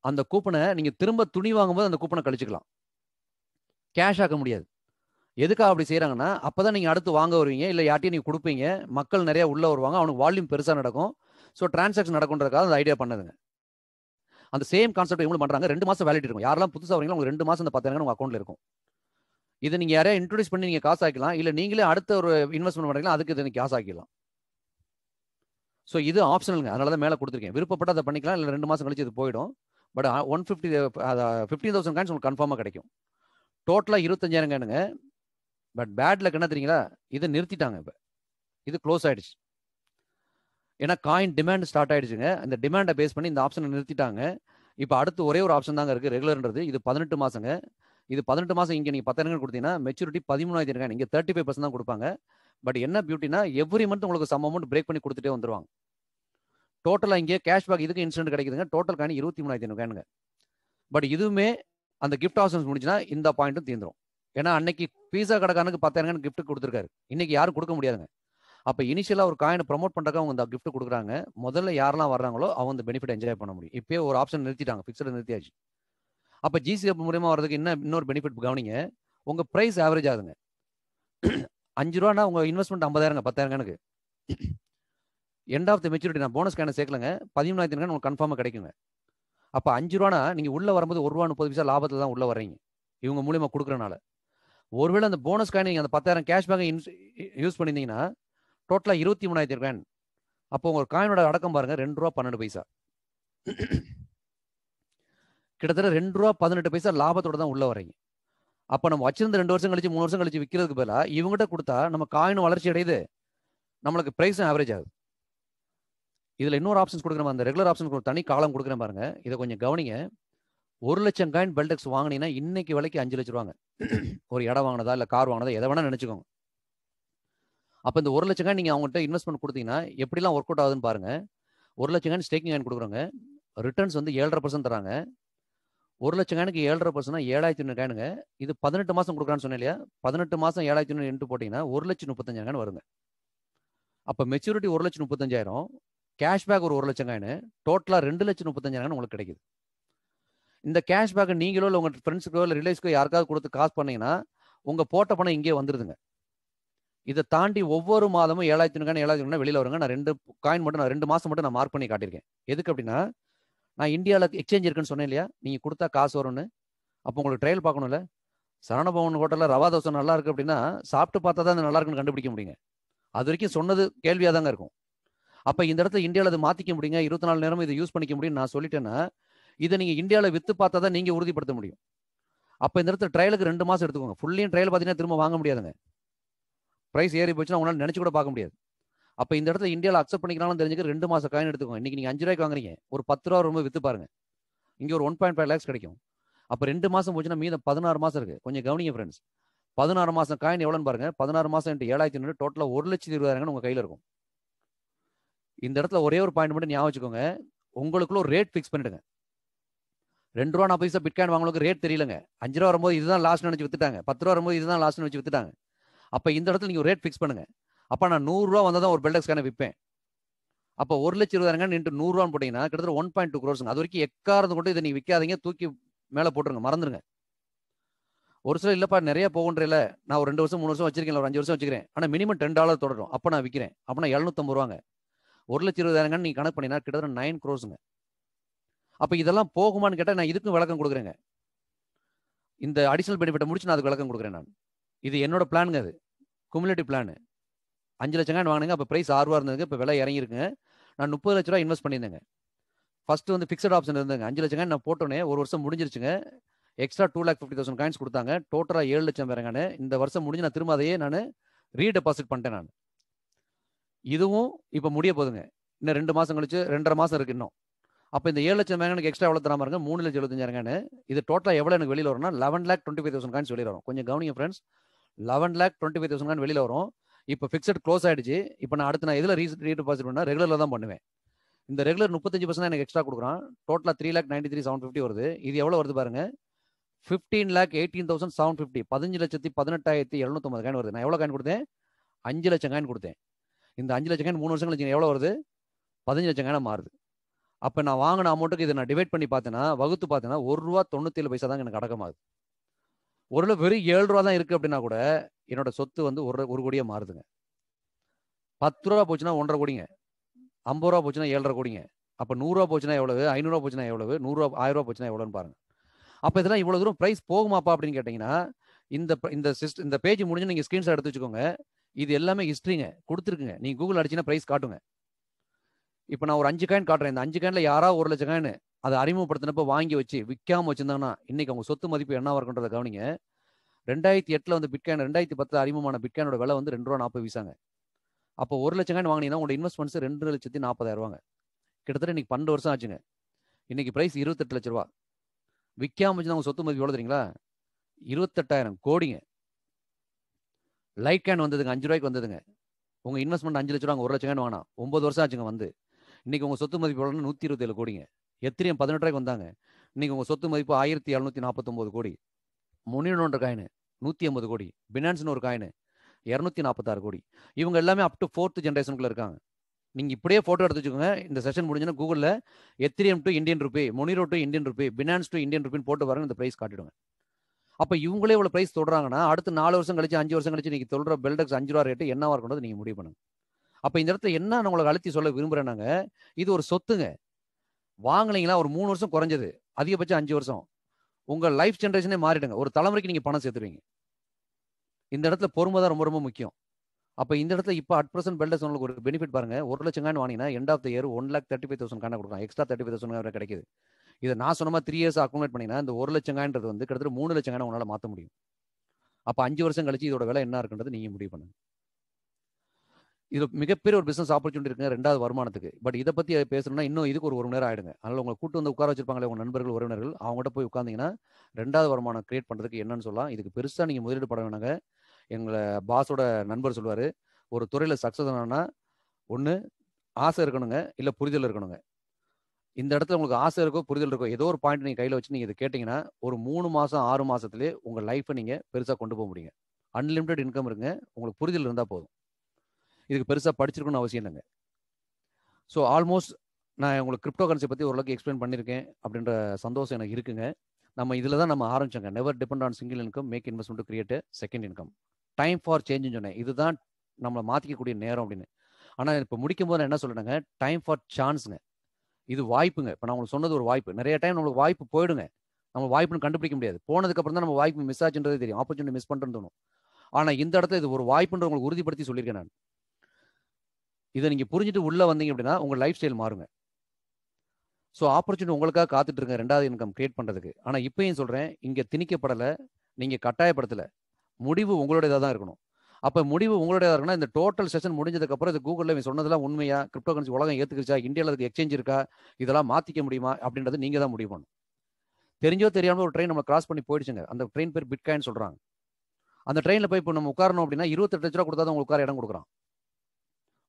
அந்த கூப்பனை நீங்கள் திரும்ப துணி வாங்கும்போது அந்த கூப்பனை கழிச்சுக்கலாம் கேஷ் ஆக்க முடியாது எதுக்காக அப்படி செய்கிறாங்கன்னா அப்போ தான் நீங்கள் அடுத்து வாங்க வருவீங்க இல்லை யார்ட்டையும் நீங்கள் கொடுப்பீங்க மக்கள் நிறையா உள்ளே வருவாங்க அவனுக்கு வால்யூம் பெருசாக நடக்கும் ஸோ டிரான்சாக்ஷன் நடக்குன்றதுக்காக அந்த ஐடியா பண்ணதுங்க அந்த சேம் கான்செப்ட் இவங்களும் பண்ணுறாங்க ரெண்டு மாதம் வேலிட்டி இருக்கும் யாரெல்லாம் புதுசாக வரீங்களோ உங்களுக்கு ரெண்டு மாதம் அந்த பத்தாயிரம் உங்கள் அக்கௌண்ட்டில் இருக்கும் இதை நீங்கள் யாரையா இன்ட்ரடியூஸ் பண்ணி நீங்கள் காசு ஆக்கலாம் இல்லை நீங்களே அடுத்த ஒரு இன்வெஸ்ட்மெண்ட் பண்ணுறீங்களா அதுக்கு இதை காசு ஆக்கிடலாம் ஸோ இது ஆப்ஷனலுங்க அதனால தான் மேலே கொடுத்துருக்கேன் விருப்பப்பட்ட அதை பண்ணிக்கலாம் இல்லை ரெண்டு மாதம் கழிச்சு இது போயிடும் but one fifty fifteen thousand coins உங்களுக்கு கன்ஃபார்மாக கிடைக்கும் டோட்டலாக இருபத்தஞ்சாயிரம் கானுங்க பட் பேட்டில் லக் என்ன தெரியுங்களா இதை நிறுத்திட்டாங்க இப்போ இது க்ளோஸ் ஆயிடுச்சு ஏன்னா காயின் டிமாண்ட் ஸ்டார்ட் ஆயிடுச்சுங்க அந்த டிமாண்டை பேஸ் பண்ணி இந்த ஆப்ஷனை நிறுத்திட்டாங்க இப்போ அடுத்து ஒரே ஒரு ஆப்ஷன் தாங்க இருக்குது ரெகுலர்ன்றது இது பதினெட்டு மாதங்க இது பதினெட்டு மாதம் இங்கே நீங்கள் பத்தாயிரம் கொடுத்தீங்கன்னா மெச்சூரிட்டி பதிமூணாயிரத்தி இருக்காங்க இங்கே தேர்ட்டி ஃபைவ் பர்சன்ட் தான் கொடுப்பாங்க பட் என்ன பியூட்டினா எவ்ரி மந்த் உங்களுக்கு சம் அமௌண்ட் பிரேக் பண்ணி கொடுத்துட்டே வந்துருவாங்க டோட்டலாக இங்கே கேஷ்பேக் இதுக்கு இன்சிடென்ட் கிடைக்குதுங்க டோட்டல் காணி இருபத்தி மூணாயிரத்தி பட் இதுவுமே அந்த கிஃப்ட் ஆப்ஷன்ஸ் முடிஞ்சுன்னா இந்த பாயிண்ட்டும் தீர்ந்துடும் ஏன்னா அன்னைக்கு பீஸா கடைக்கானுக்கு பத்தாயிரம் கிஃப்ட் கொடுத்துருக்காரு இன்னைக்கு யாரும் கொடுக்க முடியாதுங்க அப்போ இனிஷியலாக ஒரு காயினை ப்ரொமோட் பண்ணுறக்க அவங்க இந்த கிஃப்ட் கொடுக்குறாங்க முதல்ல யாரெல்லாம் வர்றாங்களோ அவங்க அந்த பெனிஃபிட் என்ஜாய் பண்ண முடியும் இப்போயே ஒரு ஆப்ஷன் நிறுத்திட்டாங்க ஃபிக்ஸடை நிறுத்தியாச்சு அப்போ கப் மூலியமாக வரதுக்கு என்ன இன்னொரு பெனிஃபிட் கவனிங்க உங்கள் ப்ரைஸ் ஆவரேஜ் ஆகுதுங்க அஞ்சு ரூபானா உங்கள் இன்வெஸ்ட்மெண்ட் ஐம்பதாயிரங்க பத்தாயிரம் கணக்கு எண்ட் ஆஃப் த மெச்சூரிட்டி நான் போனஸ் கேன சேர்க்கலங்க பதிமூணாயிரத்தி உங்களுக்கு கன்ஃபார்மாக கிடைக்குங்க அப்போ அஞ்சு ரூபானா நீங்கள் உள்ளே வரும்போது ஒரு ரூபா முப்பது பைசா லாபத்தில் தான் உள்ளே வரீங்க இவங்க மூலியமாக கொடுக்குறனால ஒருவேளை அந்த போனஸ் காயின் நீங்கள் அந்த பத்தாயிரம் கேஷ்பேக்கை யூஸ் பண்ணியிருந்தீங்கன்னா டோட்டலாக இருபத்தி மூணாயிரத்தி ரேன் அப்போ உங்கள் காயினோட அடக்கம் பாருங்க ரெண்டு ரூபா பன்னெண்டு பைசா கிட்டத்தட்ட ரெண்டு ரூபா பதினெட்டு பைசா லாபத்தோட தான் உள்ளே வரீங்க அப்போ நம்ம வச்சிருந்த ரெண்டு வருஷம் கழிச்சு மூணு வருஷம் கழிச்சு விற்கிறதுக்கு பதிலாக இவங்ககிட்ட கொடுத்தா நம்ம காயினும் வளர்ச்சி அடையுது நம்மளுக்கு ப்ரைஸும் ஆவரேஜ் ஆகுது இதில் இன்னொரு ஆப்ஷன்ஸ் கொடுக்குற அந்த ரெகுலர் ஆப்ஷன் தனி காலம் கொடுக்குறேன் பாருங்க இதை கொஞ்சம் கவனிங்க ஒரு லட்சம் காயின் பெல்டெக்ஸ் வாங்கினீங்கன்னா இன்னைக்கு விலைக்கு அஞ்சு லட்ச ரூபாங்க ஒரு இடம் வாங்கினதா இல்லை கார் வாங்கினதா எதை வேணால் நினச்சிக்கோங்க அப்போ இந்த ஒரு லட்சம் நீங்கள் அவங்ககிட்ட இன்வெஸ்ட்மெண்ட் கொடுத்தீங்கன்னா எப்படிலாம் ஒர்க் அவுட் ஆகுதுன்னு பாருங்க ஒரு லட்சம் கேன் ஸ்டேக்கிங் காயின் கொடுக்குறாங்க ரிட்டர்ன்ஸ் வந்து ஏழரை பர்சன்ட் தராங்க ஒரு லட்சம் காய்க்கு ஏழரை பர்சன்ட் ஏழாயிரத்தி ஒன்று காயினுங்க இது பதினெட்டு மாதம் கொடுக்குறான்னு சொன்னேன் இல்லையா பதினெட்டு மாதம் ஏழாயிரத்தி ஒன்று எட்டு போட்டிங்கன்னா ஒரு லட்சம் முப்பத்தஞ்சாயிரம் கேன் வருங்க அப்போ மெச்சூரிட்டி ஒரு லட்சம் முப்பத்தஞ்சாயிரம் கேஷ்பேக் ஒரு ஒரு லட்சம் காயினு டோட்டலாக ரெண்டு லட்சம் முப்பத்தஞ்சாயிரம் உங்களுக்கு கிடைக்குது இந்த கேஷ்பேக்கை நீங்களோ இல்லை உங்கள் ஃப்ரெண்ட்ஸுக்கோ இல்லை ரிலேஸ்க்கோ யாருக்காவது கொடுத்து காசு பண்ணீங்கன்னா உங்கள் போட்ட பணம் இங்கே வந்துடுதுங்க இதை தாண்டி ஒவ்வொரு மாதமும் ஏழாயிரத்தி ஏழாயிரத்தி ஐநூறு வெளியில் வருங்க நான் ரெண்டு காயின் மட்டும் நான் ரெண்டு மாதம் மட்டும் நான் மார்க் பண்ணி காட்டியிருக்கேன் எதுக்கு அப்படின்னா நான் இந்தியாவில் எக்ஸ்சேஞ்ச் இருக்குன்னு சொன்னேன் இல்லையா நீங்கள் கொடுத்தா காசு வரும்னு அப்போ உங்களுக்கு ட்ரையல் பார்க்கணும்ல சரணபவன் ஹோட்டலில் ரவா தோசை நல்லா இருக்கு அப்படின்னா சாப்பிட்டு பார்த்தா தான் நல்லா இருக்குன்னு கண்டுபிடிக்க முடியுங்க அது வரைக்கும் சொன்னது கேள்வியாக தாங்க இருக்கும் அப்போ இந்த இடத்துல இந்தியாவில் அதை மாற்றிக்க முடியுங்க இருபத்தி நாலு நேரமும் இதை யூஸ் பண்ணிக்க முடியும்னு நான் சொல்லிட்டேன்னா இதை நீங்கள் இந்தியாவில் விற்று பார்த்தா தான் நீங்கள் உறுதிப்படுத்த முடியும் அப்போ இந்த இடத்துல ட்ரையலுக்கு ரெண்டு மாதம் எடுத்துக்கோங்க ஃபுல்லையும் ட்ரையல் பார்த்தீங்கன்னா திரும்ப வாங்க முடியாதுங்க ப்ரைஸ் ஏறி போச்சுன்னா உங்களால் கூட பார்க்க முடியாது அப்போ இந்த இடத்துல இந்தியாவில் அக்செப்ட் பண்ணிக்கலாம் தெரிஞ்சுக்க ரெண்டு மாதம் காயின் எடுத்துக்கோங்க இன்னைக்கு நீங்கள் அஞ்சு ரூபாய்க்கு வாங்குறீங்க ஒரு பத்து ரூபா ரொம்ப விற்று பாருங்க இங்கே ஒரு ஒன் பாயிண்ட் ஃபைவ் லேக்ஸ் கிடைக்கும் அப்போ ரெண்டு மாதம் போச்சுன்னா மீதம் பதினாறு மாதம் இருக்குது கொஞ்சம் கவனிங்க ஃப்ரெண்ட்ஸ் பதினாறு மாதம் காயின் எவ்வளோன்னு பாருங்க பதினாறு மாதம் என்று ஏழாயிரத்தி நூறு டோட்டலாக ஒரு லட்சத்தி இருபதாயிரங்கன்னு உங்கள் கையில் இருக்கும் இந்த இடத்துல ஒரே ஒரு பாயிண்ட் மட்டும் ஞாபகம் வச்சுக்கோங்க உங்களுக்குள்ள ஒரு ரேட் ஃபிக்ஸ் பண்ணிடுங்க ரெண்டு ரூபா நான் பைசா பிட்காயின் வாங்கலுக்கு ரேட் தெரியலங்க அஞ்சு ரூபா வரும்போது இதுதான் லாஸ்ட்னு நினச்சி வித்துட்டாங்க பத்து ரூபா வரும்போது இதுதான் லாஸ்ட்னு வச்சு வித்துட்டாங்க அப்போ இந்த இடத்துல நீங்கள் ரேட் ஃபிக்ஸ் பண்ணுங்க அப்போ நான் நூறுரூவா வந்தால் தான் ஒரு பெல்டெக்ஸ்க்கான விற்பேன் அப்போ ஒரு லட்சம் இருபதாயிரங்க நின்று நூறுரூவான்னு போட்டிங்கன்னா கிட்டத்தட்ட ஒன் பாயிண்ட் டூ க்ரோர்ஸுங்க அது வரைக்கும் எக்காரது கொண்டு இதை நீங்கள் விற்காதீங்க தூக்கி மேலே போட்டுருங்க மறந்துடுங்க ஒரு சில இல்லைப்பா நிறைய போகன்றல நான் ஒரு ரெண்டு வருஷம் மூணு வருஷம் வச்சிருக்கேன் ஒரு அஞ்சு வருஷம் வச்சிருக்கேன் ஆனால் மினிமம் டென் டாலர் தொடரும் அப்போ நான் விற்கிறேன் அப்போ நான் எழுநூத்தம்பது ரூபாங்க ஒரு லட்சம் இருபதாயிரங்கன்னு நீ கணக்கு பண்ணினா கிட்டத்தட்ட நைன் க்ரோஸுங்க அப்போ இதெல்லாம் போகுமான்னு கேட்டால் நான் இதுக்கும் விளக்கம் கொடுக்குறேங்க இந்த அடிஷனல் பெனிஃபிட்டை முடிச்சு நான் அதுக்கு விளக்கம் கொடுக்குறேன் நான் இது என்னோட பிளானுங்க அது குமுலேட்டிவ் பிளானு அஞ்சு லட்சம் காயின் வாங்கினேங்க அப்போ ப்ரைஸ் ஆறுவா இருந்ததுங்க இப்போ விலை இறங்கிருக்குங்க நான் முப்பது லட்ச ரூபா இன்வெஸ்ட் பண்ணியிருந்தேங்க ஃபஸ்ட்டு வந்து ஃபிக்ஸட் ஆப்ஷன் இருந்ததுங்க அஞ்சு லட்சம் காயின் நான் போட்டோன்னே ஒரு வருஷம் முடிஞ்சிருச்சுங்க extra two lakh fifty thousand coins கொடுத்தாங்க டோட்டலாக ஏழு லட்சம் வேறங்கான இந்த வருஷம் முடிஞ்சு நான் திரும்ப அதையே நான் ரீடெபாசிட் பண்ணிட்டேன் நான் இதுவும் இப்போ முடிய போதுங்க இன்னும் ரெண்டு மாதம் கழிச்சு ரெண்டரை மாதம் இருக்குது இன்னும் அப்போ இந்த ஏழு லட்சம் எனக்கு எக்ஸ்ட்ரா எவ்வளோ தராம மூணு லட்சம் எழுபத்தஞ்சாயிரங்கன்னு இது டோட்டலாக எவ்வளோ எனக்கு வெளியில் வரும்னா eleven lakh twenty five thousand coins வெளியில் வரும் கொஞ்சம் கவனிங்க friends eleven lakh twenty five thousand வெளியில் வரும் இப்போ ஃபிக்ஸட் க்ளோஸ் ஆயிடுச்சு இப்போ நான் அடுத்து நான் இதில் ரீ ரீடிபாசிட் பண்ணால் ரெகுலரில் தான் பண்ணுவேன் இந்த ரெகுலர் முப்பத்தஞ்சு பர்சன்ட் எனக்கு எக்ஸ்ட்ரா கொடுக்குறான் டோட்டலாக three lakh ninety three seven fifty வருது இது எவ்வளோ வருது பாருங்க fifteen lakh eighteen thousand seven fifty பதினஞ்சு லட்சத்தி பதினெட்டாயிரத்தி எழுநூத்தொம்பது காயின் வருது நான் எவ்வளோ காயின் கொடுத்தேன் அஞ்சு லட்சம் காயின் கொடுத்தேன் இந்த அஞ்சு லட்சம் காயின் மூணு வருஷம் லட்சம் எவ்வளோ வருது பதினஞ்சு லட்சம் காயினாக மாறுது அப்போ நான் வாங்கின அமௌண்ட்டுக்கு இதை நான் டிவைட் பண்ணி பார்த்தேன்னா வகுத்து பார்த்தேன்னா ஒரு ரூபா தொண்ணூற்றி ஏழு பைசா தான் எனக்கு அடக்கமாகுது ஒரு வெறும் ஏழு ரூபா தான் இருக்குது அப்படின்னா கூட என்னோட சொத்து வந்து ஒரு ஒரு கோடியாக மாறுதுங்க பத்து ரூபா போச்சுன்னா ஒன்றரை கோடிங்க ஐம்பது ரூபா போச்சுன்னா ஏழரை கோடிங்க அப்போ நூறுரூவா போச்சுன்னா எவ்வளவு ஐநூறுரூவா போச்சுன்னா எவ்வளவு நூறுரூவா ஆயிரம் ரூபா போச்சுன்னா எவ்வளோன்னு பாருங்க அப்போ இதெல்லாம் இவ்வளோ தூரம் ப்ரைஸ் போகுமாப்பா அப்படின்னு கேட்டிங்கன்னா இந்த இந்த சிஸ்ட் இந்த பேஜ் முடிஞ்சு நீங்கள் ஸ்க்ரீன்ஷாட் எடுத்து வச்சுக்கோங்க இது எல்லாமே ஹிஸ்ட்ரிங்க கொடுத்துருக்குங்க நீங்கள் கூகுள் அடிச்சுன்னா ப்ரைஸ் காட்டுங்க இப்போ நான் ஒரு அஞ்சு காயின் காட்டுறேன் இந்த அஞ்சு காயினில் யாராவது ஒரு லட்சம் காயின் அதை அறிமுகப்படுத்தினப்ப வாங்கி வச்சு விற்காம வச்சிருந்தாங்கன்னா இன்னைக்கு அவங்க சொத்து மதிப்பு என்ன இருக்குன்றத கவனிங்க ரெண்டாயிரத்தி எட்டில் வந்து பிட்காயின் ரெண்டாயிரத்தி பத்தில் அறிமுகமான பிட்காயினோட விலை வந்து ரெண்டு ரூபா நாற்பது வீசாங்க அப்போ ஒரு லட்சம் காயின் வாங்கினீங்கன்னா உங்களோட இன்வெஸ்ட்மெண்ட்ஸ் ரெண்டு லட்சத்தி நாற்பதாயிரவாங்க கிட்டத்தட்ட இன்னைக்கு பன்னெண்டு வருஷம் ஆச்சுங்க இன்னைக்கு ப்ரைஸ் இருபத்தெட்டு லட்ச ரூபா விற்காம வச்சுருந்தா அவங்க சொத்து மதிப்பு எவ்வளோ தெரியுங்களா இருபத்தெட்டாயிரம் கோடிங்க லைட் கேன் வந்ததுங்க அஞ்சு ரூபாய்க்கு வந்ததுங்க உங்கள் இன்வெஸ்ட்மெண்ட் அஞ்சு லட்ச ரூபா ஒரு லட்சம் கேன் வாங்கினா ஒம்பது வருஷம் ஆச்சுங்க வந்து இன்னைக்கு உங்கள் சொத்து மதிப்பு எவ்வளோன்னு நூற்றி இருபத்தேழு கோடிங்க எத்திரியம் பதினெட்டு வந்தாங்க இன்னைக்கு உங்கள் சொத்து மதிப்பு ஆயிரத்தி எழுநூற்றி நாற்பத்தொம்போது கோடி முனியனோன்ற காயின் நூற்றி ஐம்பது கோடி பினான்ஸ்னு ஒரு காயின் இரநூத்தி நாற்பத்தாறு கோடி இவங்க எல்லாமே அப் டு ஃபோர்த் ஜென்ரேஷனுக்குள்ள இருக்காங்க நீங்கள் இப்படியே ஃபோட்டோ எடுத்து வச்சுக்கோங்க இந்த செஷன் முடிஞ்சுன்னா கூகுளில் Ethereum to Indian rupee Monero to Indian rupee Binance to Indian ருபின்னு போட்டு பாருங்க இந்த ப்ரைஸ் காட்டிடுங்க அப்போ இவங்களே இவ்வளோ ப்ரைஸ் சொல்கிறாங்கன்னா அடுத்து நாலு வருஷம் கழிச்சு அஞ்சு வருஷம் கழிச்சு நீங்கள் சொல்கிற பெல்டக்ஸ் அஞ்சு ரூபா ரேட்டு என்னவாக இருக்கணும் நீங்கள் முடிவு பண்ணுங்க அப்போ இந்த இடத்துல என்ன நான் உங்களுக்கு அழுத்தி சொல்ல விரும்புகிறேன் நாங்கள் இது ஒரு சொத்துங்க வாங்கினீங்களா ஒரு மூணு வருஷம் குறைஞ்சது அதிகபட்சம் அஞ்சு வருஷம் உங்கள் லைஃப் ஜென்ரேஷனே மாறிடுங்க ஒரு தலைமுறைக்கு நீங்கள் பணம் சேர்த்துருவீங்க இந்த இடத்துல பொறுமை தான் ரொம்ப ரொம்ப முக்கியம் அப்போ இந்த இடத்துல இப்போ அட் பர்சன்ட் பில்டர்ஸ் உங்களுக்கு ஒரு பெனிஃபிட் பாருங்க ஒரு லட்சம் காண்டு வாங்கினீங்கன்னா end of the year one lakh thirty five thousand காண்டா கொடுக்கலாம் எக்ஸ்ட்ரா தேர்ட்டி ஃபைவ் தௌசண்ட் வரை கிடைக்குது இதை நான் சொன்னமா த்ரீ இயர்ஸ் அக்குமுலேட் பண்ணிங்கன்னா இந்த ஒரு லட்சம் காயின்றது வந்து கிட்டத்தட்ட மூணு லட்சம் காயினை உங்களால் மாற்ற முடியும் அப்போ அஞ்சு வருஷம் கழிச்சு இதோட விலை என்ன இருக்குன்றது நீங்கள் முடிவு பண்ணுங்க இது மிகப்பெரிய ஒரு பிசினஸ் ஆப்பர்ச்சுனிட்டி இருக்குங்க ரெண்டாவது வருமானத்துக்கு பட் இதை பற்றி பேசணும்னா இன்னும் இதுக்கு ஒரு ஒரு நேரம் ஆயிடுங்க அதனால் உங்களை கூட்டு வந்து உட்கார வச்சிருப்பாங்களே உங்கள் நண்பர்கள் உறவினர்கள் அவங்ககிட்ட போய் உட்காந்திங்கன்னா ரெண்டாவது வருமானம் கிரியேட் பண்ணுறதுக்கு என்னன்னு சொல்லலாம் இதுக்கு பெருசாக நீங்கள் முதலீடு பண்ண வேணாங்க எங்களை பாஸோட நண்பர் சொல்லுவார் ஒரு துறையில் சக்ஸஸ் ஆனா ஒன்று ஆசை இருக்கணுங்க இல்லை புரிதல் இருக்கணுங்க இந்த இடத்துல உங்களுக்கு ஆசை இருக்கோ புரிதல் இருக்கோ ஏதோ ஒரு பாயிண்ட் நீங்கள் கையில் வச்சு நீங்கள் இதை கேட்டிங்கன்னா ஒரு மூணு மாதம் ஆறு மாதத்துலேயே உங்கள் லைஃப்பை நீங்கள் பெருசாக கொண்டு போக முடியுங்க அன்லிமிட்டெட் இன்கம் இருக்குங்க உங்களுக்கு புரிதல் இருந்தால் போதும் இதுக்கு பெருசாக படிச்சிருக்கணும்னு அவசியம் இல்லைங்க ஸோ ஆல்மோஸ்ட் நான் உங்களுக்கு கிரிப்டோ கரன்சி பற்றி ஓரளவுக்கு எக்ஸ்பிளைன் பண்ணியிருக்கேன் அப்படின்ற சந்தோஷம் எனக்கு இருக்குங்க நம்ம இதில் தான் நம்ம ஆரம்பிச்சோங்க never depend on single income make investment create second income time for சேஞ்சுன்னு சொன்னேன் இதுதான் நம்மளை மாற்றிக்கக்கூடிய நேரம் அப்படின்னு ஆனால் இப்போ முடிக்கும் போது நான் என்ன சொல்லிட்டேங்க டைம் ஃபார் சான்ஸுங்க இது வாய்ப்புங்க இப்போ நான் உங்களுக்கு சொன்னது ஒரு வாய்ப்பு நிறைய டைம் நம்மளுக்கு வாய்ப்பு போயிடுங்க நம்ம வாய்ப்புன்னு கண்டுபிடிக்க முடியாது போனதுக்கப்புறம் தான் நம்ம வாய்ப்பு மிஸ் ஆச்சுன்றதே தெரியும் ஆப்பர்ச்சுனிட்டி மிஸ் பண்ணுறதுன்னு ஆனால் இந்த இடத்துல இது ஒரு வாய்ப்புன்ற உங்களுக்கு உறுதிப்படுத்தி சொல்லியிருக்கேன் நான் இதை நீங்கள் புரிஞ்சுட்டு உள்ளே வந்தீங்க அப்படின்னா உங்கள் லைஃப் ஸ்டைல் மாறுங்க ஸோ ஆப்பர்ச்சுனிட்டி உங்களுக்காக காத்துட்டு இருங்க ரெண்டாவது இன்கம் கிரியேட் பண்ணுறதுக்கு ஆனால் இப்போயும் சொல்கிறேன் இங்கே திணிக்கப்படலை நீங்கள் கட்டாயப்படுத்தலை முடிவு உங்களுடையதாக தான் இருக்கணும் அப்போ முடிவு உங்களுடைய இருக்குன்னா இந்த டோட்டல் செஷன் முடிஞ்சதுக்கப்புறம் இது கூகுளில் நீங்கள் சொன்னதெல்லாம் உண்மையா கிரிப்டோ கரன்சி உலகம் ஏற்றுக்கிச்சா இந்தியாவில் அதுக்கு எக்ஸ்சேஞ்ச் இருக்கா இதெல்லாம் மாற்றிக்க முடியுமா அப்படின்றது நீங்கள் தான் முடிவு பண்ணணும் தெரிஞ்சோ தெரியாமல் ஒரு ட்ரெயின் நம்ம கிராஸ் பண்ணி போயிடுச்சுங்க அந்த ட்ரெயின் பேர் பிட்காயின் சொல்கிறாங்க அந்த ட்ரெயினில் போய் இப்போ நம்ம உட்காரணும் அப்படின்னா இருபத்தெட்டு லட்ச ரூபா கொடுத்தா உங்களுக்கு உட்கார இடம் கொடுக்குறான்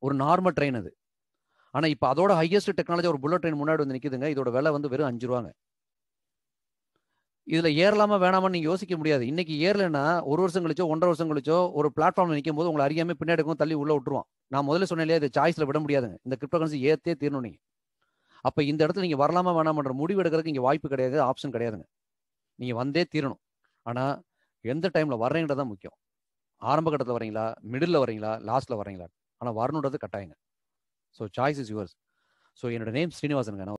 ஒரு நார்மல் ட்ரெயின் அது ஆனால் இப்போ அதோட ஹையஸ்ட் டெக்னாலஜி ஒரு புல்லட் ட்ரெயின் முன்னாடி வந்து நிற்குதுங்க இதோட விலை வந்து வெறும் அஞ்சு ரூபாங்க இதில் ஏறலாமா வேணாமான்னு நீங்கள் யோசிக்க முடியாது இன்றைக்கி ஏறலைன்னா ஒரு வருஷம் கழிச்சோ ஒன்றரை வருஷம் கழிச்சோ ஒரு பிளாட்ஃபார்ம்ல நிற்கும் போது உங்களை அறியாமல் பின்னாடி தள்ளி உள்ளே விட்டுருவான் நான் முதல்ல சொன்னேன் இது சாய்ஸில் விட முடியாதுங்க இந்த கிரிப்டோ கரன்சி ஏற்றே தீரணும் நீங்கள் அப்போ இந்த இடத்துல நீங்கள் வரலாமா வேணாமன்ற முடிவு எடுக்கிறதுக்கு இங்கே வாய்ப்பு கிடையாது ஆப்ஷன் கிடையாதுங்க நீங்கள் வந்தே தீரணும் ஆனால் எந்த டைமில் வர்றீங்கிறதான் தான் முக்கியம் ஆரம்ப கட்டத்தில் வரீங்களா மிடில் வரீங்களா லாஸ்ட்டில் வரீங்களா ஆனால் வரணுன்றது கட்டாயங்க so choice is yours so என்னோட நேம் ஸ்ரீனிவாசனுங்க